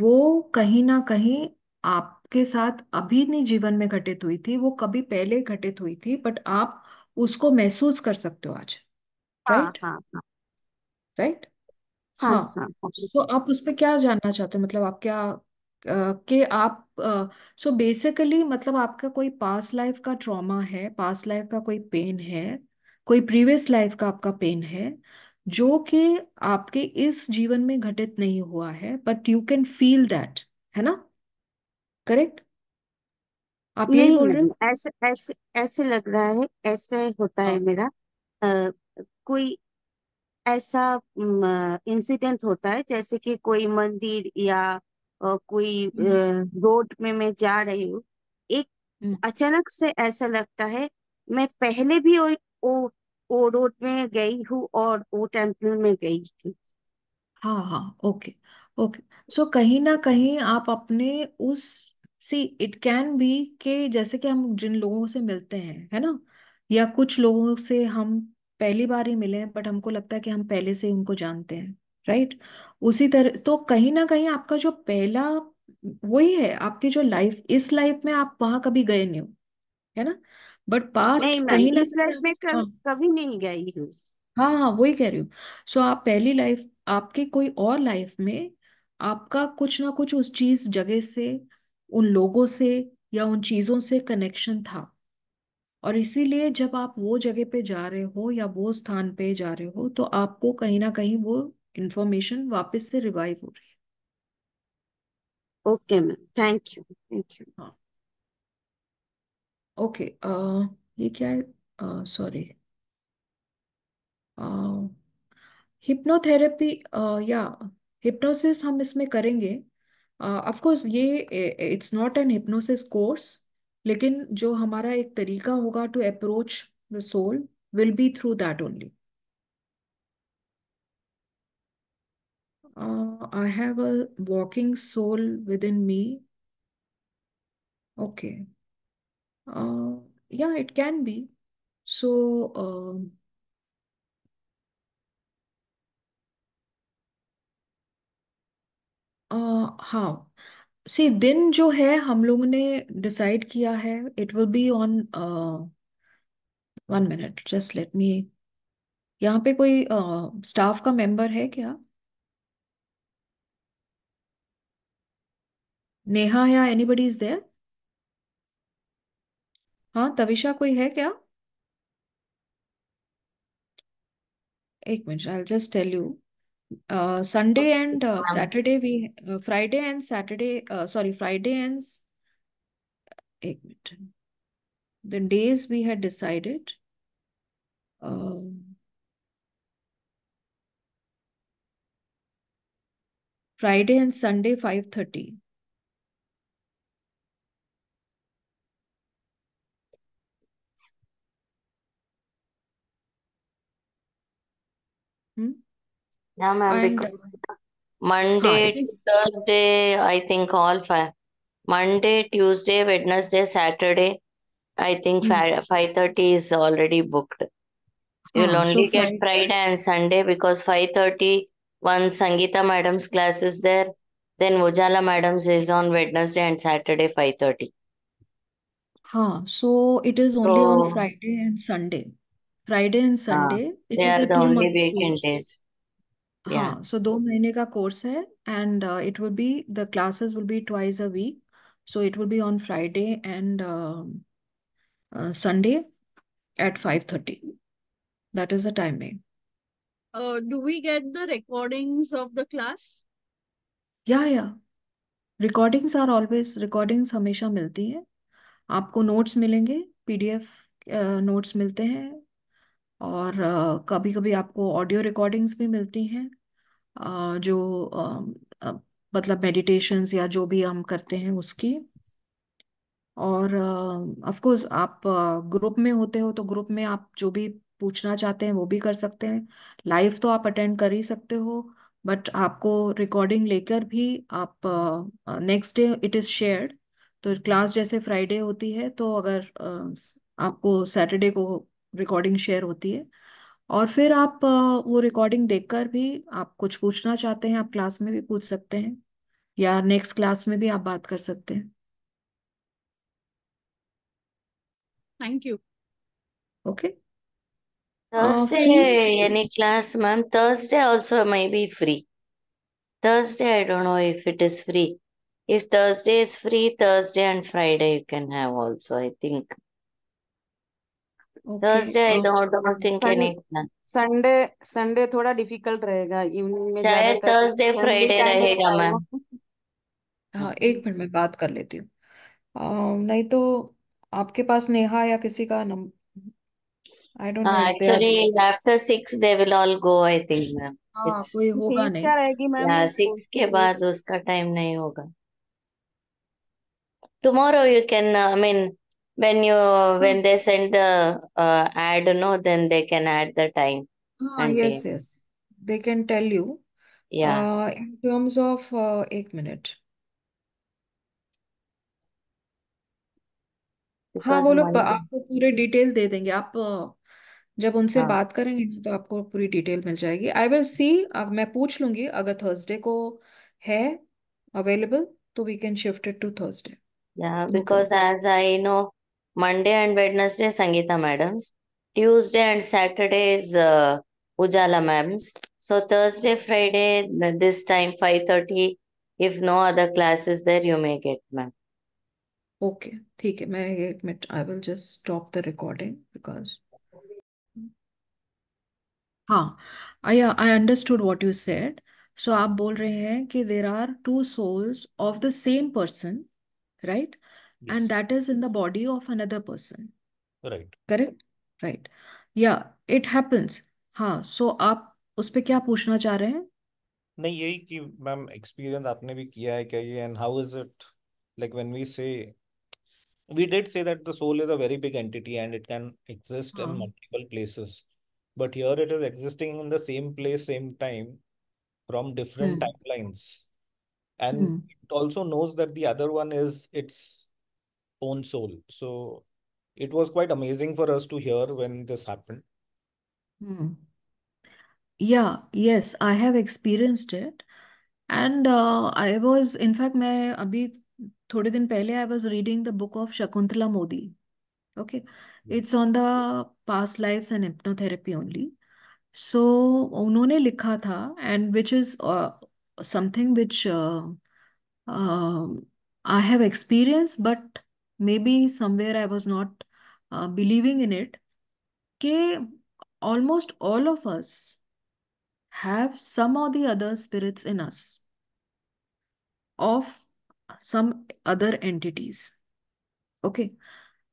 वो कहीं ना कहीं आपके साथ अभी नहीं जीवन में घटित हुई थी वो कभी पहले घटित हुई थी बट आप उसको महसूस कर सकते हो आज हाँ राइट हाँ हाँ राइट हाँ।, हाँ हाँ हाँ तो आप उस पे क्या जानना चाहते हो मतलब आप क्या कि आप सो बेसिकली मतलब आपका कोई पास्ट लाइफ का ट्रॉमा है पास्ट लाइफ का कोई पेन है कोई प्रीवियस लाइफ का आपका पेन है जो कि आपके इस जीवन में घटित नहीं हुआ है but you can feel that है ना करेक्ट आप यही नहीं बोल रहे हो ऐसे ऐसे ऐसे लग रहा है ऐसे होता है हाँ। मेरा आ, कोई ऐसा इंसिडेंट होता है जैसे कि कोई मंदिर या कोई रोड हम्म। में मैं जा रही हूँ एक हम्म। अचानक से ऐसा लगता है मैं पहले भी और वो वो रोड में गई हूँ और वो टेम्पल में गई थी हाँ हाँ ओके ओके सो कहीं ना कहीं आप अपने उस सी इट कैन बी के जैसे कि हम जिन लोगों से मिलते हैं है ना या कुछ लोगों से हम पहली बार ही मिले हैं बट हमको लगता है कि हम पहले से ही उनको जानते हैं राइट उसी तरह तो कहीं ना कहीं आपका जो पहला वही है आपकी जो लाइफ इस लाइफ में आप वहां कभी गए नहीं हो है ना बट पास्ट नहीं कहीं ना कहीं में कर, हाँ। कभी नहीं गई हूँ हाँ हाँ वही कह रही हूँ सो so, आप पहली लाइफ आपके कोई और लाइफ में आपका कुछ ना कुछ उस चीज जगह से उन लोगों से या उन चीजों से कनेक्शन था और इसीलिए जब आप वो जगह पे जा रहे हो या वो स्थान पे जा रहे हो तो आपको कहीं ना कहीं वो इन्फॉर्मेशन वापस से रिवाइव हो रही है okay ma'am thank you thank you हाँ ओके ये क्या है सॉरी हिप्नोथेरेपी या हिप्नोसिस हम इसमें करेंगे ऑफ कोर्स ये it's not an hypnosis course लेकिन जो हमारा एक तरीका होगा to approach the soul will be through that only I have a walking soul within me okay या इट कैन बी सो हाँ सी दिन जो है हम लोगों ने डिसाइड किया है it will be on one minute just let me यहाँ पे कोई स्टाफ uh, का मेंबर है क्या नेहा या एनीबडी इज देयर हाँ तविशा कोई है क्या एक minute I just tell you uh, sunday and uh, um, saturday we uh, friday and saturday uh, sorry friday and the days we had decided um, friday and sunday 5:30 Yeah, ma'am, And because Monday, hi. Thursday, I think all five. Monday, Tuesday, Wednesday, Saturday, I think Mm. five five thirty is already booked. You'll hmm, so only get Friday and Sunday because five thirty one Sangeeta madam's class is there. Then Ujala madam's is on Wednesday and Saturday five thirty. Huh, so it is only on Friday and Sunday. Friday and Sunday, it are the only weekend days. या हाँ सो दो महीने का course है and it will be the classes will be twice a week so it will be on Friday and Sunday at five thirty that is the timing Uh, do we get the recordings of the class? या या recordings are always recordings हमेशा मिलती हैं आपको notes मिलेंगे PDF notes uh, मिलते हैं और कभी कभी आपको ऑडियो रिकॉर्डिंग्स भी मिलती हैं जो मतलब मेडिटेशंस या जो भी हम करते हैं उसकी और ऑफ कोर्स आप ग्रुप में होते हो तो ग्रुप में आप जो भी पूछना चाहते हैं वो भी कर सकते हैं लाइव तो आप अटेंड कर ही सकते हो बट आपको रिकॉर्डिंग लेकर भी आप next day it is shared तो क्लास जैसे फ्राइडे होती है तो अगर आपको सैटरडे को रिकॉर्डिंग शेयर होती है और फिर आप वो रिकॉर्डिंग देखकर भी आप कुछ पूछना चाहते हैं आप क्लास में भी पूछ सकते हैं या नेक्स्ट क्लास में भी आप बात कर सकते हैं थैंक यू ओके यानी class ma'am Thursday also may be free Thursday I don't know if it is free if Thursday is free Thursday and Friday you can have also I think Thursday I don't don't think any Sunday Sunday थोड़ा difficult रहेगा evening में शायद Thursday Friday रहेगा ma'am हाँ एक minute में बात कर लेती हूँ नहीं तो आपके पास नेहा या किसी का number I don't know if they are actually after six they will all go I think ma'am हाँ It's... कोई होगा नहीं क्या रहेगी मैम या सिक्स के बाद उसका टाइम नहीं होगा tomorrow you can I mean when you when they send the uh, ad no then they can add the time ah, yes time. yes they can tell you yeah uh, in terms of uh, eight minute हाँ वो लोग आपको पूरे detail दे देंगे आप जब उनसे हाँ. बात करेंगे ना तो आपको पूरी डिटेल मिल जाएगी आई विल सी अब मैं पूछ लूंगी अगर थर्सडे को है अवेलेबल तो we can shift it to Thursday Yeah, because okay. as I Monday and Wednesday, Sangeeta madams. Tuesday and Saturday is uh, Ujala madams. So Thursday, Friday, this time 5.30, if no other class is there, you may get ma'am. Okay okay, ठीक है मैं एक minute I will just stop the recording because हाँ I I understood what you said so आप बोल रहे हैं कि there are two souls of the same person right yes. and that is in the body of another person right correct right yeah it happens हाँ so आप उस पे क्या पूछना चाह रहे हैं नहीं यही कि मैम एक्सपीरियंस आपने भी किया है क्या ये and how is it like when we say we did say that the soul is a very big entity and it can exist oh. in multiple places but here it is existing in the same place same time from different mm. timelines and mm. it also knows that the other one is its own soul. So it was quite amazing for us to hear when this happened. Hmm. Yeah, yes, I have experienced it. And uh, I was, in fact, मैं Abhi. थोड़े दिन पहले I was reading the book of Shakuntala Modi. Okay, hmm. it's on the past lives and hypnotherapy only. So उन्होंने लिखा था and which is uh, something which uh, uh I have experienced, but may be somewhere I was not believing in it के almost all of us have some other spirits in us of some other entities okay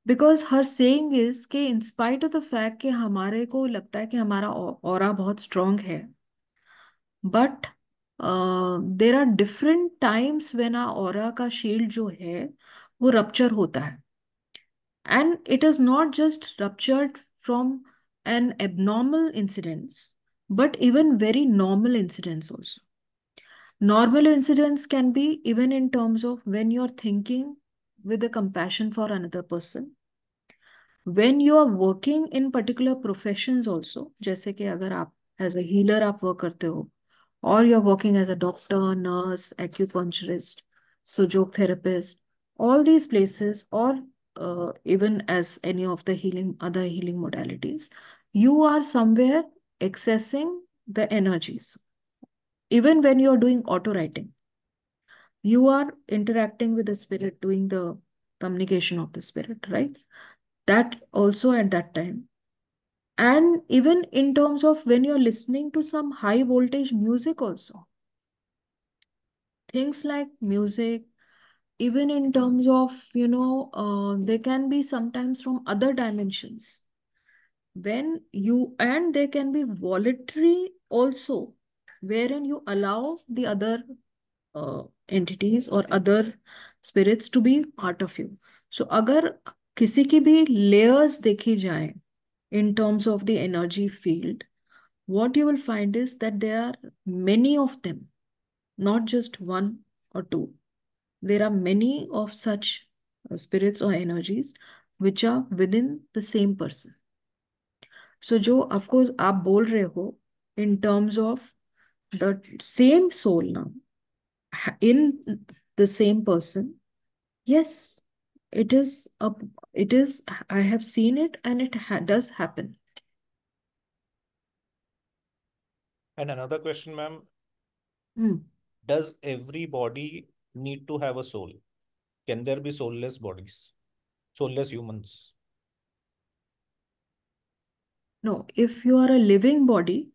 because हर सेंग is के in spite of the fact कि हमारे को लगता है कि हमारा और बहुत स्ट्रांग है but there are different times when आ और का शील्ड जो है वो रप्चर होता है and it is not just rupture from an abnormal incidents but even very normal incidents also normal incidents can be even in terms of when you are thinking with a compassion for another person when you are working in particular profession also जैसे कि अगर आप as a healer आप work करते हो और you are working as a doctor nurse acupuncturist Sujok therapist all these places or uh, even as any of the healing other healing modalities you are somewhere accessing the energies even when you're doing auto writing you are interacting with the spirit doing the communication of the spirit right that also at that time and even in terms of when you're listening to some high voltage music also things like music even in terms of you know uh, they can be sometimes from other dimensions when you and they can be voluntary also wherein you allow the other uh, entities or other spirits to be part of you so agar kisi ki भी layers देखी jaye in terms of the energy field what you will find is that there are many of them not just one or two there are many of such uh, spirits or energies which are within the same person. So, jo of course आप bol रहे in terms of the same soul now in the same person, yes, it is a it is I have seen it and it ha does happen. And another question, ma'am. Hmm. Does every body need to have a soul? Can there be soulless bodies, soulless humans? No, if you are a living body,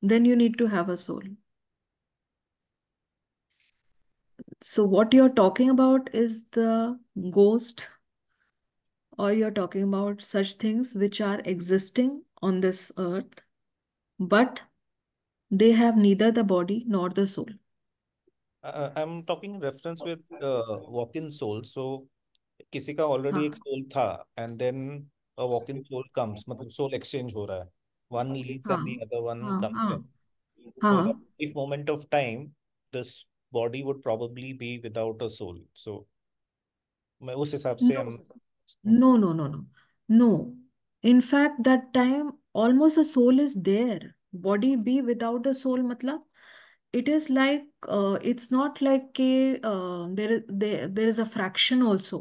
then you need to have a soul. So, what you're talking about is the ghost, or you're talking about such things which are existing on this earth, but they have neither the body nor the soul. I, uh, uh, I'm talking reference with uh, walk-in soul. So किसी का already हाँ। एक soul था and then a walk in soul comes मतलब soul exchange हो रहा है one leaves and the other one comes if moment of time this body would probably be without a soul so मैं उस हिसाब से हम no no no no no in fact that time almost a soul is there body be without a soul मतलब it is like uh, it's not like uh, there there there is a fraction also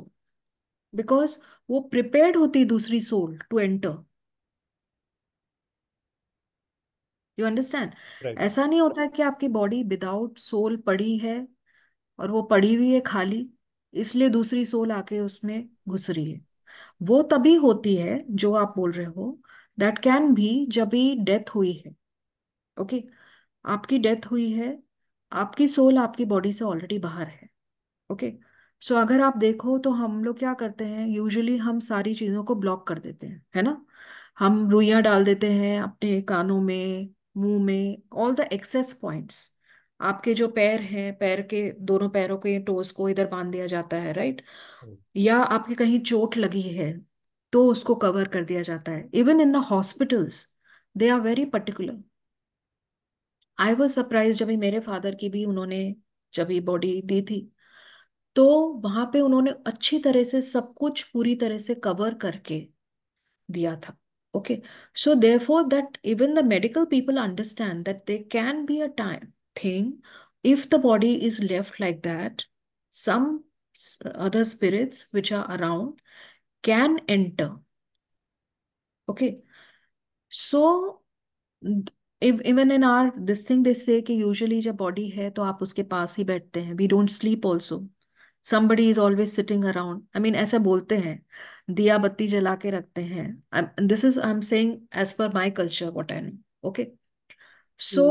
because wo prepared hoti dusri soul to enter you understand right. ऐसा नहीं होता कि आपकी body without soul पड़ी है और वो पड़ी हुई है खाली इसलिए दूसरी सोल आके उसमें घुस रही है वो तभी होती है जो आप बोल रहे हो दैट कैन भी जब ही डेथ हुई है ओके okay? आपकी डेथ हुई है आपकी सोल आपकी बॉडी से ऑलरेडी बाहर है ओके सो so, अगर आप देखो तो हम लोग क्या करते हैं यूजुअली हम सारी चीज़ों को ब्लॉक कर देते हैं है ना हम रुइया डाल देते हैं अपने कानों में मुंह में ऑल द एक्सेस पॉइंट्स आपके जो पैर हैं पैर के दोनों पैरों के टोस को इधर बांध दिया जाता है राइट hmm. या आपकी कहीं चोट लगी है तो उसको कवर कर दिया जाता है even in the hospitals they are very particular I was surprise जब मेरे फादर की भी उन्होंने जब ये बॉडी दी थी तो वहां पे उन्होंने अच्छी तरह से सब कुछ पूरी तरह से कवर करके दिया था okay so for that even the medical people understand that they can be a time thing if the body is left like that some other spirits which are around can enter okay so even in our this thing this से कि usually जब body है तो आप उसके पास ही बैठते हैं we don't sleep also somebody is always sitting around I mean ऐसा बोलते हैं दिया बत्ती जला के रखते हैं this is I am saying as per my culture what I know okay so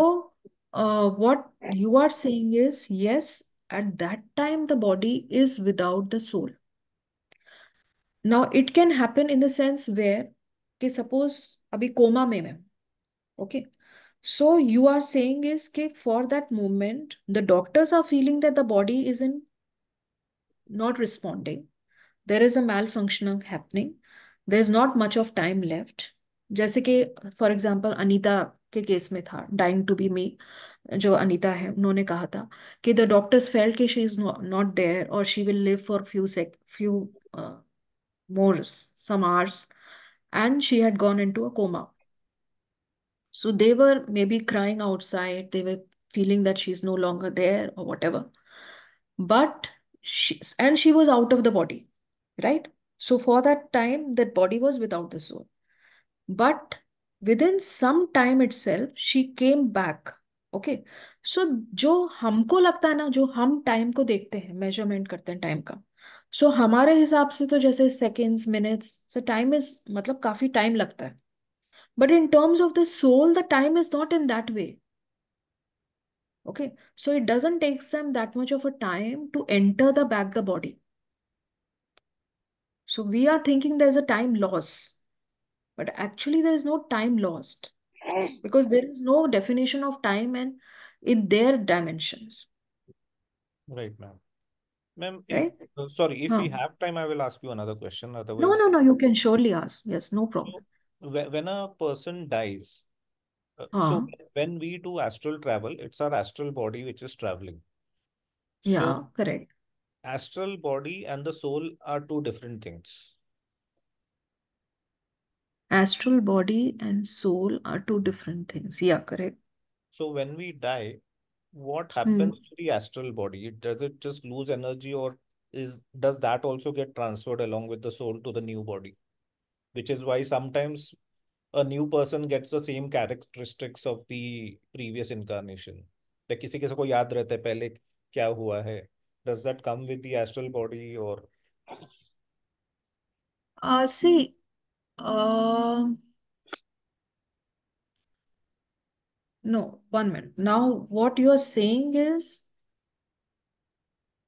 what you are saying is yes at that time the body is without the soul now it can happen in the sense where कि suppose अभी coma में ma'am okay okay? So you are saying is that for that moment the doctors are feeling that the body isn't not responding. There is a malfunctioning happening. There's not much of time left. जैसे कि for example Anita के case में था dying to be मी जो अनीता है उन्होंने कहा था कि द डॉक्टर्स फेल कि शी इज नॉट देयर और she will live for few sec few more some hours and she had gone into a coma So they were maybe crying outside, they were feeling that she's no longer there or whatever. But she, and she was out of the body, right? So for that time, that body was without the soul. But within some time itself, she came back. Okay okay. So so, जो हमको लगता है ना जो हम time को देखते हैं मेजरमेंट करते हैं टाइम का सो so, हमारे हिसाब से तो जैसे seconds minutes so time is मतलब काफी टाइम लगता है But in terms of the soul, the time is not in that way. Okay, so it doesn't take them that much of a time to enter the back the body. So we are thinking there's a time loss, but actually there is no time lost because there is no definition of time and in their dimensions. Right, ma'am. Ma'am, right? Uh, sorry, if huh. we have time, I will ask you another question. Otherwise... No, no, no, you can surely ask. Yes, no problem when a person dies, uh, huh. so when we do astral travel, it's our astral body which is traveling. Yeah, so, correct. Astral body and the soul are two different things. Astral body and soul are two different things. Yeah, correct. So when we die, what hmm. happens mm. to the astral body? Does it just lose energy or is does that also get transferred along with the soul to the new body? which is why sometimes a new person gets the same characteristics of the previous incarnation. Like किसी किसी को याद रहता है पहले क्या हुआ है. Does that come with the astral body or? Uh, see, uh, no, one minute. Now, what you are saying is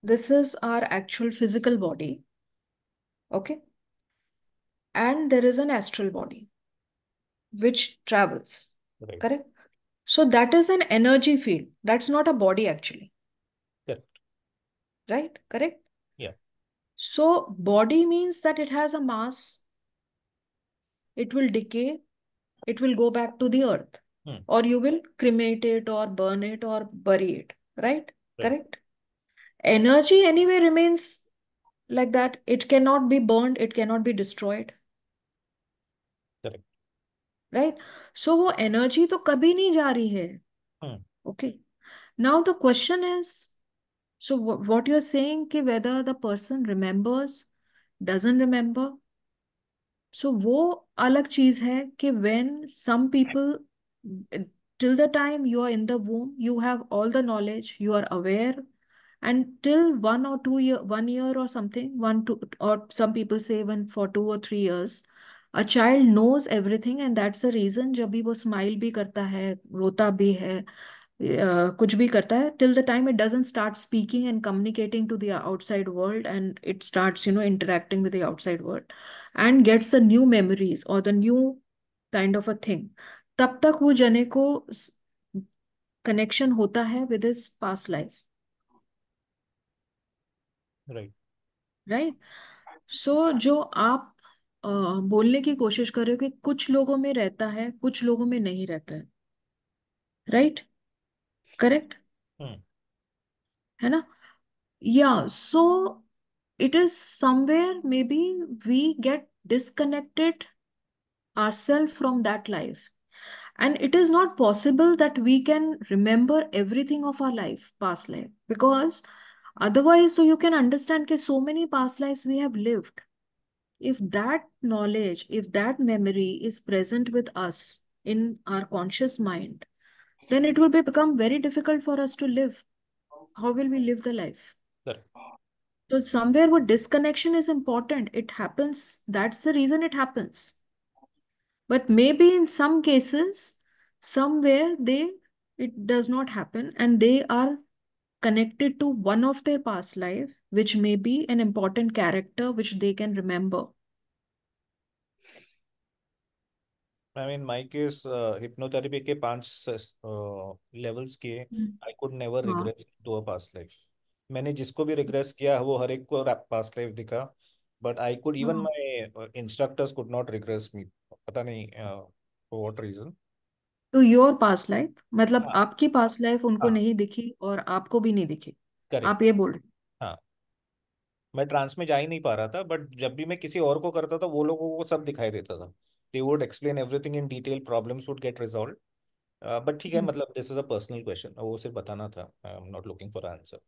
this is our actual physical body. Okay and there is an astral body which travels. Right. Correct? So that is an energy field. That's not a body actually. Correct. Right? Correct? Yeah. So body means that it has a mass. It will decay. It will go back to the earth. Hmm. Or you will cremate it or burn it or bury it. Right? right? Correct? Energy anyway remains like that. It cannot be burned. It cannot be destroyed. Right so वो energy तो कभी नहीं जा रही है okay now the question is so what you are saying कि whether the person remembers doesn't remember so वो अलग चीज है कि when some people till the time you are in the womb you have all the knowledge you are aware and till one और two year one year और something one two और some people seven four two और three years a child knows everything and that's a reason जब भी वो smile भी करता है रोता भी है कुछ भी करता है till the time it doesn't start speaking and communicating to the outside world and it starts you know interacting with the outside world and gets the new memories और the new kind of a thing तब तक वो जने को connection होता है with his past life right right so जो आप बोलने की कोशिश कर रहे हो कि कुछ लोगों में रहता है कुछ लोगों में नहीं रहता है राइट करेक्ट हम्म। है ना या so it is somewhere maybe we get disconnected our self from that life and it is not possible that we can remember everything of our life past life because otherwise so you can understand के so many past life we have lived if that knowledge, if that memory is present with us in our conscious mind, then it will be become very difficult for us to live. How will we live the life? So somewhere where disconnection is important, it happens. That's the reason it happens. But maybe in some cases, somewhere they it does not happen and they are connected to one of their past life, which may be an important character which they can remember? I mean, my case, uh, hypnotherapy के पांच uh, levels K, hmm. I could never regress to a past life. मैंने जिसको भी regress किया वो हर एक को past life दिखा. But I could even my uh, instructors could not regress me. पता नहीं uh, for what reason. To your past life मतलब हाँ आपकी पास्ट लाइफ उनको हाँ नहीं दिखी और आपको भी नहीं दिखी करेक्ट आप ये बोल रहे हाँ मैं ट्रांस में जा ही नहीं पा रहा था बट जब भी मैं किसी और को करता था वो लोगों को सब दिखाई देता था they would explain everything in detail problems would get resolve but ठीक है हम्म। मतलब this is a personal question वो सिर्फ बताना था I am not looking for answer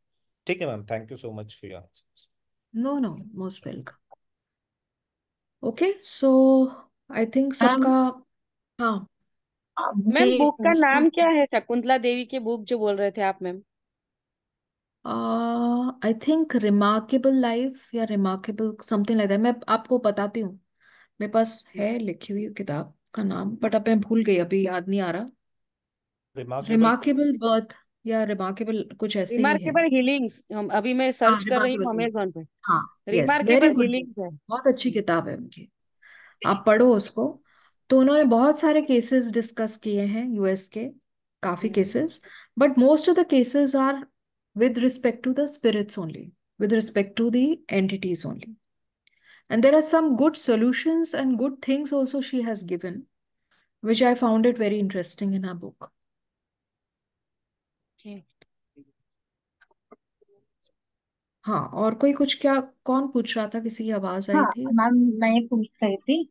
ठीक है ma'am thank you so much for your answer no no most welcome okay so I think सबका हाँ मैम जी बुक का नाम क्या है शकुंतला देवी के बुक जो बोल रहे थे आप ma'am I think remarkable life या रिमार्केबल समथिंग लाइक दैट मैं आपको बताती हूँ मेरे पास है लिखी हुई किताब का नाम बट अब मैं भूल गई अभी याद नहीं आ रहा रिमार्केबल रिमार्केबल बर्थ या रिमार्केबल कुछ ऐसे ही है रिमार्केबल हीलिंग्स हम अभी मैं हाँ सर्च कर रही हूँ रिमार्केबल अमेजोन पे हाँ yes very remarkable good healings है बहुत अच्छी किताब है उनकी आप पढ़ो उसको तो उन्होंने बहुत सारे केसेस डिस्कस किए हैं यूएस के काफी cases but most of the cases are with respect to the spirits only with respect to the entities only and there are some good solutions and good things also she has given which I found it very interesting in our book हाँ और कोई कुछ क्या कौन पूछ रहा था किसी की आवाज आई हाँ, थी मैम नहीं पूछ रही थी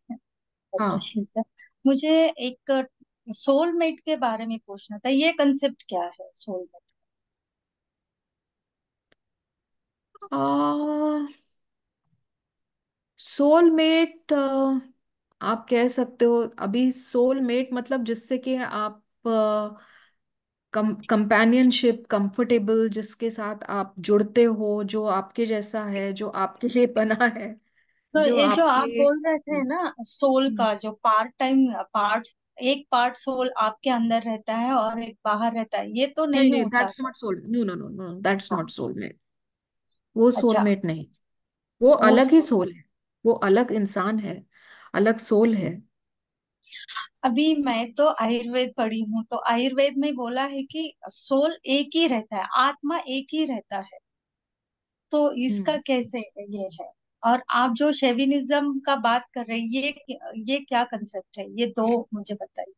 हाँ मुझे एक सोलमेट के बारे में पूछना था ये कंसेप्ट क्या है सोलमेट सोलमेट आप कह सकते हो अभी सोलमेट मतलब जिससे कि आप कंपेनियनशिप कंपेनियनशिप कंफर्टेबल जिसके साथ आप जुड़ते हो जो आपके जैसा है जो आपके लिए बना है तो जो ये जो आप आपके बोल रहे थे हम्म, ना सोल का हम्म। जो पार्ट टाइम पार्ट एक पार्ट सोल आपके अंदर रहता है और एक बाहर रहता है ये तो नहीं नहीं नहीं होता that's not soul no no no no that's not soulmate वो अच्छा सोलमेट नहीं वो वो अलग ही सोल है वो अलग इंसान है अलग सोल है अभी मैं तो आयुर्वेद पढ़ी हूँ तो आयुर्वेद में बोला है कि सोल एक ही रहता है आत्मा एक ही रहता है तो इसका हम्म कैसे ये है और आप जो शेविनिज्म का बात कर रहे हैं ये ये क्या कंसेप्ट है ये दो मुझे बताइए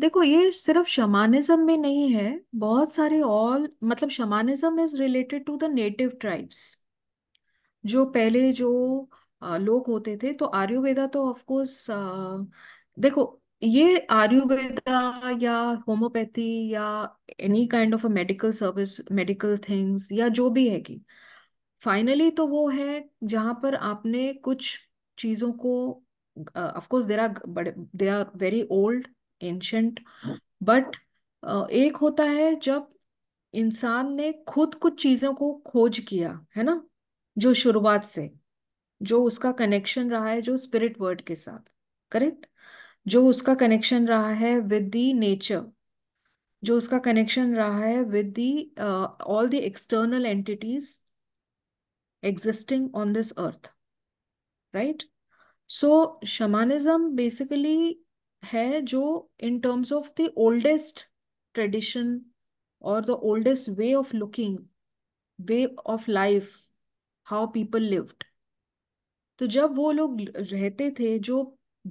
देखो ये सिर्फ शमानिज्म में नहीं है बहुत सारे ऑल मतलब shamanism is related to the native tribes जो पहले जो लोग होते थे तो आर्युवेदा तो ऑफकोर्स देखो ये आयुर्वेदा या होम्योपैथी या any kind of a medical service medical things या जो भी है कि फाइनली तो वो है जहां पर आपने कुछ चीजों को of there are they are very old ancient but एक होता है जब इंसान ने खुद कुछ चीजों को खोज किया है ना जो शुरुआत से जो उसका कनेक्शन रहा है जो स्पिरिट वर्ड के साथ करेक्ट जो उसका कनेक्शन रहा है विद दी नेचर जो उसका कनेक्शन रहा है with the all the external entities existing on this earth right so shamanism basically hai jo in terms of the oldest tradition or the oldest way of looking way of life how people lived तो जब वो लोग रहते थे जो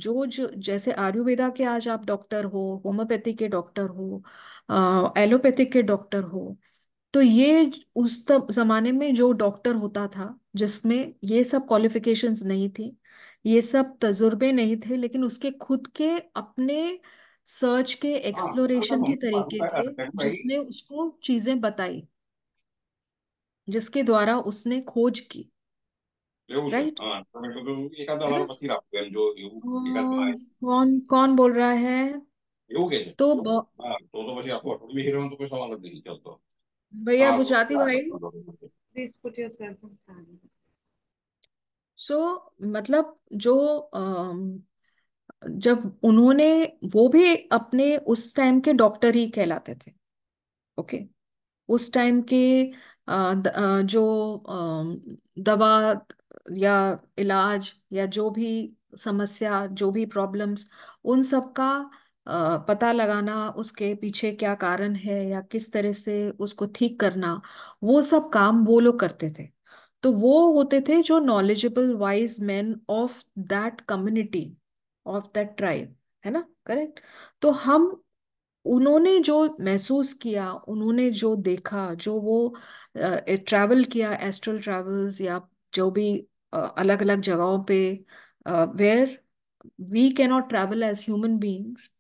जो जो जैसे आयुर्वेदा के आज आप डॉक्टर हो होम्योपैथी के डॉक्टर हो एलोपैथिक के डॉक्टर हो तो ये उस जमाने में जो डॉक्टर होता था जिसमें ये सब क्वालिफिकेशंस नहीं थी ये सब तजुर्बे नहीं थे लेकिन उसके खुद के अपने सर्च के एक्सप्लोरेशन हाँ, हाँ, हाँ, के तरीके थे जिसने उसको चीजें बताई जिसके द्वारा उसने खोज की तो राइट तो कौन कौन बोल रहा है तो, तो, तो, तो भैया हाँ, गुजराती भाई please put yourself in sari so मतलब जो जब उन्होंने वो भी अपने उस टाइम के डॉक्टर ही कहलाते थे ओके उस टाइम के जो दवा या इलाज या जो भी समस्या जो भी प्रॉब्लम्स उन सब का पता लगाना उसके पीछे क्या कारण है या किस तरह से उसको ठीक करना वो सब काम वो लोग करते थे तो वो होते थे जो knowledgeable wise man of that community of that tribe है ना करेक्ट तो हम उन्होंने जो महसूस किया उन्होंने जो देखा जो वो ट्रैवल किया एस्ट्रल ट्रैवल्स या जो भी अलग अलग जगहों पे where we cannot travel as human beings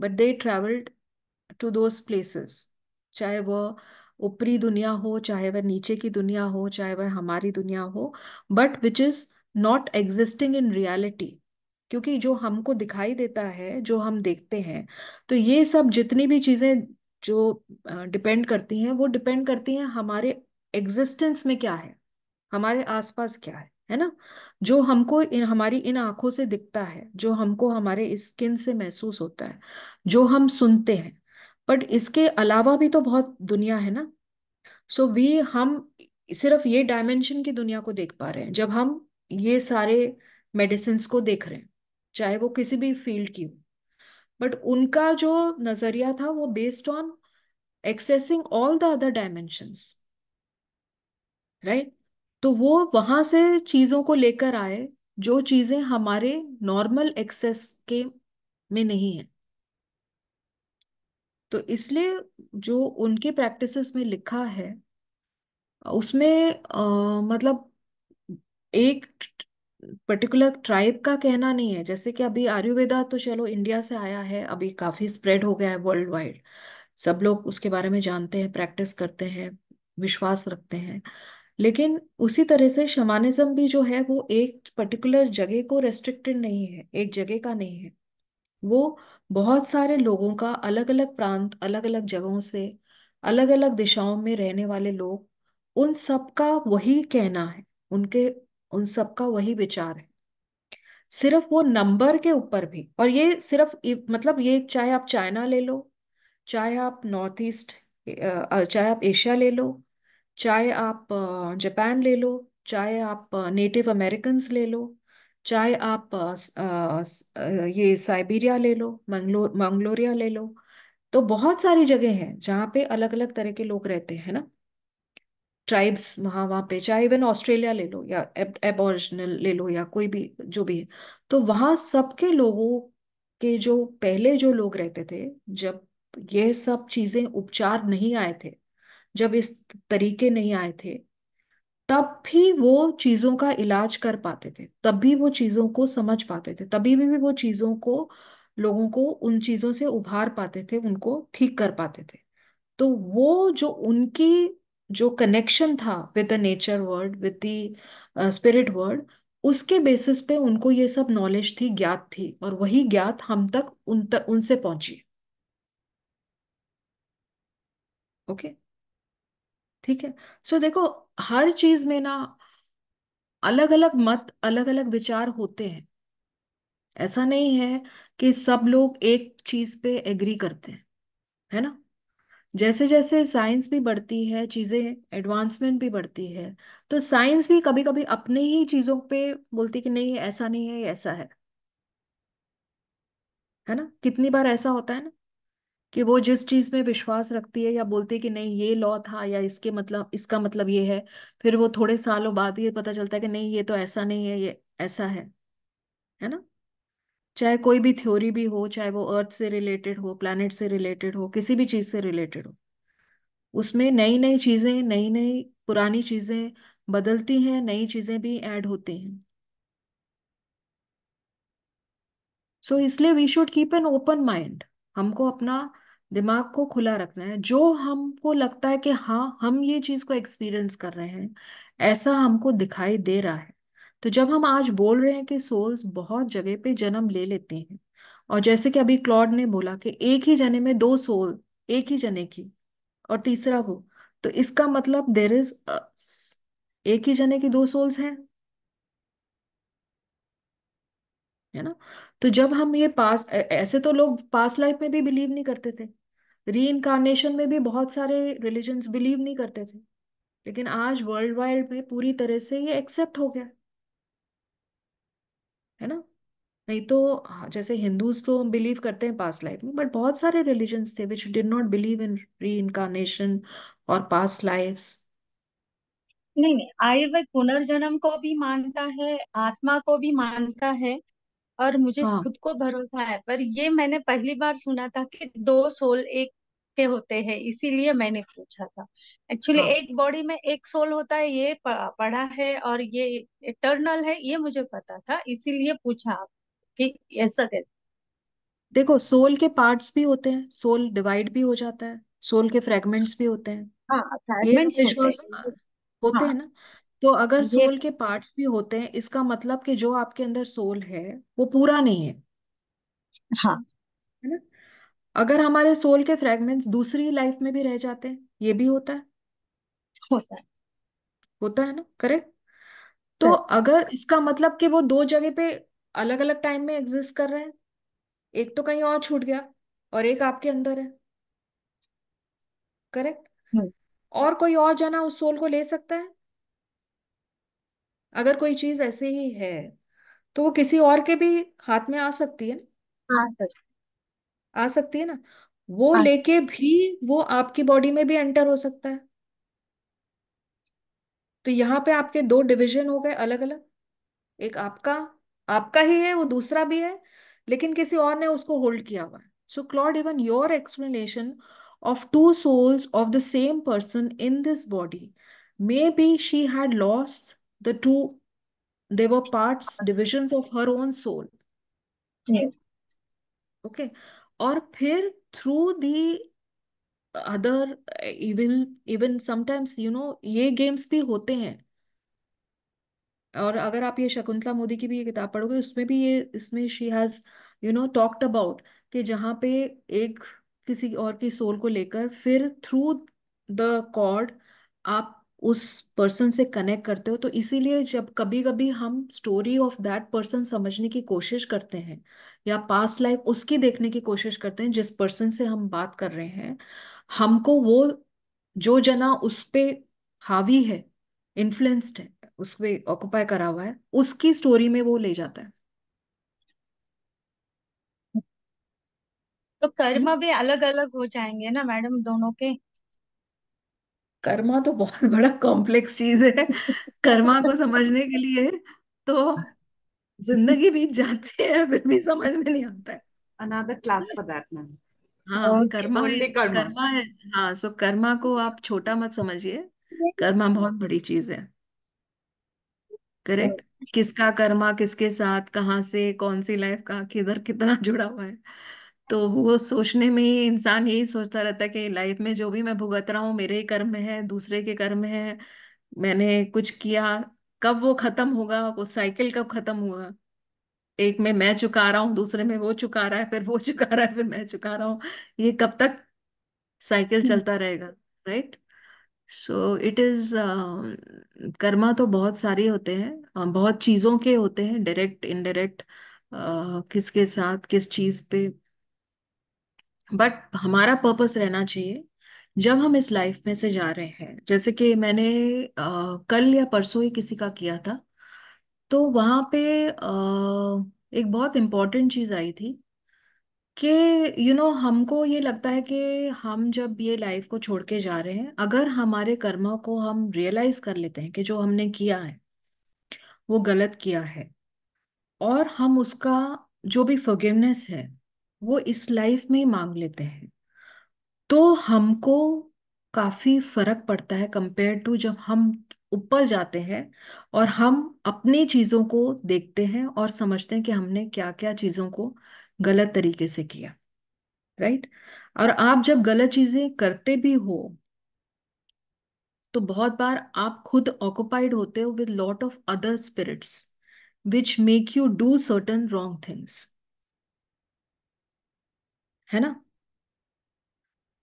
but they travelled to those places चाहे वह ऊपरी दुनिया हो चाहे वह नीचे की दुनिया हो चाहे वह हमारी दुनिया हो but which is not existing in reality क्योंकि जो हमको दिखाई देता है जो हम देखते हैं तो ये सब जितनी भी चीज़ें जो डिपेंड करती हैं वो डिपेंड करती हैं हमारे एग्जिस्टेंस में क्या है हमारे आसपास क्या है है ना जो हमको इन हमारी इन आंखों से दिखता है जो हमको हमारे स्किन से महसूस होता है जो हम सुनते हैं बट इसके अलावा भी तो बहुत दुनिया है ना सो so वी हम सिर्फ ये डायमेंशन की दुनिया को देख पा रहे हैं जब हम ये सारे मेडिसिन को देख रहे हैं चाहे वो किसी भी फील्ड की हो बट उनका जो नजरिया था वो based on accessing all the other dimensions right तो वो वहां से चीजों को लेकर आए जो चीजें हमारे नॉर्मल एक्सेस के में नहीं है तो इसलिए जो उनके प्रैक्टिसेस में लिखा है उसमें आ, मतलब एक पर्टिकुलर ट्राइब का कहना नहीं है जैसे कि अभी आयुर्वेदा तो चलो इंडिया से आया है अभी काफी स्प्रेड हो गया है वर्ल्ड वाइड सब लोग उसके बारे में जानते हैं प्रैक्टिस करते हैं विश्वास रखते हैं लेकिन उसी तरह से शमानिज्म भी जो है वो एक पर्टिकुलर जगह को रेस्ट्रिक्टेड नहीं है एक जगह का नहीं है वो बहुत सारे लोगों का अलग अलग प्रांत अलग अलग जगहों से अलग अलग दिशाओं में रहने वाले लोग उन सब का वही कहना है उनके उन सब का वही विचार है सिर्फ वो नंबर के ऊपर भी और ये सिर्फ मतलब ये चाहे आप चाइना ले लो चाहे आप नॉर्थ ईस्ट चाहे आप एशिया ले लो चाहे आप जापान ले लो चाहे आप नेटिव अमेरिकन ले लो चाहे आप ये साइबेरिया ले लो मंगलोर मंगलोरिया ले लो तो बहुत सारी जगह हैं जहाँ पे अलग अलग तरह के लोग रहते हैं ना ट्राइब्स वहाँ वहाँ पे चाहे इवन ऑस्ट्रेलिया ले लो या एबोरिजिनल ले लो या कोई भी जो भी है तो वहाँ सबके लोगों के जो पहले जो लोग रहते थे जब ये सब चीज़ें उपचार नहीं आए थे जब इस तरीके नहीं आए थे तब भी वो चीजों का इलाज कर पाते थे तब भी वो चीजों को समझ पाते थे तभी भी, वो चीजों को लोगों को उन चीजों से उभार पाते थे उनको ठीक कर पाते थे तो वो जो उनकी जो कनेक्शन था with the nature world with the spirit world उसके बेसिस पे उनको ये सब नॉलेज थी ज्ञात थी और वही ज्ञात हम तक उन तक उनसे पहुंची ओके okay? ठीक है सो देखो हर चीज में ना अलग अलग मत अलग अलग विचार होते हैं ऐसा नहीं है कि सब लोग एक चीज पे एग्री करते हैं है ना जैसे जैसे साइंस भी बढ़ती है चीजें एडवांसमेंट भी बढ़ती है तो साइंस भी कभी कभी अपने ही चीजों पे बोलती कि नहीं ऐसा नहीं है ऐसा है है ना कितनी बार ऐसा होता है ना कि वो जिस चीज में विश्वास रखती है या बोलती है कि नहीं ये लॉ था या इसके मतलब इसका मतलब ये है फिर वो थोड़े सालों बाद ये पता चलता है कि नहीं ये तो ऐसा नहीं है ये ऐसा है है ना चाहे कोई भी थ्योरी भी हो चाहे वो अर्थ से रिलेटेड हो प्लानट से रिलेटेड हो किसी भी चीज से रिलेटेड हो उसमें नई नई चीजें नई नई पुरानी चीजें बदलती हैं नई चीजें भी ऐड होती हैं सो so, इसलिए we should keep an open mind हमको अपना दिमाग को खुला रखना है जो हमको लगता है कि हाँ हम ये चीज को एक्सपीरियंस कर रहे हैं ऐसा हमको दिखाई दे रहा है तो जब हम आज बोल रहे हैं कि सोल्स बहुत जगह पे जन्म ले लेते हैं और जैसे कि अभी क्लॉड ने बोला कि एक ही जने में दो सोल एक ही जने की और तीसरा वो तो इसका मतलब देर इज एक ही जने की दो सोल्स हैं है ना तो जब हम ये पास ऐसे तो लोग पास लाइफ में भी बिलीव नहीं करते थे री इनकारनेशन में भी बहुत सारे रिलीजन्स बिलीव नहीं करते थे लेकिन आज वर्ल्ड वाइड में पूरी तरह से ये एक्सेप्ट हो गया है ना नहीं तो हाँ, जैसे हिंदूज तो हम बिलीव करते हैं पास्ट लाइफ में बट बहुत सारे रिलीजन्स थे which did not believe in reincarnation और पास्ट लाइफ नहीं नहीं आयुर्वेद पुनर्जन्म को भी मानता है आत्मा को भी मानता है और मुझे हाँ। खुद को भरोसा है पर ये मैंने पहली बार सुना था कि दो सोल एक के होते हैं इसीलिए मैंने पूछा था एक्चुअली हाँ। एक बॉडी में एक सोल होता है ये पढ़ा है और ये इटर्नल है ये मुझे पता था इसीलिए पूछा आप कि ऐसा कैसे देखो सोल के पार्ट्स भी होते हैं सोल डिवाइड भी हो जाता है सोल के फ्रेगमेंट्स भी होते हैं हाँ ये होते हैं होते हाँ। हैं ना तो अगर ये सोल के पार्ट्स भी होते हैं इसका मतलब कि जो आपके अंदर सोल है वो पूरा नहीं है हाँ है ना अगर हमारे सोल के फ्रेगमेंट्स दूसरी लाइफ में भी रह जाते हैं ये भी होता है होता है होता है ना करेक्ट तो अगर इसका मतलब कि वो दो जगह पे अलग अलग टाइम में एग्जिस्ट कर रहे हैं एक तो कहीं और छूट गया और एक आपके अंदर है करेक्ट हम्म। और कोई और जाना उस सोल को ले सकता है अगर कोई चीज ऐसे ही है तो वो किसी और के भी हाथ में आ सकती है ना आ सकती है ना वो हाँ। लेके भी वो आपकी बॉडी में भी एंटर हो सकता है तो यहाँ पे आपके दो डिवीजन हो गए अलग अलग एक आपका आपका ही है वो दूसरा भी है लेकिन किसी और ने उसको होल्ड किया हुआ है so called even your explanation of two souls of the same person in this body maybe she had lost the two, they were parts, divisions of her own soul. Yes. Okay. or phir through the other evil even sometimes you know ye games bhi hote hain और अगर आप ये शकुंतला मोदी की भी ये किताब पढ़ोगे उसमें भी ये इसमें she has you know talked about कि जहाँ पे एक किसी और की सोल को लेकर फिर थ्रू द कॉर्ड आप उस पर्सन से कनेक्ट करते हो तो इसीलिए जब कभी कभी हम स्टोरी ऑफ दैट पर्सन समझने की कोशिश करते हैं या पास्ट लाइफ उसकी देखने की कोशिश करते हैं जिस पर्सन से हम बात कर रहे हैं हमको वो जो जना उस पर हावी है इन्फ्लुएंस्ड है उस पर ऑक्यूपाई करा हुआ है उसकी स्टोरी में वो ले जाता है तो कर्म भी अलग अलग हो जाएंगे ना मैडम दोनों के कर्मा तो बहुत बड़ा कॉम्प्लेक्स चीज है कर्मा को समझने के लिए तो जिंदगी बीत जाती है फिर भी समझ में नहीं आता है another class for that ma'am हाँ कर्मा कर्मा कर्मा है हाँ सो कर्मा को आप छोटा मत समझिए कर्मा बहुत बड़ी चीज है करेक्ट किसका कर्मा किसके साथ कहाँ से कौन सी लाइफ का किधर कितना जुड़ा हुआ है तो वो सोचने में ही इंसान यही सोचता रहता है कि लाइफ में जो भी मैं भुगत रहा हूँ मेरे ही कर्म है दूसरे के कर्म है मैंने कुछ किया कब वो खत्म होगा वो साइकिल कब खत्म होगा एक में मैं चुका रहा हूँ दूसरे में वो चुका रहा है फिर वो चुका रहा है फिर मैं चुका रहा हूँ ये कब तक साइकिल हम्म। चलता रहेगा right so it is karma तो बहुत सारे होते हैं बहुत चीजों के होते हैं डायरेक्ट इनडायरेक्ट uh, किसके साथ किस चीज पे बट हमारा पर्पस रहना चाहिए जब हम इस लाइफ में से जा रहे हैं जैसे कि मैंने आ, कल या परसों ही किसी का किया था तो वहाँ पे आ, एक बहुत इम्पोर्टेंट चीज़ आई थी कि यू नो हमको ये लगता है कि हम जब ये लाइफ को छोड़ के जा रहे हैं अगर हमारे कर्मों को हम रियलाइज कर लेते हैं कि जो हमने किया है वो गलत किया है और हम उसका जो भी फॉरगिवनेस है वो इस लाइफ में ही मांग लेते हैं तो हमको काफी फर्क पड़ता है कंपेयर टू जब हम ऊपर जाते हैं और हम अपनी चीजों को देखते हैं और समझते हैं कि हमने क्या क्या चीजों को गलत तरीके से किया राइट और आप जब गलत चीजें करते भी हो तो बहुत बार आप खुद ऑक्यूपाइड होते हो with lot of other spirits which make you do certain wrong things है ना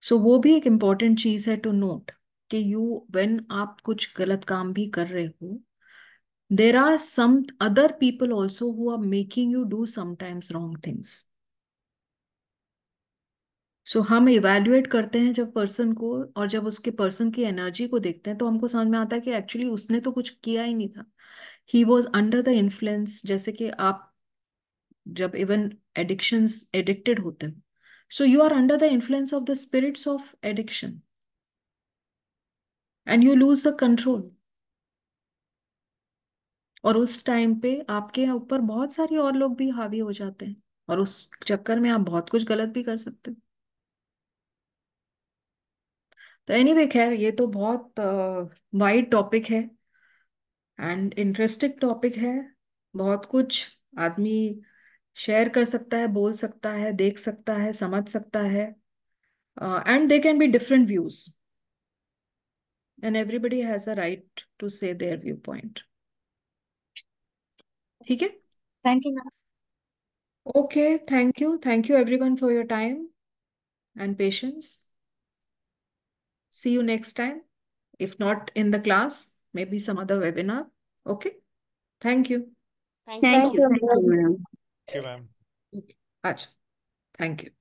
सो so, वो भी एक इम्पॉर्टेंट चीज है टू नोट कि यू वेन आप कुछ गलत काम भी कर रहे हो there are some other people also who are making you do sometimes wrong things so हम इवेल्युएट करते हैं जब पर्सन को और जब उसके पर्सन की एनर्जी को देखते हैं तो हमको समझ में आता है कि एक्चुअली उसने तो कुछ किया ही नहीं था he was under the influence जैसे कि आप जब इवन एडिक्शंस एडिक्टेड होते हो So you are under the influence of the spirits of addiction. and you lose the control और उस टाइम पे आपके ऊपर बहुत सारे और लोग भी हावी हो जाते हैं और उस चक्कर में आप बहुत कुछ गलत भी कर सकते तो एनी वे खैर ये तो बहुत वाइड uh, टॉपिक है एंड इंटरेस्टिंग टॉपिक है बहुत कुछ आदमी शेयर कर सकता है बोल सकता है देख सकता है समझ सकता है and they can be different views and everybody has a right to say their view point ठीक है thank you ma'am okay thank you thank you everyone for your time and patience see you next time if not in the class maybe some other webinar okay thank you thank you thank you, ma'am. Thank you.